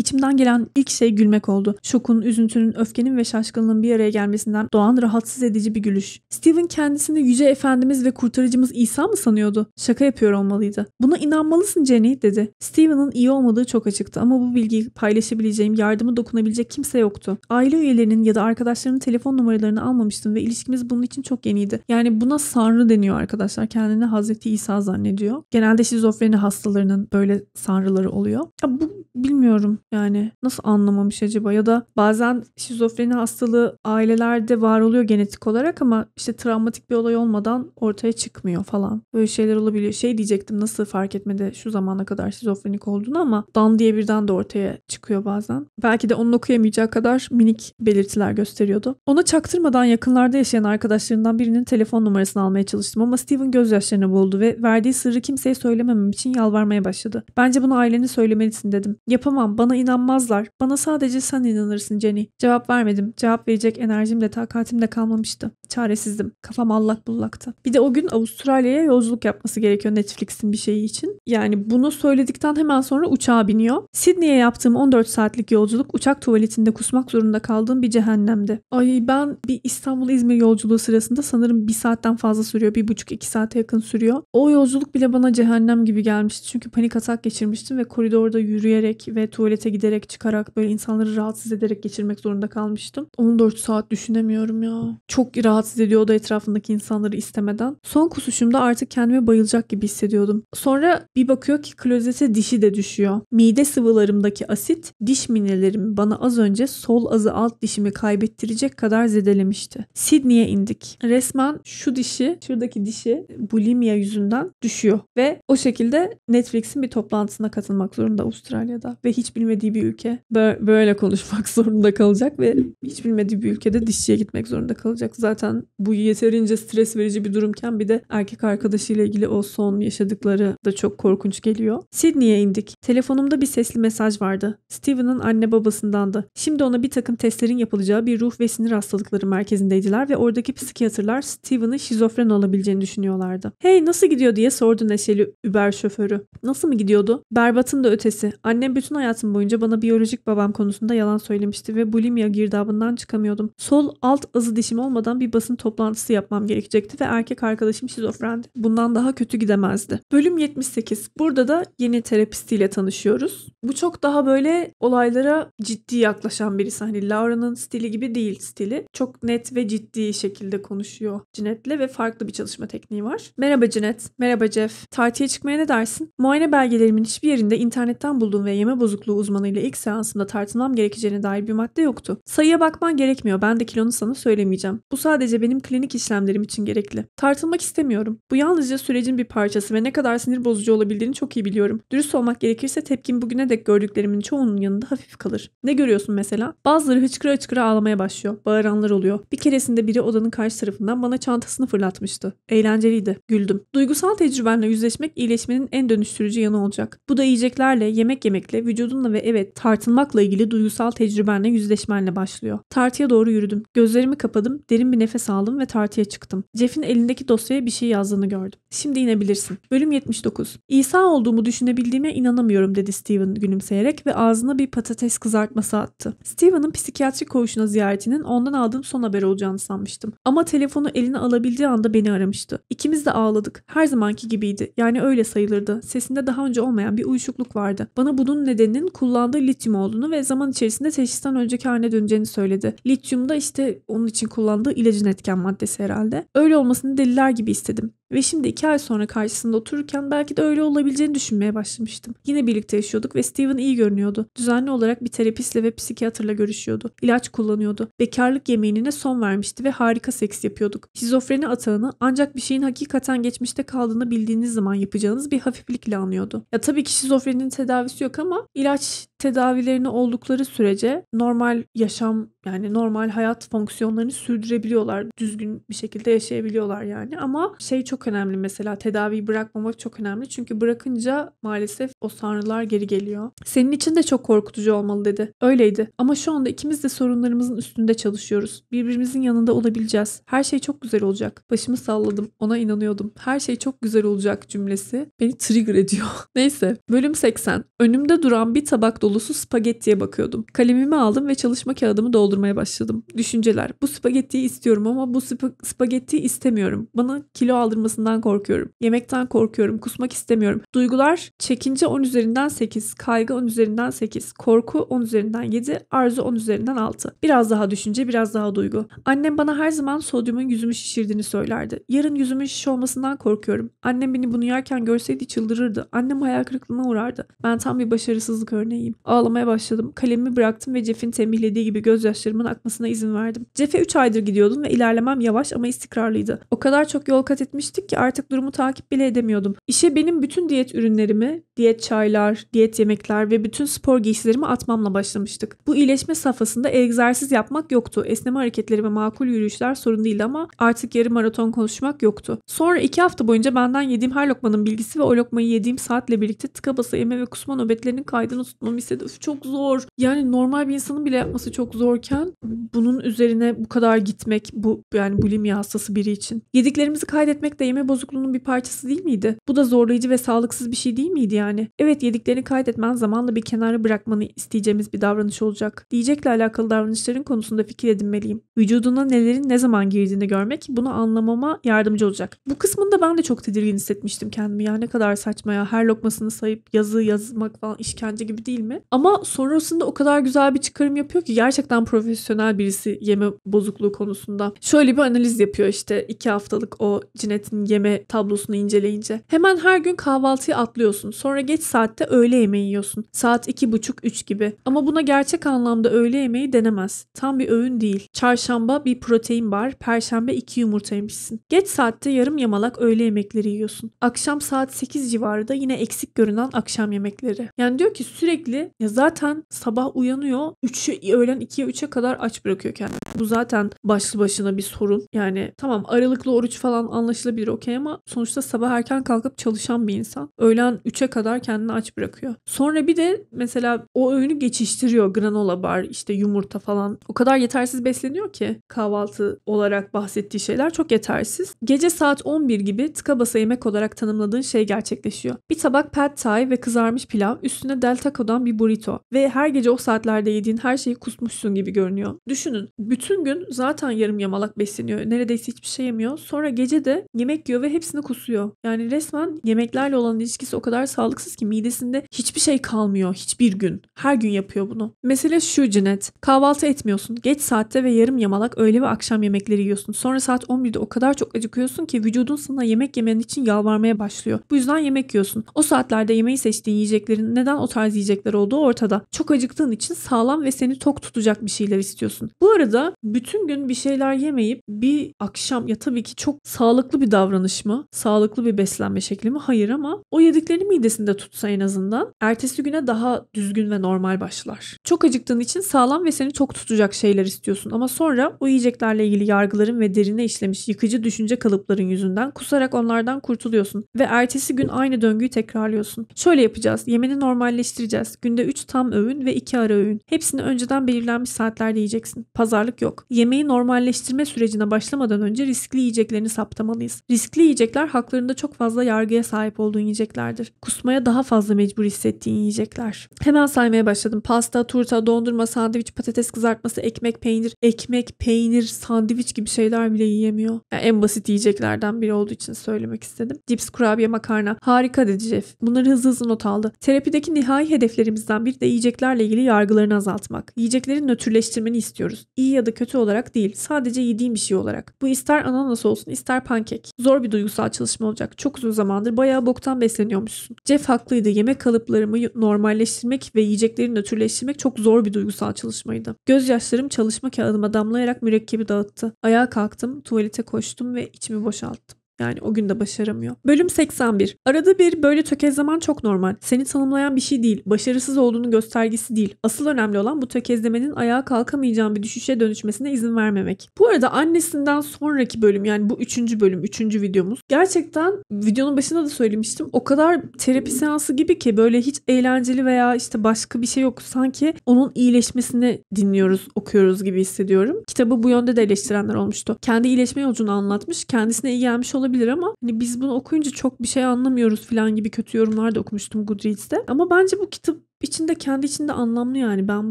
Speaker 1: İçimden gelen ilk şey gülmek oldu. Şokun, üzüntünün, öfkenin ve şaşkınlığın bir araya gelmesinden doğan rahatsız edici bir gülüş. Steven kendisini yüce efendimiz ve kurtarıcımız İsa mı sanıyordu? Şaka yapıyor olmalıydı. Buna inanmalısın Jenny dedi. Steven'ın iyi olmadığı çok açıktı ama bu bilgiyi paylaşabileceğim, yardımı dokunabilecek kimse yoktu. Aile üyelerinin ya da arkadaşlarının telefon numaralarını almamıştım ve ilişkimiz bunun için çok yeniydi. Yani buna sanrı deniyor arkadaşlar. Kendini Hazreti İsa zannediyor. Genelde şizofreni hastalarının böyle sanrıları oluyor. Ya bu bilmiyorum. Yani nasıl anlamamış acaba? Ya da bazen şizofreni hastalığı ailelerde var oluyor genetik olarak ama işte travmatik bir olay olmadan ortaya çıkmıyor falan. Böyle şeyler olabiliyor. Şey diyecektim nasıl fark etmedi şu zamana kadar şizofrenik olduğunu ama dan diye birden de ortaya çıkıyor bazen. Belki de onun okuyamayacağı kadar minik belirtiler gösteriyordu. Ona çaktırmadan yakınlarda yaşayan arkadaşlarından birinin telefon numarasını almaya çalıştım ama Steven gözyaşlarını buldu ve verdiği sırrı kimseye söylememem için yalvarmaya başladı. Bence bunu ailene söylemelisin dedim. Yapamam bana inanmazlar. Bana sadece sen inanırsın Jenny. Cevap vermedim. Cevap verecek enerjim de takatim de kalmamıştı. Çaresizdim. Kafam allak bullakta. Bir de o gün Avustralya'ya yolculuk yapması gerekiyor Netflix'in bir şeyi için. Yani bunu söyledikten hemen sonra uçağa biniyor. Sydney'e yaptığım 14 saatlik yolculuk uçak tuvaletinde kusmak zorunda kaldığım bir cehennemdi. Ay ben bir İstanbul-İzmir yolculuğu sırasında sanırım bir saatten fazla sürüyor. Bir buçuk iki saate yakın sürüyor. O yolculuk bile bana cehennem gibi gelmişti. Çünkü panik atak geçirmiştim ve koridorda yürüyerek ve tuvalete giderek çıkarak böyle insanları rahatsız ederek geçirmek zorunda kalmıştım. 14 saat düşünemiyorum ya. Çok rahatsız ediyor ediyordu etrafındaki insanları istemeden. Son kusuşumda artık kendime bayılacak gibi hissediyordum. Sonra bir bakıyor ki klozete dişi de düşüyor. Mide sıvılarımdaki asit diş minelerim bana az önce sol azı alt dişimi kaybettirecek kadar zedelemişti. Sydney'e indik. Resmen şu dişi, şuradaki dişi bulimia yüzünden düşüyor ve o şekilde Netflix'in bir toplantısına katılmak zorunda Avustralya'da ve hiç bilmediğim bilmediği bir ülke böyle konuşmak zorunda kalacak ve hiç bilmediği bir ülkede dişçiye gitmek zorunda kalacak. Zaten bu yeterince stres verici bir durumken bir de erkek arkadaşıyla ilgili o son yaşadıkları da çok korkunç geliyor. Sydney'e indik. Telefonumda bir sesli mesaj vardı. Steven'ın anne babasındandı. Şimdi ona bir takım testlerin yapılacağı bir ruh ve sinir hastalıkları merkezindeydiler ve oradaki psikiyatrlar Steven'ın şizofren olabileceğini düşünüyorlardı. Hey nasıl gidiyor diye sordu neşeli Uber şoförü. Nasıl mı gidiyordu? Berbatın da ötesi. Annem bütün hayatım boyunca boyunca bana biyolojik babam konusunda yalan söylemişti ve bulimya girdabından çıkamıyordum. Sol alt azı dişim olmadan bir basın toplantısı yapmam gerekecekti ve erkek arkadaşım şizofrendi. Bundan daha kötü gidemezdi. Bölüm 78. Burada da yeni terapistiyle tanışıyoruz. Bu çok daha böyle olaylara ciddi yaklaşan birisi. Hani Laura'nın stili gibi değil stili. Çok net ve ciddi şekilde konuşuyor Cinet'le ve farklı bir çalışma tekniği var. Merhaba Cinet. Merhaba Jeff. Tartıya çıkmaya ne dersin? Muayene belgelerimin hiçbir yerinde internetten bulduğum ve yeme bozukluğu uzmanı uzmanıyla ilk seansımda tartılmam gerekeceğine dair bir madde yoktu. Sayıya bakman gerekmiyor. Ben de kilonu sana söylemeyeceğim. Bu sadece benim klinik işlemlerim için gerekli. Tartılmak istemiyorum. Bu yalnızca sürecin bir parçası ve ne kadar sinir bozucu olabildiğini çok iyi biliyorum. Dürüst olmak gerekirse tepkim bugüne dek gördüklerimin çoğunun yanında hafif kalır. Ne görüyorsun mesela? Bazıları hıçkıra hıçkıra ağlamaya başlıyor. Bağıranlar oluyor. Bir keresinde biri odanın karşı tarafından bana çantasını fırlatmıştı. Eğlenceliydi. Güldüm. Duygusal tecrübenle yüzleşmek iyileşmenin en dönüştürücü yanı olacak. Bu da yiyeceklerle, yemek yemekle, vücudunla ve evet tartılmakla ilgili duygusal tecrübenle yüzleşmenle başlıyor. Tartıya doğru yürüdüm. Gözlerimi kapadım, derin bir nefes aldım ve tartıya çıktım. Jeff'in elindeki dosyaya bir şey yazdığını gördüm. Şimdi inebilirsin. Bölüm 79. İsa olduğumu düşünebildiğime inanamıyorum dedi Steven gülümseyerek ve ağzına bir patates kızartması attı. Steven'ın psikiyatri koğuşuna ziyaretinin ondan aldığım son haber olacağını sanmıştım. Ama telefonu eline alabildiği anda beni aramıştı. İkimiz de ağladık. Her zamanki gibiydi. Yani öyle sayılırdı. Sesinde daha önce olmayan bir uyuşukluk vardı. Bana bunun nedeninin kul kullandığı lityum olduğunu ve zaman içerisinde teşhisten önceki haline döneceğini söyledi. Lityum da işte onun için kullandığı ilacın etken maddesi herhalde. Öyle olmasını deliller gibi istedim. Ve şimdi iki ay sonra karşısında otururken belki de öyle olabileceğini düşünmeye başlamıştım. Yine birlikte yaşıyorduk ve Steven iyi görünüyordu. Düzenli olarak bir terapistle ve psikiyatrla görüşüyordu. İlaç kullanıyordu. Bekarlık yemeğine son vermişti ve harika seks yapıyorduk. Şizofreni atağını ancak bir şeyin hakikaten geçmişte kaldığını bildiğiniz zaman yapacağınız bir hafiflikle anlıyordu. Ya tabii ki şizofreninin tedavisi yok ama ilaç tedavilerini oldukları sürece normal yaşam yani normal hayat fonksiyonlarını sürdürebiliyorlar. Düzgün bir şekilde yaşayabiliyorlar yani. Ama şey çok önemli mesela tedaviyi bırakmamak çok önemli. Çünkü bırakınca maalesef o sanrılar geri geliyor. Senin için de çok korkutucu olmalı dedi. Öyleydi. Ama şu anda ikimiz de sorunlarımızın üstünde çalışıyoruz. Birbirimizin yanında olabileceğiz. Her şey çok güzel olacak. Başımı salladım. Ona inanıyordum. Her şey çok güzel olacak cümlesi beni trigger ediyor. Neyse. Bölüm 80. Önümde duran bir tabak dolu dolusu spagettiye bakıyordum. Kalemimi aldım ve çalışma kağıdımı doldurmaya başladım. Düşünceler. Bu spagettiyi istiyorum ama bu sp- spagettiyi istemiyorum. Bana kilo aldırmasından korkuyorum. Yemekten korkuyorum. Kusmak istemiyorum. Duygular çekince 10 üzerinden 8, kaygı 10 üzerinden 8, korku 10 üzerinden 7, arzu 10 üzerinden 6. Biraz daha düşünce, biraz daha duygu. Annem bana her zaman sodyumun yüzümü şişirdiğini söylerdi. Yarın yüzümün şiş olmasından korkuyorum. Annem beni bunu yerken görseydi çıldırırdı. Annem hayal kırıklığına uğrardı. Ben tam bir başarısızlık örneğiyim. Ağlamaya başladım. Kalemimi bıraktım ve Jeff'in tembihlediği gibi gözyaşlarımın akmasına izin verdim. Jeff'e 3 aydır gidiyordum ve ilerlemem yavaş ama istikrarlıydı. O kadar çok yol kat etmiştik ki artık durumu takip bile edemiyordum. İşe benim bütün diyet ürünlerimi, diyet çaylar, diyet yemekler ve bütün spor giysilerimi atmamla başlamıştık. Bu iyileşme safhasında egzersiz yapmak yoktu. Esneme hareketleri ve makul yürüyüşler sorun değildi ama artık yarı maraton konuşmak yoktu. Sonra iki hafta boyunca benden yediğim her lokmanın bilgisi ve o lokmayı yediğim saatle birlikte tıka basa yeme ve kusma nöbetlerinin kaydını tutmamı istedi. Üf, çok zor. Yani normal bir insanın bile yapması çok zorken bunun üzerine bu kadar gitmek bu yani bulimi hastası biri için. Yediklerimizi kaydetmek de yeme bozukluğunun bir parçası değil miydi? Bu da zorlayıcı ve sağlıksız bir şey değil miydi yani? Evet yediklerini kaydetmen zamanla bir kenara bırakmanı isteyeceğimiz bir davranış olacak. Diyecekle alakalı davranışların konusunda fikir edinmeliyim. Vücuduna nelerin ne zaman girdiğini görmek bunu anlamama yardımcı olacak. Bu kısmında ben de çok tedirgin hissetmiştim kendimi. Ya ne kadar saçma ya her lokmasını sayıp yazı yazmak falan işkence gibi değil mi? Ama sonrasında o kadar güzel bir çıkarım yapıyor ki gerçekten profesyonel birisi yeme bozukluğu konusunda. Şöyle bir analiz yapıyor işte iki haftalık o Cinet'in yeme tablosunu inceleyince. Hemen her gün kahvaltıyı atlıyorsun. Sonra geç saatte öğle yemeği yiyorsun. Saat iki buçuk üç gibi. Ama buna gerçek anlamda öğle yemeği denemez. Tam bir öğün değil. Çarşamba bir protein bar, perşembe iki yumurta yemişsin. Geç saatte yarım yamalak öğle yemekleri yiyorsun. Akşam saat 8 civarında yine eksik görünen akşam yemekleri. Yani diyor ki sürekli ve zaten sabah uyanıyor. 3'ü öğlen 2'ye 3'e kadar aç bırakıyor kendini. Bu zaten başlı başına bir sorun. Yani tamam aralıklı oruç falan anlaşılabilir okey ama sonuçta sabah erken kalkıp çalışan bir insan. Öğlen 3'e kadar kendini aç bırakıyor. Sonra bir de mesela o öğünü geçiştiriyor. Granola bar, işte yumurta falan. O kadar yetersiz besleniyor ki kahvaltı olarak bahsettiği şeyler çok yetersiz. Gece saat 11 gibi tıka basa yemek olarak tanımladığın şey gerçekleşiyor. Bir tabak pad thai ve kızarmış pilav, üstüne delta taco'dan bir bir burrito ve her gece o saatlerde yediğin her şeyi kusmuşsun gibi görünüyor. Düşünün bütün gün zaten yarım yamalak besleniyor. Neredeyse hiçbir şey yemiyor. Sonra gece de yemek yiyor ve hepsini kusuyor. Yani resmen yemeklerle olan ilişkisi o kadar sağlıksız ki midesinde hiçbir şey kalmıyor hiçbir gün. Her gün yapıyor bunu. Mesele şu Cinet. Kahvaltı etmiyorsun. Geç saatte ve yarım yamalak öğle ve akşam yemekleri yiyorsun. Sonra saat 11'de o kadar çok acıkıyorsun ki vücudun sana yemek yemen için yalvarmaya başlıyor. Bu yüzden yemek yiyorsun. O saatlerde yemeği seçtiğin yiyeceklerin neden o tarz yiyecekler olduğu ortada. Çok acıktığın için sağlam ve seni tok tutacak bir şeyler istiyorsun. Bu arada bütün gün bir şeyler yemeyip bir akşam ya tabii ki çok sağlıklı bir davranış mı? Sağlıklı bir beslenme şekli mi? Hayır ama o yediklerini midesinde tutsa en azından ertesi güne daha düzgün ve normal başlar. Çok acıktığın için sağlam ve seni tok tutacak şeyler istiyorsun ama sonra o yiyeceklerle ilgili yargıların ve derine işlemiş yıkıcı düşünce kalıpların yüzünden kusarak onlardan kurtuluyorsun ve ertesi gün aynı döngüyü tekrarlıyorsun. Şöyle yapacağız. Yemeni normalleştireceğiz. Gün günde 3 tam öğün ve 2 ara öğün. Hepsini önceden belirlenmiş saatlerde yiyeceksin. Pazarlık yok. Yemeği normalleştirme sürecine başlamadan önce riskli yiyeceklerini saptamalıyız. Riskli yiyecekler haklarında çok fazla yargıya sahip olduğun yiyeceklerdir. Kusmaya daha fazla mecbur hissettiğin yiyecekler. Hemen saymaya başladım. Pasta, turta, dondurma, sandviç, patates kızartması, ekmek, peynir. Ekmek, peynir, sandviç gibi şeyler bile yiyemiyor. Yani en basit yiyeceklerden biri olduğu için söylemek istedim. Cips, kurabiye, makarna. Harika dedi Jeff. Bunları hızlı hızlı not aldı. Terapideki nihai hedeflerimiz önceliklerimizden biri de yiyeceklerle ilgili yargılarını azaltmak. Yiyeceklerin nötrleştirmeni istiyoruz. İyi ya da kötü olarak değil, sadece yediğim bir şey olarak. Bu ister ananas olsun ister pankek. Zor bir duygusal çalışma olacak. Çok uzun zamandır bayağı boktan besleniyormuşsun. Jeff haklıydı. Yemek kalıplarımı normalleştirmek ve yiyeceklerin nötrleştirmek çok zor bir duygusal çalışmaydı. Gözyaşlarım çalışma kağıdıma damlayarak mürekkebi dağıttı. Ayağa kalktım, tuvalete koştum ve içimi boşalttım. Yani o gün de başaramıyor. Bölüm 81. Arada bir böyle tökezlemen çok normal. Seni tanımlayan bir şey değil. Başarısız olduğunu göstergesi değil. Asıl önemli olan bu tökezlemenin ayağa kalkamayacağın bir düşüşe dönüşmesine izin vermemek. Bu arada annesinden sonraki bölüm yani bu üçüncü bölüm, üçüncü videomuz. Gerçekten videonun başında da söylemiştim. O kadar terapi seansı gibi ki böyle hiç eğlenceli veya işte başka bir şey yok. Sanki onun iyileşmesini dinliyoruz, okuyoruz gibi hissediyorum. Kitabı bu yönde de eleştirenler olmuştu. Kendi iyileşme yolculuğunu anlatmış. Kendisine iyi gelmiş olabilir olabilir ama hani biz bunu okuyunca çok bir şey anlamıyoruz falan gibi kötü yorumlar da okumuştum Goodreads'te. Ama bence bu kitap İçinde kendi içinde anlamlı yani. Ben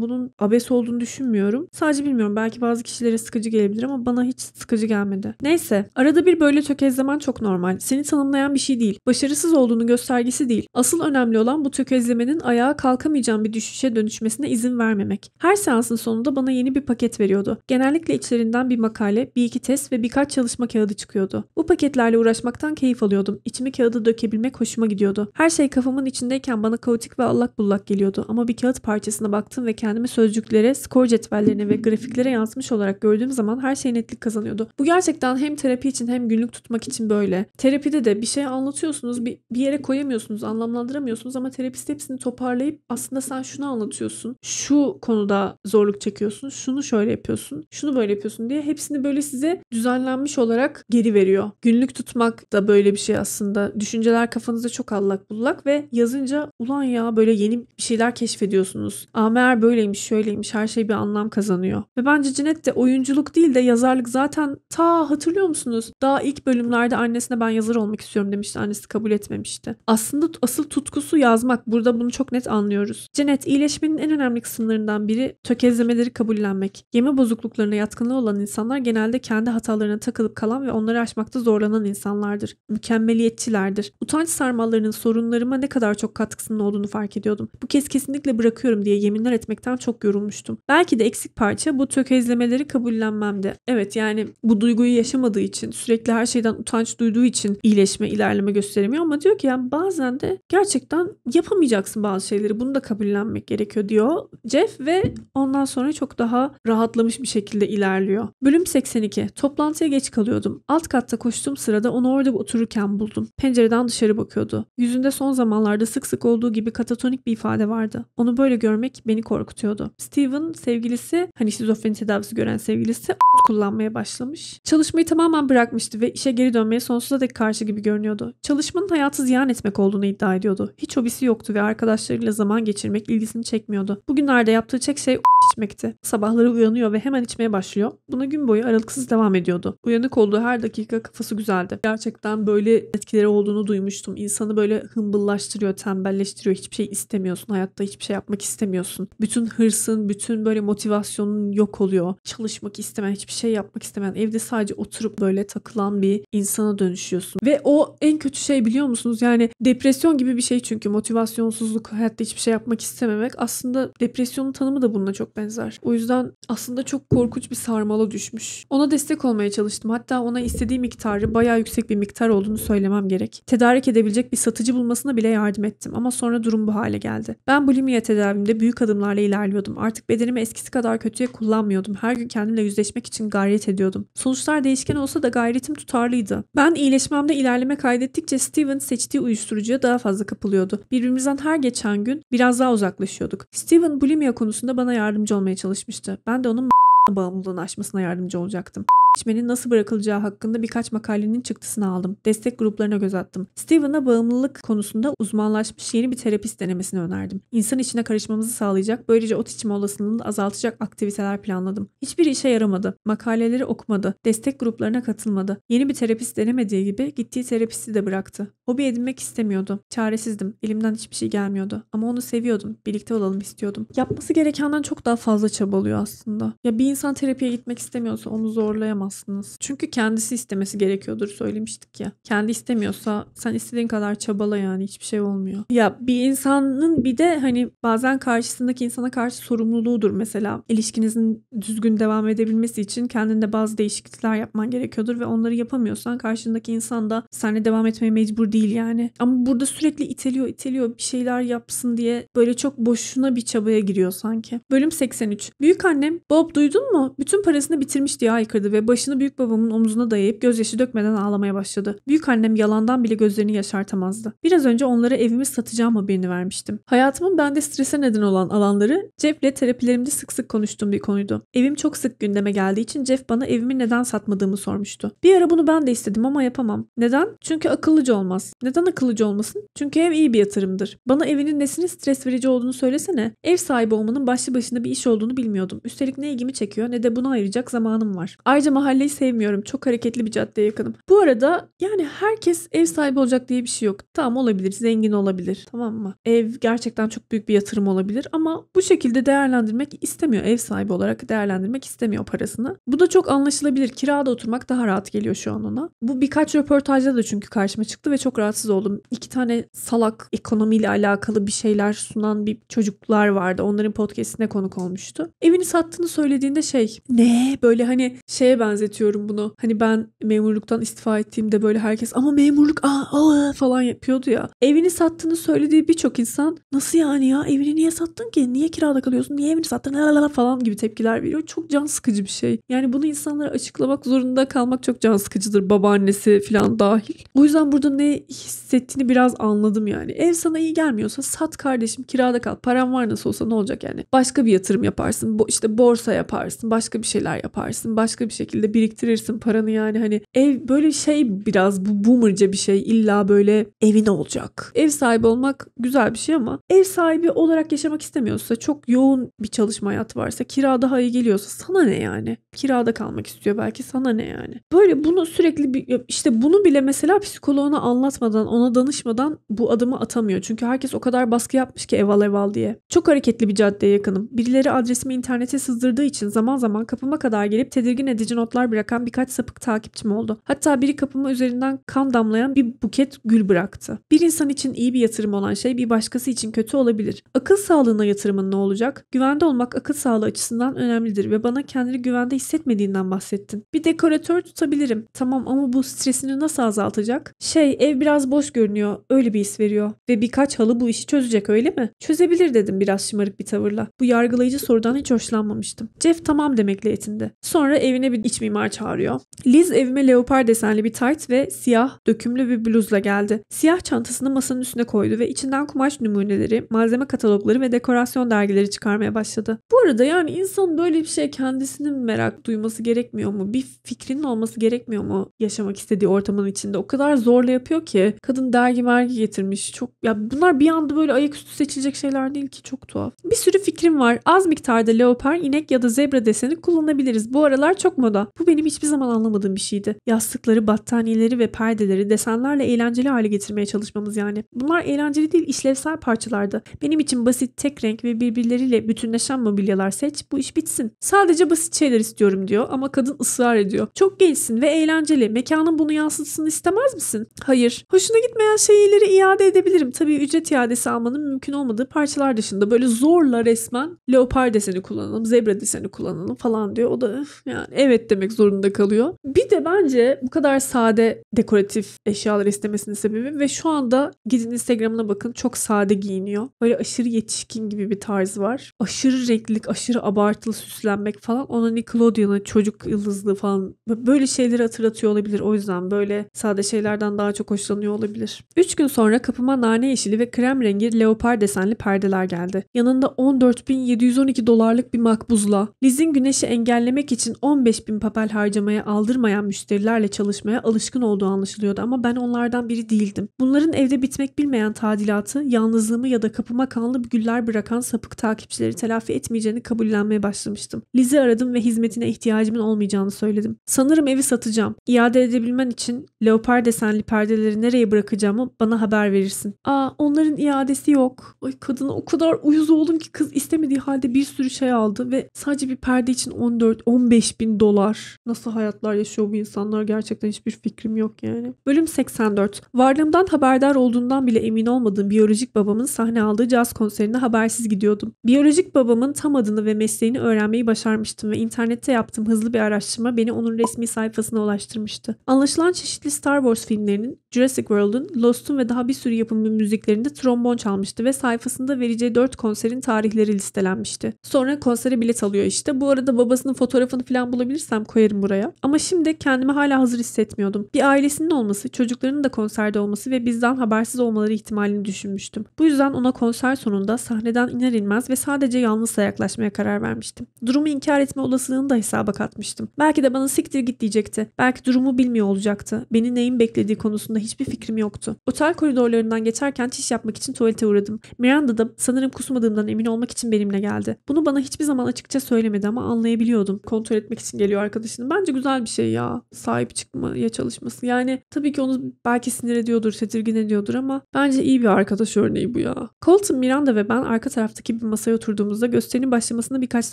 Speaker 1: bunun abes olduğunu düşünmüyorum. Sadece bilmiyorum belki bazı kişilere sıkıcı gelebilir ama bana hiç sıkıcı gelmedi. Neyse arada bir böyle tökezlemen çok normal. Seni tanımlayan bir şey değil. Başarısız olduğunu göstergesi değil. Asıl önemli olan bu tökezlemenin ayağa kalkamayacağım bir düşüşe dönüşmesine izin vermemek. Her seansın sonunda bana yeni bir paket veriyordu. Genellikle içlerinden bir makale, bir iki test ve birkaç çalışma kağıdı çıkıyordu. Bu paketlerle uğraşmaktan keyif alıyordum. İçimi kağıda dökebilmek hoşuma gidiyordu. Her şey kafamın içindeyken bana kaotik ve allak bullak geliyordu geliyordu ama bir kağıt parçasına baktım ve kendimi sözcüklere, skor cetvellerine ve grafiklere yansımış olarak gördüğüm zaman her şey netlik kazanıyordu. Bu gerçekten hem terapi için hem günlük tutmak için böyle. Terapide de bir şey anlatıyorsunuz, bir, bir yere koyamıyorsunuz, anlamlandıramıyorsunuz ama terapist hepsini toparlayıp aslında sen şunu anlatıyorsun, şu konuda zorluk çekiyorsun, şunu şöyle yapıyorsun, şunu böyle yapıyorsun diye hepsini böyle size düzenlenmiş olarak geri veriyor. Günlük tutmak da böyle bir şey aslında. Düşünceler kafanızda çok allak bullak ve yazınca ulan ya böyle yeni bir şey şeyler keşfediyorsunuz. Amer böyleymiş, şöyleymiş, her şey bir anlam kazanıyor. Ve bence Cinet de oyunculuk değil de yazarlık zaten ta hatırlıyor musunuz? Daha ilk bölümlerde annesine ben yazar olmak istiyorum demişti. Annesi kabul etmemişti. Aslında asıl tutkusu yazmak. Burada bunu çok net anlıyoruz. Cinet iyileşmenin en önemli kısımlarından biri tökezlemeleri kabullenmek. Yeme bozukluklarına yatkınlığı olan insanlar genelde kendi hatalarına takılıp kalan ve onları aşmakta zorlanan insanlardır. Mükemmeliyetçilerdir. Utanç sarmallarının sorunlarıma ne kadar çok katkısının olduğunu fark ediyordum. Bu kez kesinlikle bırakıyorum diye yeminler etmekten çok yorulmuştum. Belki de eksik parça bu tökezlemeleri kabullenmemdi. Evet yani bu duyguyu yaşamadığı için sürekli her şeyden utanç duyduğu için iyileşme ilerleme gösteremiyor ama diyor ki yani bazen de gerçekten yapamayacaksın bazı şeyleri bunu da kabullenmek gerekiyor diyor Jeff ve ondan sonra çok daha rahatlamış bir şekilde ilerliyor. Bölüm 82. Toplantıya geç kalıyordum. Alt katta koştuğum sırada onu orada otururken buldum. Pencereden dışarı bakıyordu. Yüzünde son zamanlarda sık sık olduğu gibi katatonik bir ifade vardı. Onu böyle görmek beni korkutuyordu. Steven sevgilisi hani şizofreni tedavisi gören sevgilisi kullanmaya başlamış. Çalışmayı tamamen bırakmıştı ve işe geri dönmeye sonsuza dek karşı gibi görünüyordu. Çalışmanın hayatı ziyan etmek olduğunu iddia ediyordu. Hiç hobisi yoktu ve arkadaşlarıyla zaman geçirmek ilgisini çekmiyordu. Bugünlerde yaptığı tek şey içmekti. Sabahları uyanıyor ve hemen içmeye başlıyor. Buna gün boyu aralıksız devam ediyordu. Uyanık olduğu her dakika kafası güzeldi. Gerçekten böyle etkileri olduğunu duymuştum. İnsanı böyle hımbıllaştırıyor, tembelleştiriyor. Hiçbir şey istemiyorsun hayatta hiçbir şey yapmak istemiyorsun. Bütün hırsın, bütün böyle motivasyonun yok oluyor. Çalışmak istemen, hiçbir şey yapmak istemen, evde sadece oturup böyle takılan bir insana dönüşüyorsun. Ve o en kötü şey biliyor musunuz? Yani depresyon gibi bir şey çünkü motivasyonsuzluk, hayatta hiçbir şey yapmak istememek aslında depresyonun tanımı da bununla çok benzer. O yüzden aslında çok korkunç bir sarmala düşmüş. Ona destek olmaya çalıştım. Hatta ona istediği miktarı bayağı yüksek bir miktar olduğunu söylemem gerek. Tedarik edebilecek bir satıcı bulmasına bile yardım ettim ama sonra durum bu hale geldi. Ben bulimiye tedavimde büyük adımlarla ilerliyordum. Artık bedenimi eskisi kadar kötüye kullanmıyordum. Her gün kendimle yüzleşmek için gayret ediyordum. Sonuçlar değişken olsa da gayretim tutarlıydı. Ben iyileşmemde ilerleme kaydettikçe Steven seçtiği uyuşturucuya daha fazla kapılıyordu. Birbirimizden her geçen gün biraz daha uzaklaşıyorduk. Steven bulimiya konusunda bana yardımcı olmaya çalışmıştı. Ben de onun bağımlılığını aşmasına yardımcı olacaktım içmenin nasıl bırakılacağı hakkında birkaç makalenin çıktısını aldım. Destek gruplarına göz attım. Steven'a bağımlılık konusunda uzmanlaşmış yeni bir terapist denemesini önerdim. İnsan içine karışmamızı sağlayacak, böylece ot içme olasılığını azaltacak aktiviteler planladım. Hiçbir işe yaramadı. Makaleleri okumadı. Destek gruplarına katılmadı. Yeni bir terapist denemediği gibi gittiği terapisti de bıraktı. Hobi edinmek istemiyordu. Çaresizdim. Elimden hiçbir şey gelmiyordu. Ama onu seviyordum. Birlikte olalım istiyordum. Yapması gerekenden çok daha fazla çabalıyor aslında. Ya bir insan terapiye gitmek istemiyorsa onu zorlayamaz yapamazsınız. Çünkü kendisi istemesi gerekiyordur söylemiştik ya. Kendi istemiyorsa sen istediğin kadar çabala yani hiçbir şey olmuyor. Ya bir insanın bir de hani bazen karşısındaki insana karşı sorumluluğudur mesela. İlişkinizin düzgün devam edebilmesi için kendinde bazı değişiklikler yapman gerekiyordur ve onları yapamıyorsan karşındaki insan da seninle devam etmeye mecbur değil yani. Ama burada sürekli iteliyor iteliyor bir şeyler yapsın diye böyle çok boşuna bir çabaya giriyor sanki. Bölüm 83. Büyük annem Bob duydun mu? Bütün parasını bitirmiş diye haykırdı ve başını büyük babamın omzuna dayayıp gözyaşı dökmeden ağlamaya başladı. Büyük annem yalandan bile gözlerini yaşartamazdı. Biraz önce onlara evimi satacağım haberini vermiştim. Hayatımın bende strese neden olan alanları Jeff'le terapilerimde sık sık konuştuğum bir konuydu. Evim çok sık gündeme geldiği için Jeff bana evimi neden satmadığımı sormuştu. Bir ara bunu ben de istedim ama yapamam. Neden? Çünkü akıllıca olmaz. Neden akıllıca olmasın? Çünkü ev iyi bir yatırımdır. Bana evinin nesinin stres verici olduğunu söylesene. Ev sahibi olmanın başlı başına bir iş olduğunu bilmiyordum. Üstelik ne ilgimi çekiyor ne de buna ayıracak zamanım var. Ayrıca mahalleyi sevmiyorum. Çok hareketli bir caddeye yakınım. Bu arada yani herkes ev sahibi olacak diye bir şey yok. Tamam olabilir. Zengin olabilir. Tamam mı? Ev gerçekten çok büyük bir yatırım olabilir ama bu şekilde değerlendirmek istemiyor. Ev sahibi olarak değerlendirmek istemiyor parasını. Bu da çok anlaşılabilir. Kirada oturmak daha rahat geliyor şu an ona. Bu birkaç röportajda da çünkü karşıma çıktı ve çok rahatsız oldum. İki tane salak ekonomiyle alakalı bir şeyler sunan bir çocuklar vardı. Onların podcastine konuk olmuştu. Evini sattığını söylediğinde şey ne böyle hani şeye ben benzetiyorum bunu. Hani ben memurluktan istifa ettiğimde böyle herkes ama memurluk aa, aa falan yapıyordu ya. Evini sattığını söylediği birçok insan nasıl yani ya evini niye sattın ki? Niye kirada kalıyorsun? Niye evini sattın? Lalala falan gibi tepkiler veriyor. Çok can sıkıcı bir şey. Yani bunu insanlara açıklamak zorunda kalmak çok can sıkıcıdır babaannesi falan dahil. O yüzden burada ne hissettiğini biraz anladım yani. Ev sana iyi gelmiyorsa sat kardeşim kirada kal. Paran var nasıl olsa ne olacak yani. Başka bir yatırım yaparsın. Bo işte borsa yaparsın. Başka bir şeyler yaparsın. Başka bir şekilde şekilde biriktirirsin paranı yani hani ev böyle şey biraz bu boomerca bir şey illa böyle evin olacak. Ev sahibi olmak güzel bir şey ama ev sahibi olarak yaşamak istemiyorsa çok yoğun bir çalışma hayatı varsa kira daha iyi geliyorsa sana ne yani? Kirada kalmak istiyor belki sana ne yani? Böyle bunu sürekli bir, işte bunu bile mesela psikoloğuna anlatmadan ona danışmadan bu adımı atamıyor. Çünkü herkes o kadar baskı yapmış ki eval eval diye. Çok hareketli bir caddeye yakınım. Birileri adresimi internete sızdırdığı için zaman zaman kapıma kadar gelip tedirgin edici not notlar bırakan birkaç sapık takipçim oldu. Hatta biri kapımı üzerinden kan damlayan bir buket gül bıraktı. Bir insan için iyi bir yatırım olan şey bir başkası için kötü olabilir. Akıl sağlığına yatırımın ne olacak? Güvende olmak akıl sağlığı açısından önemlidir ve bana kendini güvende hissetmediğinden bahsettin. Bir dekoratör tutabilirim. Tamam ama bu stresini nasıl azaltacak? Şey ev biraz boş görünüyor. Öyle bir his veriyor. Ve birkaç halı bu işi çözecek öyle mi? Çözebilir dedim biraz şımarık bir tavırla. Bu yargılayıcı sorudan hiç hoşlanmamıştım. Jeff tamam demekle yetindi. Sonra evine bir iç mimar çağırıyor. Liz evime leopar desenli bir tayt ve siyah dökümlü bir bluzla geldi. Siyah çantasını masanın üstüne koydu ve içinden kumaş numuneleri, malzeme katalogları ve dekorasyon dergileri çıkarmaya başladı. Bu arada yani insan böyle bir şey kendisinin merak duyması gerekmiyor mu? Bir fikrinin olması gerekmiyor mu yaşamak istediği ortamın içinde? O kadar zorla yapıyor ki. Kadın dergi mergi getirmiş. Çok ya bunlar bir anda böyle ayaküstü seçilecek şeyler değil ki çok tuhaf. Bir sürü fikrim var. Az miktarda leopar, inek ya da zebra deseni kullanabiliriz. Bu aralar çok moda galiba. Bu benim hiçbir zaman anlamadığım bir şeydi. Yastıkları, battaniyeleri ve perdeleri desenlerle eğlenceli hale getirmeye çalışmamız yani. Bunlar eğlenceli değil işlevsel parçalardı. Benim için basit tek renk ve birbirleriyle bütünleşen mobilyalar seç bu iş bitsin. Sadece basit şeyler istiyorum diyor ama kadın ısrar ediyor. Çok gençsin ve eğlenceli. Mekanın bunu yansıtsın istemez misin? Hayır. Hoşuna gitmeyen şeyleri iade edebilirim. Tabii ücret iadesi almanın mümkün olmadığı parçalar dışında böyle zorla resmen leopar deseni kullanalım, zebra deseni kullanalım falan diyor. O da yani evet demek zorunda kalıyor. Bir de bence bu kadar sade dekoratif eşyalar istemesinin sebebi ve şu anda gidin Instagram'ına bakın çok sade giyiniyor. Böyle aşırı yetişkin gibi bir tarz var. Aşırı renklilik, aşırı abartılı süslenmek falan ona Nickelodeon'a çocuk yıldızlı falan böyle şeyleri hatırlatıyor olabilir. O yüzden böyle sade şeylerden daha çok hoşlanıyor olabilir. 3 gün sonra kapıma nane yeşili ve krem rengi leopar desenli perdeler geldi. Yanında 14.712 dolarlık bir makbuzla, Liz'in güneşi engellemek için 15.000 papel harcamaya aldırmayan müşterilerle çalışmaya alışkın olduğu anlaşılıyordu ama ben onlardan biri değildim. Bunların evde bitmek bilmeyen tadilatı, yalnızlığımı ya da kapıma kanlı güller bırakan sapık takipçileri telafi etmeyeceğini kabullenmeye başlamıştım. Liz'i aradım ve hizmetine ihtiyacımın olmayacağını söyledim. Sanırım evi satacağım. İade edebilmen için leopar desenli perdeleri nereye bırakacağımı bana haber verirsin. Aa onların iadesi yok. Ay kadına o kadar uyuz oldum ki kız istemediği halde bir sürü şey aldı ve sadece bir perde için 14-15 bin dolar var. Nasıl hayatlar yaşıyor bu insanlar gerçekten hiçbir fikrim yok yani. Bölüm 84. Varlığımdan haberdar olduğundan bile emin olmadığım biyolojik babamın sahne aldığı caz konserine habersiz gidiyordum. Biyolojik babamın tam adını ve mesleğini öğrenmeyi başarmıştım ve internette yaptığım hızlı bir araştırma beni onun resmi sayfasına ulaştırmıştı. Anlaşılan çeşitli Star Wars filmlerinin Jurassic World'un, Lost'un ve daha bir sürü yapımın müziklerinde trombon çalmıştı ve sayfasında vereceği 4 konserin tarihleri listelenmişti. Sonra konsere bilet alıyor işte. Bu arada babasının fotoğrafını falan bulabilirsem koyarım buraya. Ama şimdi kendimi hala hazır hissetmiyordum. Bir ailesinin olması, çocuklarının da konserde olması ve bizden habersiz olmaları ihtimalini düşünmüştüm. Bu yüzden ona konser sonunda sahneden iner inmez ve sadece yalnızla yaklaşmaya karar vermiştim. Durumu inkar etme olasılığını da hesaba katmıştım. Belki de bana siktir git diyecekti. Belki durumu bilmiyor olacaktı. Beni neyin beklediği konusunda hiçbir fikrim yoktu. Otel koridorlarından geçerken çiş yapmak için tuvalete uğradım. Miranda da sanırım kusmadığımdan emin olmak için benimle geldi. Bunu bana hiçbir zaman açıkça söylemedi ama anlayabiliyordum. Kontrol etmek için geliyor arkadaşının. Bence güzel bir şey ya. Sahip çıkmaya çalışması. Yani tabii ki onu belki sinir ediyordur, tedirgin ediyordur ama bence iyi bir arkadaş örneği bu ya. Colton, Miranda ve ben arka taraftaki bir masaya oturduğumuzda gösterinin başlamasına birkaç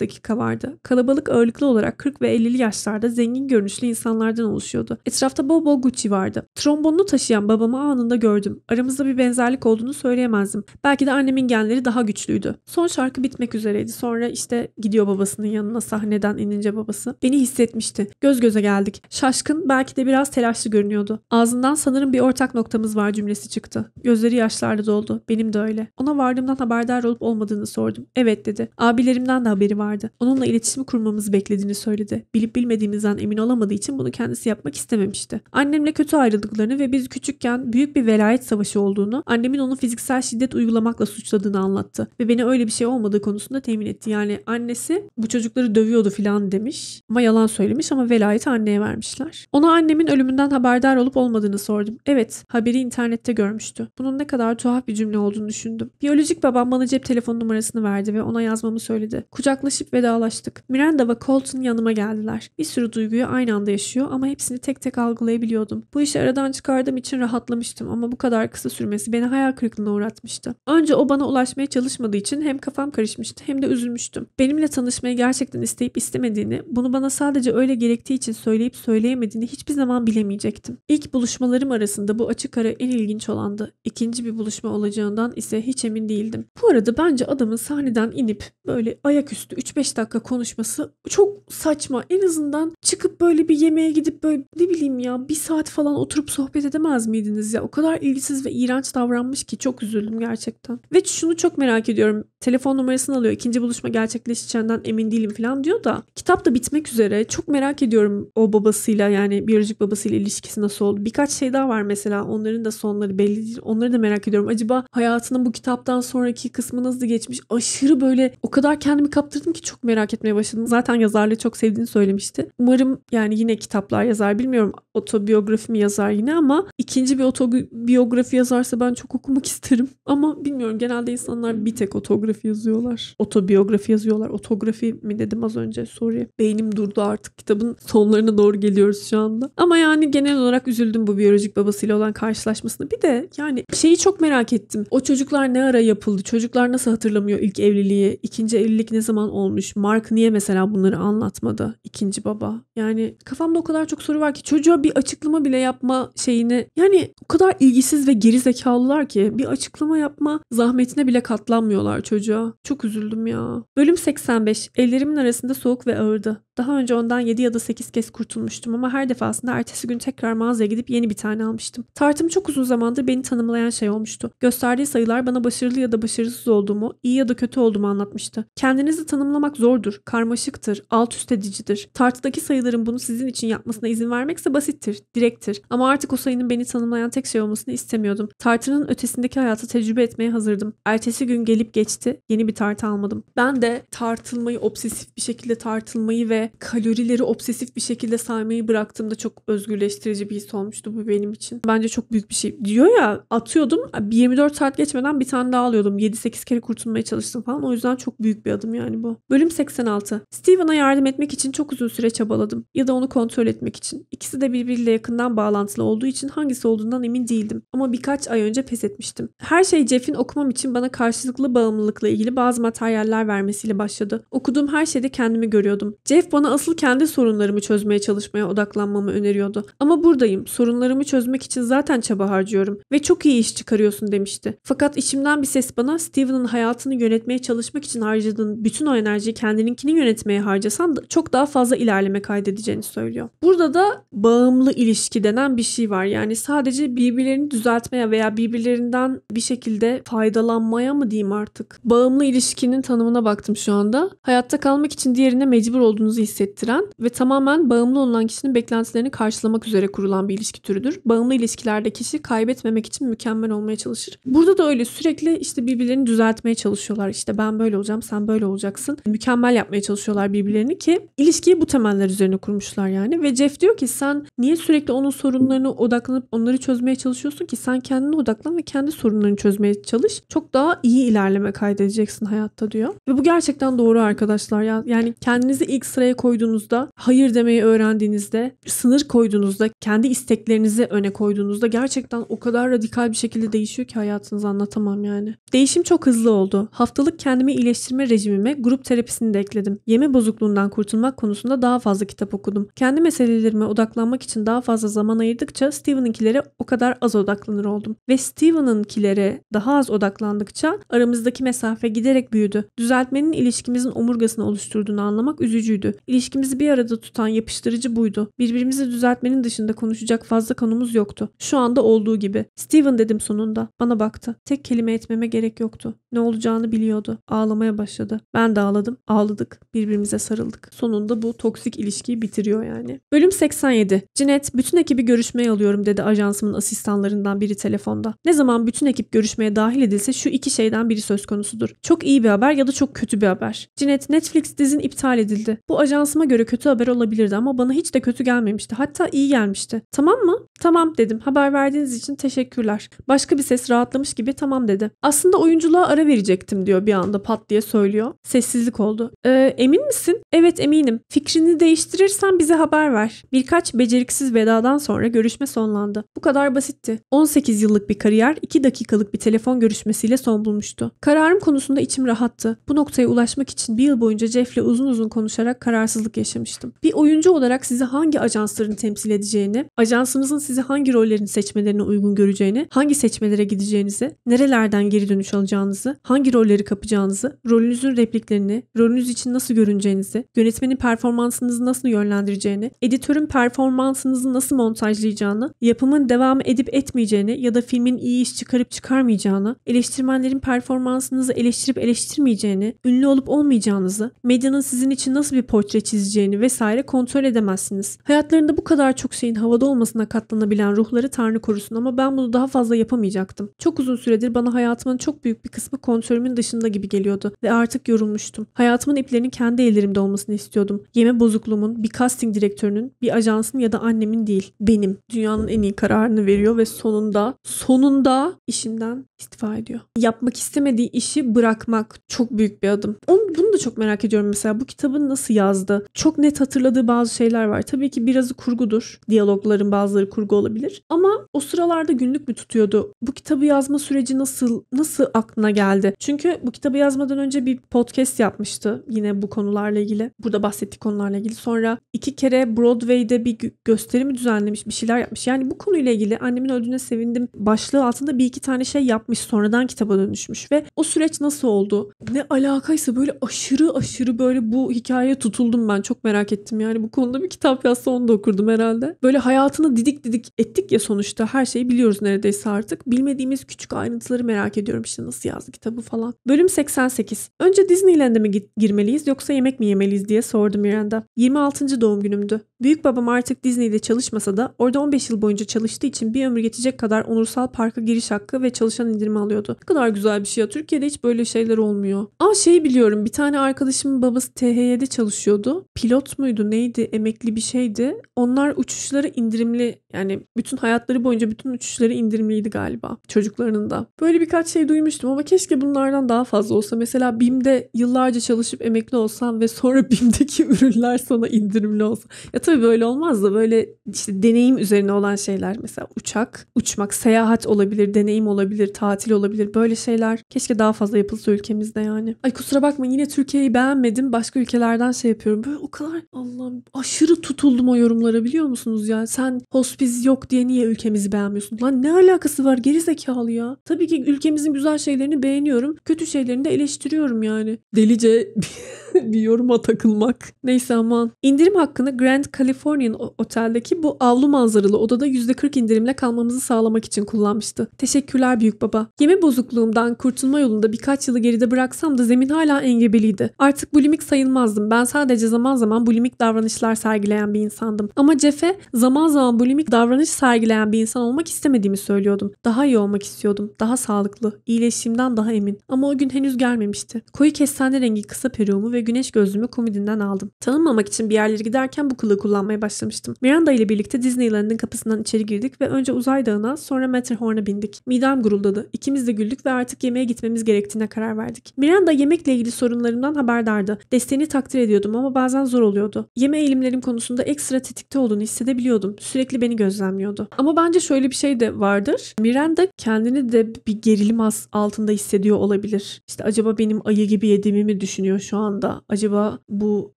Speaker 1: dakika vardı. Kalabalık ağırlıklı olarak 40 ve 50'li yaşlarda zengin görünüşlü insanlardan oluşuyordu. Etrafta bol bol Gucci vardı. Trombonlu taşı taşıyan babamı anında gördüm. Aramızda bir benzerlik olduğunu söyleyemezdim. Belki de annemin genleri daha güçlüydü. Son şarkı bitmek üzereydi. Sonra işte gidiyor babasının yanına sahneden inince babası. Beni hissetmişti. Göz göze geldik. Şaşkın belki de biraz telaşlı görünüyordu. Ağzından sanırım bir ortak noktamız var cümlesi çıktı. Gözleri yaşlarla doldu. Benim de öyle. Ona vardığımdan haberdar olup olmadığını sordum. Evet dedi. Abilerimden de haberi vardı. Onunla iletişimi kurmamızı beklediğini söyledi. Bilip bilmediğimizden emin olamadığı için bunu kendisi yapmak istememişti. Annemle kötü ayrıldıklarını ve biz küçükken büyük bir velayet savaşı olduğunu, annemin onu fiziksel şiddet uygulamakla suçladığını anlattı ve beni öyle bir şey olmadığı konusunda temin etti. Yani annesi bu çocukları dövüyordu filan demiş ama yalan söylemiş ama velayeti anneye vermişler. Ona annemin ölümünden haberdar olup olmadığını sordum. Evet, haberi internette görmüştü. Bunun ne kadar tuhaf bir cümle olduğunu düşündüm. Biyolojik babam bana cep telefon numarasını verdi ve ona yazmamı söyledi. Kucaklaşıp vedalaştık. Miranda ve Colton yanıma geldiler. Bir sürü duyguyu aynı anda yaşıyor ama hepsini tek tek algılayabiliyordum. Bu işi aradan çıkardım için rahatlamıştım ama bu kadar kısa sürmesi beni hayal kırıklığına uğratmıştı. Önce o bana ulaşmaya çalışmadığı için hem kafam karışmıştı hem de üzülmüştüm. Benimle tanışmayı gerçekten isteyip istemediğini, bunu bana sadece öyle gerektiği için söyleyip söyleyemediğini hiçbir zaman bilemeyecektim. İlk buluşmalarım arasında bu açık ara en ilginç olandı. İkinci bir buluşma olacağından ise hiç emin değildim. Bu arada bence adamın sahneden inip böyle ayaküstü 3-5 dakika konuşması çok saçma. En azından çıkıp böyle bir yemeğe gidip böyle ne bileyim ya bir saat falan oturup sohbet edemem istemez miydiniz ya? O kadar ilgisiz ve iğrenç davranmış ki çok üzüldüm gerçekten. Ve şunu çok merak ediyorum. Telefon numarasını alıyor. İkinci buluşma gerçekleşeceğinden emin değilim falan diyor da. Kitap da bitmek üzere. Çok merak ediyorum o babasıyla yani biyolojik babasıyla ilişkisi nasıl oldu. Birkaç şey daha var mesela. Onların da sonları belli değil. Onları da merak ediyorum. Acaba hayatının bu kitaptan sonraki kısmı nasıl geçmiş? Aşırı böyle o kadar kendimi kaptırdım ki çok merak etmeye başladım. Zaten yazarlığı çok sevdiğini söylemişti. Umarım yani yine kitaplar yazar bilmiyorum otobiyografi mi yazar yine ama ikinci bir otobiyografi yazarsa ben çok okumak isterim. Ama bilmiyorum genelde insanlar bir tek otografi yazıyorlar. Otobiyografi yazıyorlar. Otografi mi dedim az önce soruya. Beynim durdu artık kitabın sonlarına doğru geliyoruz şu anda. Ama yani genel olarak üzüldüm bu biyolojik babasıyla olan karşılaşmasını. Bir de yani şeyi çok merak ettim. O çocuklar ne ara yapıldı? Çocuklar nasıl hatırlamıyor ilk evliliği? İkinci evlilik ne zaman olmuş? Mark niye mesela bunları anlatmadı? ikinci baba. Yani kafamda o kadar çok soru var ki çocuğa bir açıklama bile yapma şeyini yani o kadar ilgisiz ve geri zekalılar ki bir açıklama yapma zahmetine bile katlanmıyorlar çocuğa. Çok üzüldüm ya. Bölüm 85. Ellerimin arasında soğuk ve ağırdı. Daha önce ondan 7 ya da 8 kez kurtulmuştum ama her defasında ertesi gün tekrar mağazaya gidip yeni bir tane almıştım. Tartım çok uzun zamandır beni tanımlayan şey olmuştu. Gösterdiği sayılar bana başarılı ya da başarısız olduğumu, iyi ya da kötü olduğumu anlatmıştı. Kendinizi tanımlamak zordur, karmaşıktır, alt üst edicidir. Tartıdaki sayıların bunu sizin için yapmasına izin vermekse basittir, direktir. Ama artık o sayının beni tanımlayan tek şey olmasını istemiyordum. Tartının ötesindeki hayatı tecrübe etmeye hazırdım. Ertesi gün gelip geçti, yeni bir tartı almadım. Ben de tartılmayı, obsesif bir şekilde tartılmayı ve kalorileri obsesif bir şekilde saymayı bıraktığımda çok özgürleştirici bir his olmuştu bu benim için. Bence çok büyük bir şey. Diyor ya atıyordum 24 saat geçmeden bir tane daha alıyordum. 7-8 kere kurtulmaya çalıştım falan. O yüzden çok büyük bir adım yani bu. Bölüm 86. Steven'a yardım etmek için çok uzun süre çabaladım. Ya da onu kontrol etmek için. İkisi de birbiriyle yakından bağlantılı olduğu için hangisi olduğundan emin değildim. Ama birkaç ay önce pes etmiştim. Her şey Jeff'in okumam için bana karşılıklı bağımlılıkla ilgili bazı materyaller vermesiyle başladı. Okuduğum her şeyde kendimi görüyordum. Jeff bana bana asıl kendi sorunlarımı çözmeye çalışmaya odaklanmamı öneriyordu. Ama buradayım. Sorunlarımı çözmek için zaten çaba harcıyorum ve çok iyi iş çıkarıyorsun demişti. Fakat içimden bir ses bana Steven'ın hayatını yönetmeye çalışmak için harcadığın bütün o enerjiyi kendininkini yönetmeye harcasan da çok daha fazla ilerleme kaydedeceğini söylüyor. Burada da bağımlı ilişki denen bir şey var. Yani sadece birbirlerini düzeltmeye veya birbirlerinden bir şekilde faydalanmaya mı diyeyim artık. Bağımlı ilişkinin tanımına baktım şu anda. Hayatta kalmak için diğerine mecbur olduğunuzu hissettiren ve tamamen bağımlı olan kişinin beklentilerini karşılamak üzere kurulan bir ilişki türüdür. Bağımlı ilişkilerde kişi kaybetmemek için mükemmel olmaya çalışır. Burada da öyle sürekli işte birbirlerini düzeltmeye çalışıyorlar. İşte ben böyle olacağım, sen böyle olacaksın. Mükemmel yapmaya çalışıyorlar birbirlerini ki ilişkiyi bu temeller üzerine kurmuşlar yani. Ve Jeff diyor ki sen niye sürekli onun sorunlarına odaklanıp onları çözmeye çalışıyorsun ki? Sen kendine odaklan ve kendi sorunlarını çözmeye çalış. Çok daha iyi ilerleme kaydedeceksin hayatta diyor. Ve bu gerçekten doğru arkadaşlar. Yani kendinizi ilk sıraya koyduğunuzda, hayır demeyi öğrendiğinizde, sınır koyduğunuzda, kendi isteklerinizi öne koyduğunuzda gerçekten o kadar radikal bir şekilde değişiyor ki hayatınızı anlatamam yani. Değişim çok hızlı oldu. Haftalık kendimi iyileştirme rejimime grup terapisini de ekledim. Yeme bozukluğundan kurtulmak konusunda daha fazla kitap okudum. Kendi meselelerime odaklanmak için daha fazla zaman ayırdıkça Steven'ınkilere o kadar az odaklanır oldum. Ve Steven'ınkilere daha az odaklandıkça aramızdaki mesafe giderek büyüdü. Düzeltmenin ilişkimizin omurgasını oluşturduğunu anlamak üzücüydü. İlişkimizi bir arada tutan yapıştırıcı buydu. Birbirimizi düzeltmenin dışında konuşacak fazla konumuz yoktu. Şu anda olduğu gibi. Steven dedim sonunda. Bana baktı. Tek kelime etmeme gerek yoktu. Ne olacağını biliyordu. Ağlamaya başladı. Ben de ağladım. Ağladık. Birbirimize sarıldık. Sonunda bu toksik ilişkiyi bitiriyor yani. Bölüm 87. Cinet, bütün ekibi görüşmeye alıyorum dedi ajansımın asistanlarından biri telefonda. Ne zaman bütün ekip görüşmeye dahil edilse şu iki şeyden biri söz konusudur. Çok iyi bir haber ya da çok kötü bir haber. Cinet, Netflix dizin iptal edildi. Bu ajansıma göre kötü haber olabilirdi ama bana hiç de kötü gelmemişti. Hatta iyi gelmişti. Tamam mı? Tamam dedim. Haber verdiğiniz için teşekkürler. Başka bir ses rahatlamış gibi tamam dedi. Aslında oyunculuğa ara verecektim diyor bir anda pat diye söylüyor. Sessizlik oldu. Ee, emin misin? Evet eminim. Fikrini değiştirirsen bize haber ver. Birkaç beceriksiz vedadan sonra görüşme sonlandı. Bu kadar basitti. 18 yıllık bir kariyer 2 dakikalık bir telefon görüşmesiyle son bulmuştu. Kararım konusunda içim rahattı. Bu noktaya ulaşmak için bir yıl boyunca Jeff'le uzun uzun konuşarak karar kararsızlık yaşamıştım. Bir oyuncu olarak sizi hangi ajansların temsil edeceğini, ajansımızın sizi hangi rollerin seçmelerine uygun göreceğini, hangi seçmelere gideceğinizi, nerelerden geri dönüş alacağınızı, hangi rolleri kapacağınızı, rolünüzün repliklerini, rolünüz için nasıl görüneceğinizi, yönetmenin performansınızı nasıl yönlendireceğini, editörün performansınızı nasıl montajlayacağını, yapımın devam edip etmeyeceğini ya da filmin iyi iş çıkarıp çıkarmayacağını, eleştirmenlerin performansınızı eleştirip eleştirmeyeceğini, ünlü olup olmayacağınızı, medyanın sizin için nasıl bir portre portre çizeceğini vesaire kontrol edemezsiniz. Hayatlarında bu kadar çok şeyin havada olmasına katlanabilen ruhları Tanrı korusun ama ben bunu daha fazla yapamayacaktım. Çok uzun süredir bana hayatımın çok büyük bir kısmı kontrolümün dışında gibi geliyordu ve artık yorulmuştum. Hayatımın iplerinin kendi ellerimde olmasını istiyordum. Yeme bozukluğumun, bir casting direktörünün, bir ajansın ya da annemin değil, benim. Dünyanın en iyi kararını veriyor ve sonunda, sonunda işimden istifa ediyor. Yapmak istemediği işi bırakmak çok büyük bir adım. Onu, bunu da çok merak ediyorum mesela bu kitabı nasıl yazdı? Çok net hatırladığı bazı şeyler var. Tabii ki birazı kurgudur. Diyalogların bazıları kurgu olabilir. Ama o sıralarda günlük mü tutuyordu? Bu kitabı yazma süreci nasıl nasıl aklına geldi? Çünkü bu kitabı yazmadan önce bir podcast yapmıştı yine bu konularla ilgili. Burada bahsettiği konularla ilgili. Sonra iki kere Broadway'de bir gösterimi düzenlemiş, bir şeyler yapmış. Yani bu konuyla ilgili annemin öldüğüne sevindim başlığı altında bir iki tane şey yap yapmış sonradan kitaba dönüşmüş ve o süreç nasıl oldu? Ne alakaysa böyle aşırı aşırı böyle bu hikayeye tutuldum ben. Çok merak ettim yani bu konuda bir kitap yazsa onu da okurdum herhalde. Böyle hayatını didik didik ettik ya sonuçta her şeyi biliyoruz neredeyse artık. Bilmediğimiz küçük ayrıntıları merak ediyorum işte nasıl yazdı kitabı falan. Bölüm 88. Önce Disneyland'e mi girmeliyiz yoksa yemek mi yemeliyiz diye sordum İren'de. 26. doğum günümdü. Büyük babam artık Disney'de çalışmasa da orada 15 yıl boyunca çalıştığı için bir ömür geçecek kadar onursal parka giriş hakkı ve çalışan indirimi alıyordu. Ne kadar güzel bir şey ya. Türkiye'de hiç böyle şeyler olmuyor. Ama şey biliyorum bir tane arkadaşımın babası THY'de çalışıyordu. Pilot muydu neydi emekli bir şeydi. Onlar uçuşları indirimli yani bütün hayatları boyunca bütün uçuşları indirimliydi galiba çocuklarının da. Böyle birkaç şey duymuştum ama keşke bunlardan daha fazla olsa. Mesela BİM'de yıllarca çalışıp emekli olsam ve sonra BİM'deki ürünler sana indirimli olsa. Ya tabii böyle olmaz da böyle işte deneyim üzerine olan şeyler mesela uçak, uçmak, seyahat olabilir, deneyim olabilir, tatil olabilir böyle şeyler. Keşke daha fazla yapılsa ülkemizde yani. Ay kusura bakma yine Türkiye'yi beğenmedim. Başka ülkelerden şey yapıyorum. Böyle o kadar Allah'ım aşırı tutuldum o yorumlara biliyor musunuz ya? Sen hospiz yok diye niye ülkemizi beğenmiyorsun? Lan ne alakası var gerizekalı ya? Tabii ki ülkemizin güzel şeylerini beğeniyorum. Kötü şeylerini de eleştiriyorum yani. Delice bir yoruma takılmak. Neyse aman. İndirim hakkını Grand Californian Otel'deki bu avlu manzaralı odada %40 indirimle kalmamızı sağlamak için kullanmıştı. Teşekkürler büyük baba. Yeme bozukluğumdan kurtulma yolunda birkaç yılı geride bıraksam da zemin hala engebeliydi. Artık bulimik sayılmazdım. Ben sadece zaman zaman bulimik davranışlar sergileyen bir insandım. Ama Cefe zaman zaman bulimik davranış sergileyen bir insan olmak istemediğimi söylüyordum. Daha iyi olmak istiyordum. Daha sağlıklı. İyileşimden daha emin. Ama o gün henüz gelmemişti. Koyu kestane rengi kısa peruğumu ve güneş gözlüğümü komedinden aldım. Tanınmamak için bir yerlere giderken bu kılığı kullanmaya başlamıştım. Miranda ile birlikte Disneyland'in kapısından içeri girdik ve önce Uzay Dağı'na sonra Matterhorn'a bindik. Midem guruldadı. İkimiz de güldük ve artık yemeğe gitmemiz gerektiğine karar verdik. Miranda yemekle ilgili sorunlarımdan haberdardı. Desteğini takdir ediyordum ama bazen zor oluyordu. Yeme eğilimlerim konusunda ekstra tetikte olduğunu hissedebiliyordum. Sürekli beni gözlemliyordu. Ama bence şöyle bir şey de vardır. Miranda kendini de bir gerilim altında hissediyor olabilir. İşte acaba benim ayı gibi yediğimi mi düşünüyor şu anda? acaba bu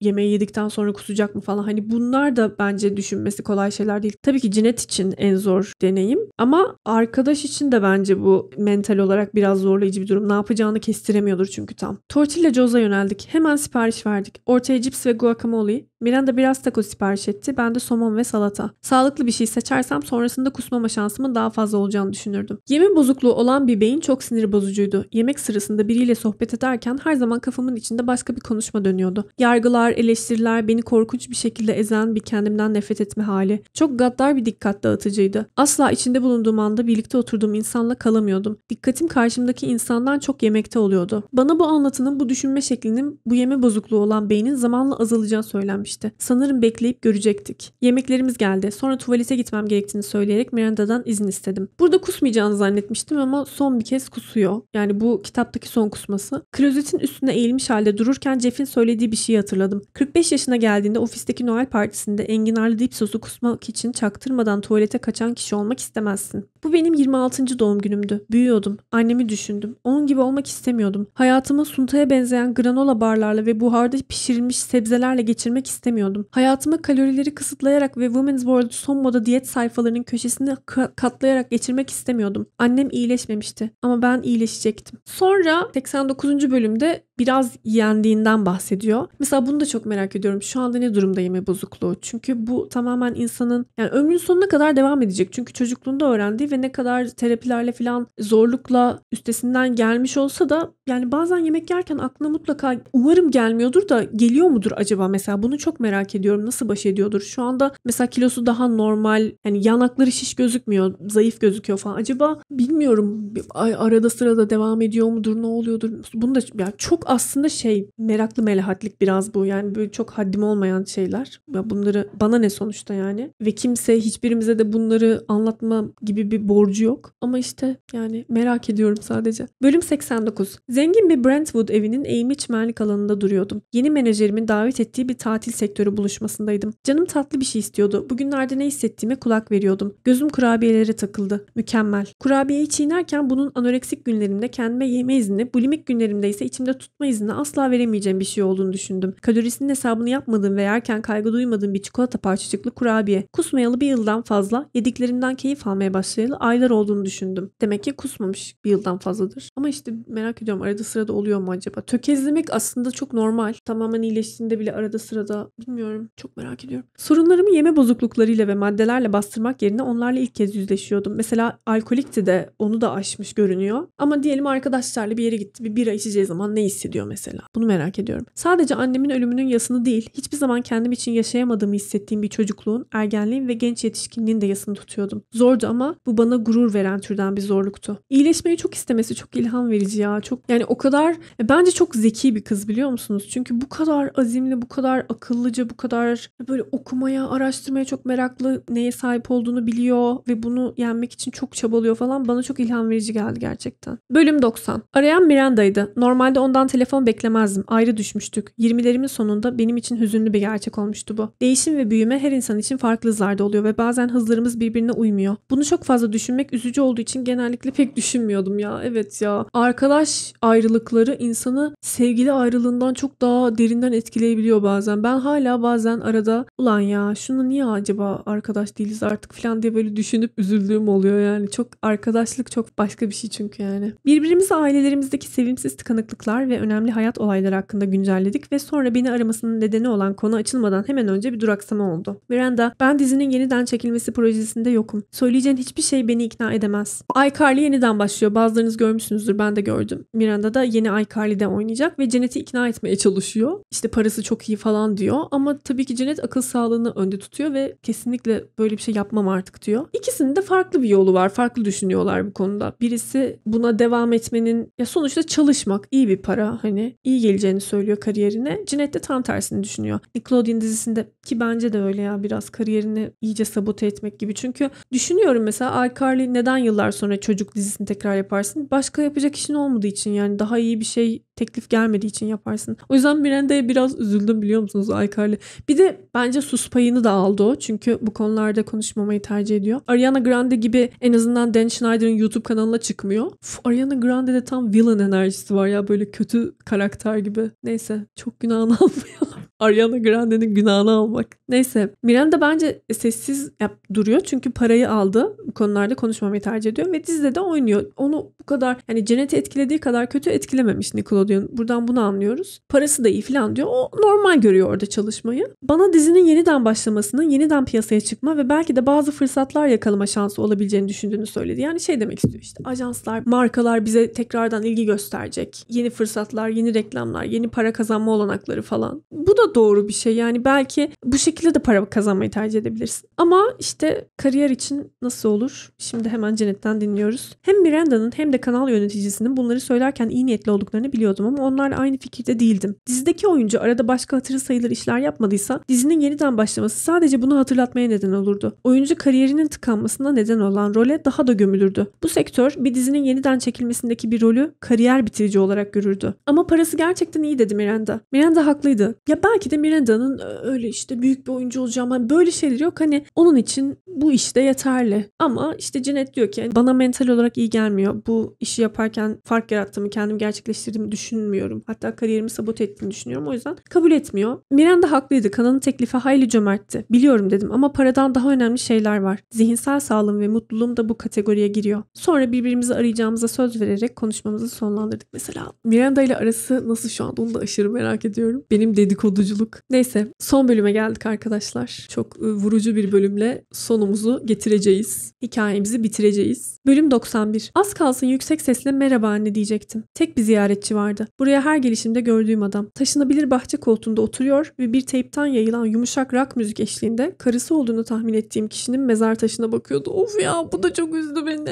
Speaker 1: yemeği yedikten sonra kusacak mı falan hani bunlar da bence düşünmesi kolay şeyler değil. Tabii ki cinet için en zor deneyim ama arkadaş için de bence bu mental olarak biraz zorlayıcı bir durum. Ne yapacağını kestiremiyordur çünkü tam. Tortilla Joz'a yöneldik. Hemen sipariş verdik. Ortaya cips ve guacamole, Miranda biraz taco sipariş etti. Ben de somon ve salata. Sağlıklı bir şey seçersem sonrasında kusmama şansımın daha fazla olacağını düşünürdüm. Yeme bozukluğu olan bir beyin çok sinir bozucuydu. Yemek sırasında biriyle sohbet ederken her zaman kafamın içinde başka bir konuşma dönüyordu. Yargılar, eleştiriler, beni korkunç bir şekilde ezen bir kendimden nefret etme hali. Çok gaddar bir dikkat dağıtıcıydı. Asla içinde bulunduğum anda birlikte oturduğum insanla kalamıyordum. Dikkatim karşımdaki insandan çok yemekte oluyordu. Bana bu anlatının, bu düşünme şeklinin, bu yeme bozukluğu olan beynin zamanla azalacağı söylenmiş gelmemişti. Sanırım bekleyip görecektik. Yemeklerimiz geldi. Sonra tuvalete gitmem gerektiğini söyleyerek Miranda'dan izin istedim. Burada kusmayacağını zannetmiştim ama son bir kez kusuyor. Yani bu kitaptaki son kusması. Klozetin üstüne eğilmiş halde dururken Jeff'in söylediği bir şeyi hatırladım. 45 yaşına geldiğinde ofisteki Noel partisinde enginarlı dip sosu kusmak için çaktırmadan tuvalete kaçan kişi olmak istemezsin. Bu benim 26. doğum günümdü. Büyüyordum. Annemi düşündüm. Onun gibi olmak istemiyordum. Hayatımı suntaya benzeyen granola barlarla ve buharda pişirilmiş sebzelerle geçirmek istedim istemiyordum. Hayatıma kalorileri kısıtlayarak ve Women's World son moda diyet sayfalarının köşesini ka- katlayarak geçirmek istemiyordum. Annem iyileşmemişti ama ben iyileşecektim. Sonra 89. bölümde biraz yendiğinden bahsediyor. Mesela bunu da çok merak ediyorum. Şu anda ne durumda yeme bozukluğu? Çünkü bu tamamen insanın yani ömrün sonuna kadar devam edecek. Çünkü çocukluğunda öğrendiği ve ne kadar terapilerle falan zorlukla üstesinden gelmiş olsa da yani bazen yemek yerken aklına mutlaka umarım gelmiyordur da geliyor mudur acaba mesela bunu çok merak ediyorum. Nasıl baş ediyordur? Şu anda mesela kilosu daha normal. Yani yanakları şiş gözükmüyor. Zayıf gözüküyor falan. Acaba bilmiyorum arada sırada devam ediyor mudur? Ne oluyordur? Bunu da yani çok aslında şey meraklı melahatlik biraz bu. Yani böyle çok haddim olmayan şeyler. ya Bunları bana ne sonuçta yani. Ve kimse hiçbirimize de bunları anlatma gibi bir borcu yok. Ama işte yani merak ediyorum sadece. Bölüm 89. Zengin bir Brentwood evinin eğimi çimenlik alanında duruyordum. Yeni menajerimin davet ettiği bir tatil sektörü buluşmasındaydım. Canım tatlı bir şey istiyordu. Bugünlerde ne hissettiğime kulak veriyordum. Gözüm kurabiyelere takıldı. Mükemmel. Kurabiyeyi çiğnerken bunun anoreksik günlerimde kendime yeme izni, bulimik günlerimde ise içimde tut çıkma izni asla veremeyeceğim bir şey olduğunu düşündüm. Kalorisinin hesabını yapmadığım ve yerken kaygı duymadığım bir çikolata parçacıklı kurabiye. Kusmayalı bir yıldan fazla yediklerimden keyif almaya başlayalı aylar olduğunu düşündüm. Demek ki kusmamış bir yıldan fazladır. Ama işte merak ediyorum arada sırada oluyor mu acaba? Tökezlemek aslında çok normal. Tamamen iyileştiğinde bile arada sırada bilmiyorum. Çok merak ediyorum. Sorunlarımı yeme bozukluklarıyla ve maddelerle bastırmak yerine onlarla ilk kez yüzleşiyordum. Mesela alkolikti de onu da aşmış görünüyor. Ama diyelim arkadaşlarla bir yere gitti bir bira içeceği zaman ne hissediyor? hissediyor mesela? Bunu merak ediyorum. Sadece annemin ölümünün yasını değil, hiçbir zaman kendim için yaşayamadığımı hissettiğim bir çocukluğun, ergenliğin ve genç yetişkinliğin de yasını tutuyordum. Zordu ama bu bana gurur veren türden bir zorluktu. İyileşmeyi çok istemesi çok ilham verici ya. Çok yani o kadar bence çok zeki bir kız biliyor musunuz? Çünkü bu kadar azimli, bu kadar akıllıca, bu kadar böyle okumaya, araştırmaya çok meraklı, neye sahip olduğunu biliyor ve bunu yenmek için çok çabalıyor falan. Bana çok ilham verici geldi gerçekten. Bölüm 90. Arayan Miranda'ydı. Normalde ondan telefon beklemezdim. Ayrı düşmüştük. 20'lerimin sonunda benim için hüzünlü bir gerçek olmuştu bu. Değişim ve büyüme her insan için farklı hızlarda oluyor ve bazen hızlarımız birbirine uymuyor. Bunu çok fazla düşünmek üzücü olduğu için genellikle pek düşünmüyordum ya. Evet ya. Arkadaş ayrılıkları insanı sevgili ayrılığından çok daha derinden etkileyebiliyor bazen. Ben hala bazen arada ulan ya şunu niye acaba arkadaş değiliz artık falan diye böyle düşünüp üzüldüğüm oluyor yani. Çok arkadaşlık çok başka bir şey çünkü yani. Birbirimize ailelerimizdeki sevimsiz tıkanıklıklar ve önemli hayat olayları hakkında güncelledik ve sonra beni aramasının nedeni olan konu açılmadan hemen önce bir duraksama oldu. Miranda, ben dizinin yeniden çekilmesi projesinde yokum. Söyleyeceğin hiçbir şey beni ikna edemez. iCarly yeniden başlıyor. Bazılarınız görmüşsünüzdür ben de gördüm. Miranda da yeni iCarly'de oynayacak ve Janet'i ikna etmeye çalışıyor. İşte parası çok iyi falan diyor ama tabii ki Janet akıl sağlığını önde tutuyor ve kesinlikle böyle bir şey yapmam artık diyor. İkisinin de farklı bir yolu var. Farklı düşünüyorlar bu konuda. Birisi buna devam etmenin ya sonuçta çalışmak iyi bir para hani iyi geleceğini söylüyor kariyerine. Cinette de tam tersini düşünüyor. E, dizisinde ki bence de öyle ya biraz kariyerini iyice sabote etmek gibi. Çünkü düşünüyorum mesela iCarly neden yıllar sonra çocuk dizisini tekrar yaparsın? Başka yapacak işin olmadığı için yani daha iyi bir şey teklif gelmediği için yaparsın. O yüzden Miranda'ya biraz üzüldüm biliyor musunuz iCarly. Bir de bence sus payını da aldı o. Çünkü bu konularda konuşmamayı tercih ediyor. Ariana Grande gibi en azından Dan Schneider'ın YouTube kanalına çıkmıyor. Uf, Ariana Grande'de tam villain enerjisi var ya böyle kötü karakter gibi. Neyse çok günahını almayalım. Ariana Grande'nin günahını almak. Neyse Miranda bence sessiz yap, duruyor çünkü parayı aldı. Bu konularda konuşmamayı tercih ediyor ve dizide de oynuyor. Onu bu kadar yani Cennet'i etkilediği kadar kötü etkilememiş Nickelodeon. Buradan bunu anlıyoruz. Parası da iyi falan diyor. O normal görüyor orada çalışmayı. Bana dizinin yeniden başlamasını, yeniden piyasaya çıkma ve belki de bazı fırsatlar yakalama şansı olabileceğini düşündüğünü söyledi. Yani şey demek istiyor işte ajanslar, markalar bize tekrardan ilgi gösterecek. Yeni fırsatlar, yeni reklamlar, yeni para kazanma olanakları falan. Bu da doğru bir şey. Yani belki bu şekilde de para kazanmayı tercih edebilirsin. Ama işte kariyer için nasıl olur? Şimdi hemen Janet'ten dinliyoruz. Hem Miranda'nın hem de kanal yöneticisinin bunları söylerken iyi niyetli olduklarını biliyordum ama onlarla aynı fikirde değildim. Dizideki oyuncu arada başka hatırı sayılır işler yapmadıysa dizinin yeniden başlaması sadece bunu hatırlatmaya neden olurdu. Oyuncu kariyerinin tıkanmasına neden olan role daha da gömülürdü. Bu sektör bir dizinin yeniden çekilmesindeki bir rolü kariyer bitirici olarak görürdü. Ama parası gerçekten iyi dedi Miranda. Miranda haklıydı. Ya ben belki de Miranda'nın e, öyle işte büyük bir oyuncu olacağım hani böyle şeyler yok. Hani onun için bu işte yeterli. Ama işte Cinet diyor ki bana mental olarak iyi gelmiyor. Bu işi yaparken fark yarattığımı, kendimi gerçekleştirdiğimi düşünmüyorum. Hatta kariyerimi sabot ettiğini düşünüyorum. O yüzden kabul etmiyor. Miranda haklıydı. Kanalın teklifi hayli cömertti. Biliyorum dedim ama paradan daha önemli şeyler var. Zihinsel sağlığım ve mutluluğum da bu kategoriye giriyor. Sonra birbirimizi arayacağımıza söz vererek konuşmamızı sonlandırdık mesela. Miranda ile arası nasıl şu anda? onu da aşırı merak ediyorum. Benim dedikoducu korkutuculuk. Neyse son bölüme geldik arkadaşlar. Çok ıı, vurucu bir bölümle sonumuzu getireceğiz. Hikayemizi bitireceğiz. Bölüm 91. Az kalsın yüksek sesle merhaba anne diyecektim. Tek bir ziyaretçi vardı. Buraya her gelişimde gördüğüm adam. Taşınabilir bahçe koltuğunda oturuyor ve bir teypten yayılan yumuşak rock müzik eşliğinde karısı olduğunu tahmin ettiğim kişinin mezar taşına bakıyordu. Of ya bu da çok üzdü beni.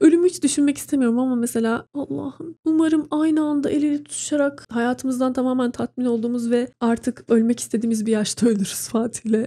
Speaker 1: Ölümü hiç düşünmek istemiyorum ama mesela Allah'ım umarım aynı anda el ele tutuşarak hayatımızdan tamamen tatmin olduğumuz ve artık ölmek istediğimiz bir yaşta ölürüz Fatih'le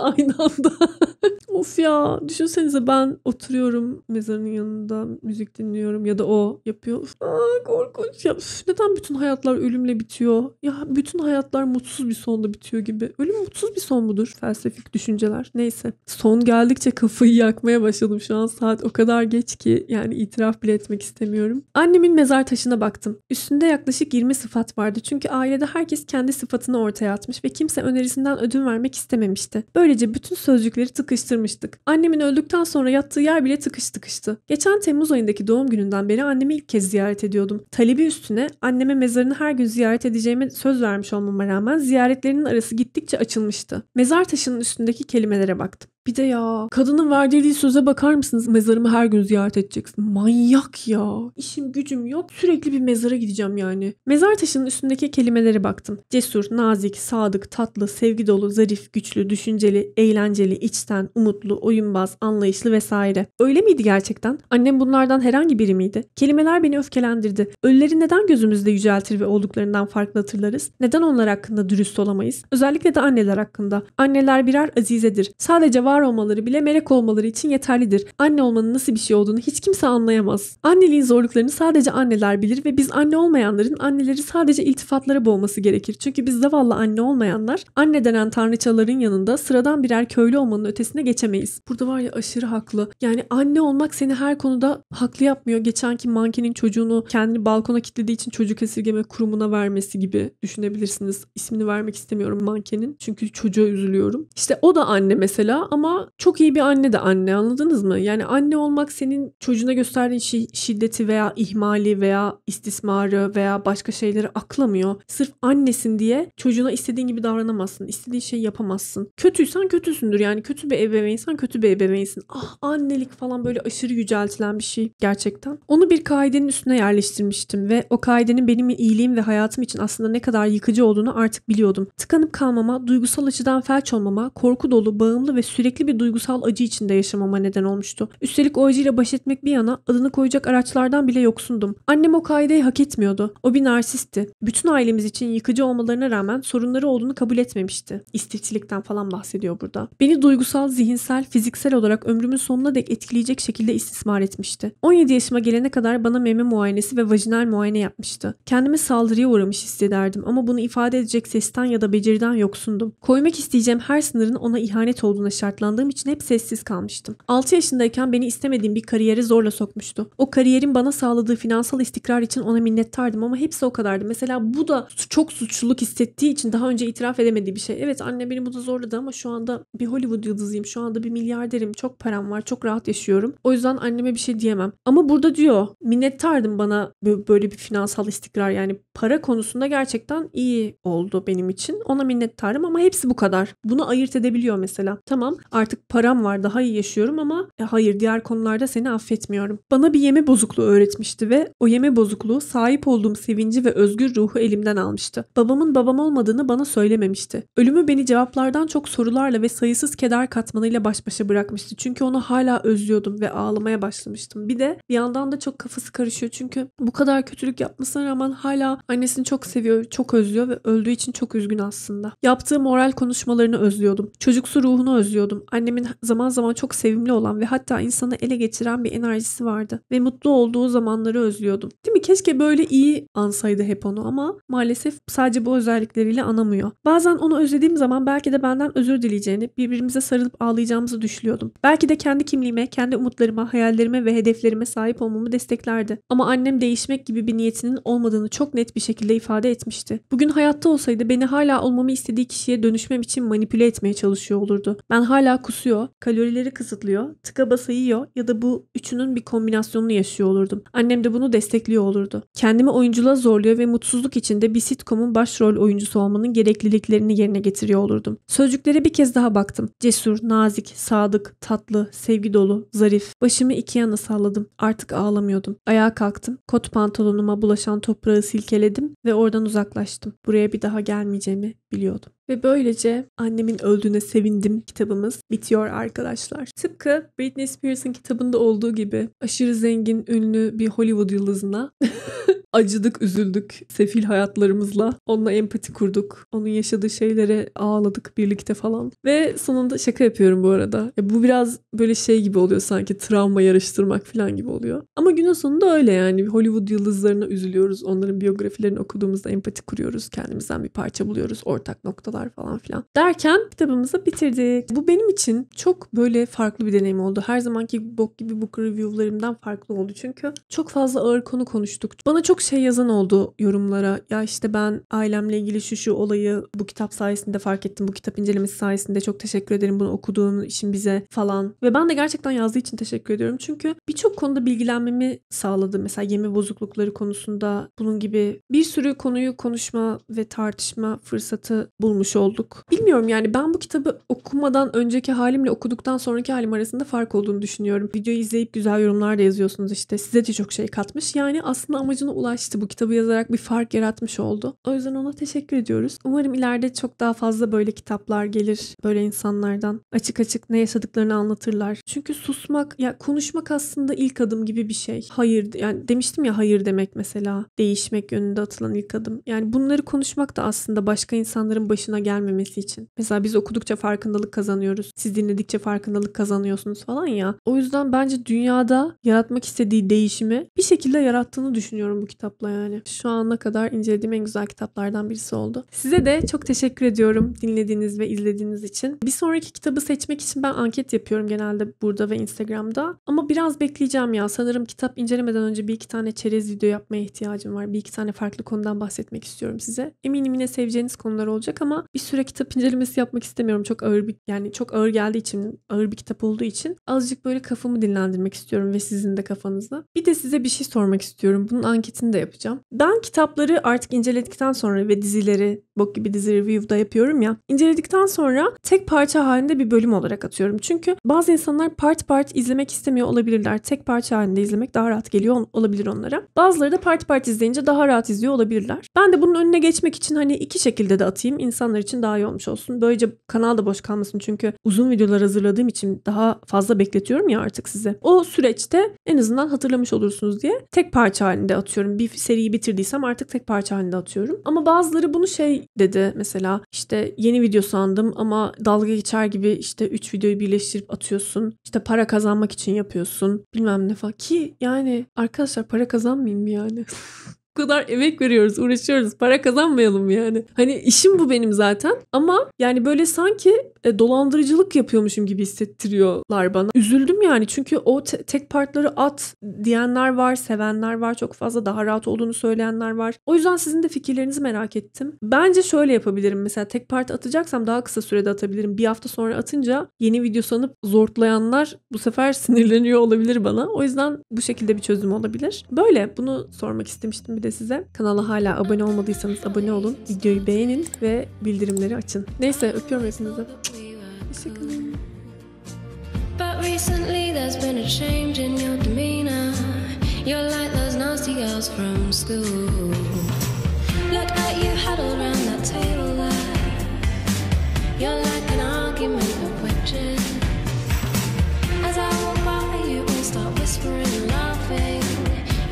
Speaker 1: aynı anda. of ya düşünsenize ben oturuyorum mezarın yanında müzik dinliyorum ya da o yapıyor. Uf, aa, korkunç ya üf, neden bütün hayatlar ölümle bitiyor? Ya bütün hayatlar mutsuz bir sonda bitiyor gibi. Ölüm mutsuz bir son mudur? Felsefik düşünceler. Neyse. Son geldikçe kafayı yakmaya başladım şu an. Saat o kadar geç ki yani itiraf bile etmek istemiyorum. Annemin mezar taşına baktım. Üstünde yaklaşık 20 sıfat vardı. Çünkü ailede herkes kendi sıfatı sıfatını ortaya atmış ve kimse önerisinden ödün vermek istememişti. Böylece bütün sözcükleri tıkıştırmıştık. Annemin öldükten sonra yattığı yer bile tıkış tıkıştı. Geçen Temmuz ayındaki doğum gününden beri annemi ilk kez ziyaret ediyordum. Talebi üstüne anneme mezarını her gün ziyaret edeceğime söz vermiş olmama rağmen ziyaretlerinin arası gittikçe açılmıştı. Mezar taşının üstündeki kelimelere baktım. Bir de ya kadının verdiği söze bakar mısınız? Mezarımı her gün ziyaret edeceksin. Manyak ya. İşim gücüm yok. Sürekli bir mezara gideceğim yani. Mezar taşının üstündeki kelimelere baktım. Cesur, nazik, sadık, tatlı, sevgi dolu, zarif, güçlü, düşünceli, eğlenceli, içten, umutlu, oyunbaz, anlayışlı vesaire. Öyle miydi gerçekten? Annem bunlardan herhangi biri miydi? Kelimeler beni öfkelendirdi. Ölüleri neden gözümüzde yüceltir ve olduklarından farklı hatırlarız? Neden onlar hakkında dürüst olamayız? Özellikle de anneler hakkında. Anneler birer azizedir. Sadece var olmaları bile melek olmaları için yeterlidir. Anne olmanın nasıl bir şey olduğunu hiç kimse anlayamaz. Anneliğin zorluklarını sadece anneler bilir ve biz anne olmayanların anneleri sadece iltifatlara boğması gerekir. Çünkü biz zavallı anne olmayanlar anne denen tanrıçaların yanında sıradan birer köylü olmanın ötesine geçemeyiz. Burada var ya aşırı haklı. Yani anne olmak seni her konuda haklı yapmıyor. Geçenki mankenin çocuğunu kendini balkona kilitlediği için çocuk esirgeme kurumuna vermesi gibi düşünebilirsiniz. İsmini vermek istemiyorum mankenin. Çünkü çocuğa üzülüyorum. İşte o da anne mesela ama ama çok iyi bir anne de anne anladınız mı? Yani anne olmak senin çocuğuna gösterdiğin şi- şiddeti veya ihmali veya istismarı veya başka şeyleri aklamıyor. Sırf annesin diye çocuğuna istediğin gibi davranamazsın. istediğin şeyi yapamazsın. Kötüysen kötüsündür yani kötü bir ebeveynsen kötü bir ebeveynsin. Ah annelik falan böyle aşırı yüceltilen bir şey gerçekten. Onu bir kaidenin üstüne yerleştirmiştim ve o kaidenin benim iyiliğim ve hayatım için aslında ne kadar yıkıcı olduğunu artık biliyordum. Tıkanıp kalmama, duygusal açıdan felç olmama, korku dolu, bağımlı ve sürekli sürekli bir duygusal acı içinde yaşamama neden olmuştu. Üstelik o acıyla baş etmek bir yana adını koyacak araçlardan bile yoksundum. Annem o kaideyi hak etmiyordu. O bir narsistti. Bütün ailemiz için yıkıcı olmalarına rağmen sorunları olduğunu kabul etmemişti. İstifçilikten falan bahsediyor burada. Beni duygusal, zihinsel, fiziksel olarak ömrümün sonuna dek etkileyecek şekilde istismar etmişti. 17 yaşıma gelene kadar bana meme muayenesi ve vajinal muayene yapmıştı. Kendimi saldırıya uğramış hissederdim ama bunu ifade edecek sesten ya da beceriden yoksundum. Koymak isteyeceğim her sınırın ona ihanet olduğuna şartlı meraklandığım için hep sessiz kalmıştım. 6 yaşındayken beni istemediğim bir kariyere zorla sokmuştu. O kariyerin bana sağladığı finansal istikrar için ona minnettardım ama hepsi o kadardı. Mesela bu da çok suçluluk hissettiği için daha önce itiraf edemediği bir şey. Evet anne beni bu da zorladı ama şu anda bir Hollywood yıldızıyım. Şu anda bir milyarderim. Çok param var. Çok rahat yaşıyorum. O yüzden anneme bir şey diyemem. Ama burada diyor minnettardım bana böyle bir finansal istikrar yani para konusunda gerçekten iyi oldu benim için. Ona minnettarım ama hepsi bu kadar. Bunu ayırt edebiliyor mesela. Tamam Artık param var daha iyi yaşıyorum ama e, hayır diğer konularda seni affetmiyorum. Bana bir yeme bozukluğu öğretmişti ve o yeme bozukluğu sahip olduğum sevinci ve özgür ruhu elimden almıştı. Babamın babam olmadığını bana söylememişti. Ölümü beni cevaplardan çok sorularla ve sayısız keder katmanıyla baş başa bırakmıştı. Çünkü onu hala özlüyordum ve ağlamaya başlamıştım. Bir de bir yandan da çok kafası karışıyor çünkü bu kadar kötülük yapmasına rağmen hala annesini çok seviyor, çok özlüyor ve öldüğü için çok üzgün aslında. Yaptığı moral konuşmalarını özlüyordum. Çocuksu ruhunu özlüyordum. Annemin zaman zaman çok sevimli olan ve hatta insanı ele geçiren bir enerjisi vardı. Ve mutlu olduğu zamanları özlüyordum. Değil mi? Keşke böyle iyi ansaydı hep onu ama maalesef sadece bu özellikleriyle anamıyor. Bazen onu özlediğim zaman belki de benden özür dileyeceğini, birbirimize sarılıp ağlayacağımızı düşünüyordum. Belki de kendi kimliğime, kendi umutlarıma, hayallerime ve hedeflerime sahip olmamı desteklerdi. Ama annem değişmek gibi bir niyetinin olmadığını çok net bir şekilde ifade etmişti. Bugün hayatta olsaydı beni hala olmamı istediği kişiye dönüşmem için manipüle etmeye çalışıyor olurdu. Ben hala hala kusuyor, kalorileri kısıtlıyor, tıka basa yiyor ya da bu üçünün bir kombinasyonunu yaşıyor olurdum. Annem de bunu destekliyor olurdu. Kendimi oyunculuğa zorluyor ve mutsuzluk içinde bir sitcom'un başrol oyuncusu olmanın gerekliliklerini yerine getiriyor olurdum. Sözcüklere bir kez daha baktım. Cesur, nazik, sadık, tatlı, sevgi dolu, zarif. Başımı iki yana salladım. Artık ağlamıyordum. Ayağa kalktım. Kot pantolonuma bulaşan toprağı silkeledim ve oradan uzaklaştım. Buraya bir daha gelmeyeceğimi biliyordum. Ve böylece Annemin Öldüğüne Sevindim kitabımız bitiyor arkadaşlar. Tıpkı Britney Spears'ın kitabında olduğu gibi aşırı zengin, ünlü bir Hollywood yıldızına acıdık, üzüldük sefil hayatlarımızla. Onunla empati kurduk. Onun yaşadığı şeylere ağladık birlikte falan. Ve sonunda şaka yapıyorum bu arada. Ya e, bu biraz böyle şey gibi oluyor sanki travma yarıştırmak falan gibi oluyor. Ama günün sonunda öyle yani. Hollywood yıldızlarına üzülüyoruz. Onların biyografilerini okuduğumuzda empati kuruyoruz. Kendimizden bir parça buluyoruz. Ortak noktalar falan filan. Derken kitabımızı bitirdik. Bu benim için çok böyle farklı bir deneyim oldu. Her zamanki bok gibi book review'larımdan farklı oldu. Çünkü çok fazla ağır konu konuştuk. Bana çok şey yazan oldu yorumlara. Ya işte ben ailemle ilgili şu şu olayı bu kitap sayesinde fark ettim. Bu kitap incelemesi sayesinde çok teşekkür ederim bunu okuduğun için bize falan. Ve ben de gerçekten yazdığı için teşekkür ediyorum. Çünkü birçok konuda bilgilenmemi sağladı. Mesela yeme bozuklukları konusunda bunun gibi bir sürü konuyu konuşma ve tartışma fırsatı bulmuş olduk. Bilmiyorum yani ben bu kitabı okumadan önceki halimle okuduktan sonraki halim arasında fark olduğunu düşünüyorum. Videoyu izleyip güzel yorumlar da yazıyorsunuz işte. Size de çok şey katmış. Yani aslında amacına ulaş ulaştı. Bu kitabı yazarak bir fark yaratmış oldu. O yüzden ona teşekkür ediyoruz. Umarım ileride çok daha fazla böyle kitaplar gelir. Böyle insanlardan açık açık ne yaşadıklarını anlatırlar. Çünkü susmak ya konuşmak aslında ilk adım gibi bir şey. Hayır yani demiştim ya hayır demek mesela değişmek yönünde atılan ilk adım. Yani bunları konuşmak da aslında başka insanların başına gelmemesi için. Mesela biz okudukça farkındalık kazanıyoruz. Siz dinledikçe farkındalık kazanıyorsunuz falan ya. O yüzden bence dünyada yaratmak istediği değişimi bir şekilde yarattığını düşünüyorum bu kitap kitapla yani. Şu ana kadar incelediğim en güzel kitaplardan birisi oldu. Size de çok teşekkür ediyorum dinlediğiniz ve izlediğiniz için. Bir sonraki kitabı seçmek için ben anket yapıyorum genelde burada ve Instagram'da. Ama biraz bekleyeceğim ya. Sanırım kitap incelemeden önce bir iki tane çerez video yapmaya ihtiyacım var. Bir iki tane farklı konudan bahsetmek istiyorum size. Eminim yine seveceğiniz konular olacak ama bir süre kitap incelemesi yapmak istemiyorum. Çok ağır bir yani çok ağır geldi için ağır bir kitap olduğu için azıcık böyle kafamı dinlendirmek istiyorum ve sizin de kafanızda. Bir de size bir şey sormak istiyorum. Bunun anketini de yapacağım. Ben kitapları artık inceledikten sonra ve dizileri bok gibi dizi review'da yapıyorum ya. İnceledikten sonra tek parça halinde bir bölüm olarak atıyorum. Çünkü bazı insanlar part part izlemek istemiyor olabilirler. Tek parça halinde izlemek daha rahat geliyor olabilir onlara. Bazıları da part part izleyince daha rahat izliyor olabilirler. Ben de bunun önüne geçmek için hani iki şekilde de atayım. insanlar için daha iyi olmuş olsun. Böylece kanal da boş kalmasın çünkü uzun videolar hazırladığım için daha fazla bekletiyorum ya artık size. O süreçte en azından hatırlamış olursunuz diye tek parça halinde atıyorum. Bir seriyi bitirdiysem artık tek parça halinde atıyorum. Ama bazıları bunu şey dedi mesela işte yeni video sandım ama dalga geçer gibi işte 3 videoyu birleştirip atıyorsun. İşte para kazanmak için yapıyorsun. Bilmem ne falan. Ki yani arkadaşlar para kazanmayayım yani? bu kadar emek veriyoruz, uğraşıyoruz. Para kazanmayalım yani. Hani işim bu benim zaten. Ama yani böyle sanki e, dolandırıcılık yapıyormuşum gibi hissettiriyorlar bana. Üzüldüm yani çünkü o te- tek partları at diyenler var, sevenler var, çok fazla daha rahat olduğunu söyleyenler var. O yüzden sizin de fikirlerinizi merak ettim. Bence şöyle yapabilirim mesela tek parti atacaksam daha kısa sürede atabilirim. Bir hafta sonra atınca yeni video sanıp zortlayanlar bu sefer sinirleniyor olabilir bana. O yüzden bu şekilde bir çözüm olabilir. Böyle bunu sormak istemiştim bir de size. Kanala hala abone olmadıysanız abone olun, videoyu beğenin ve bildirimleri açın. Neyse öpüyorum hepinizi. basically.
Speaker 2: But recently there's been a change in your demeanor. You're like those nasty girls from school. Look at you huddled around that table You're like an argument of witches. As I walk by, you all start whispering and laughing.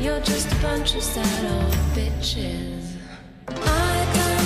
Speaker 2: You're just a bunch of sad old bitches. I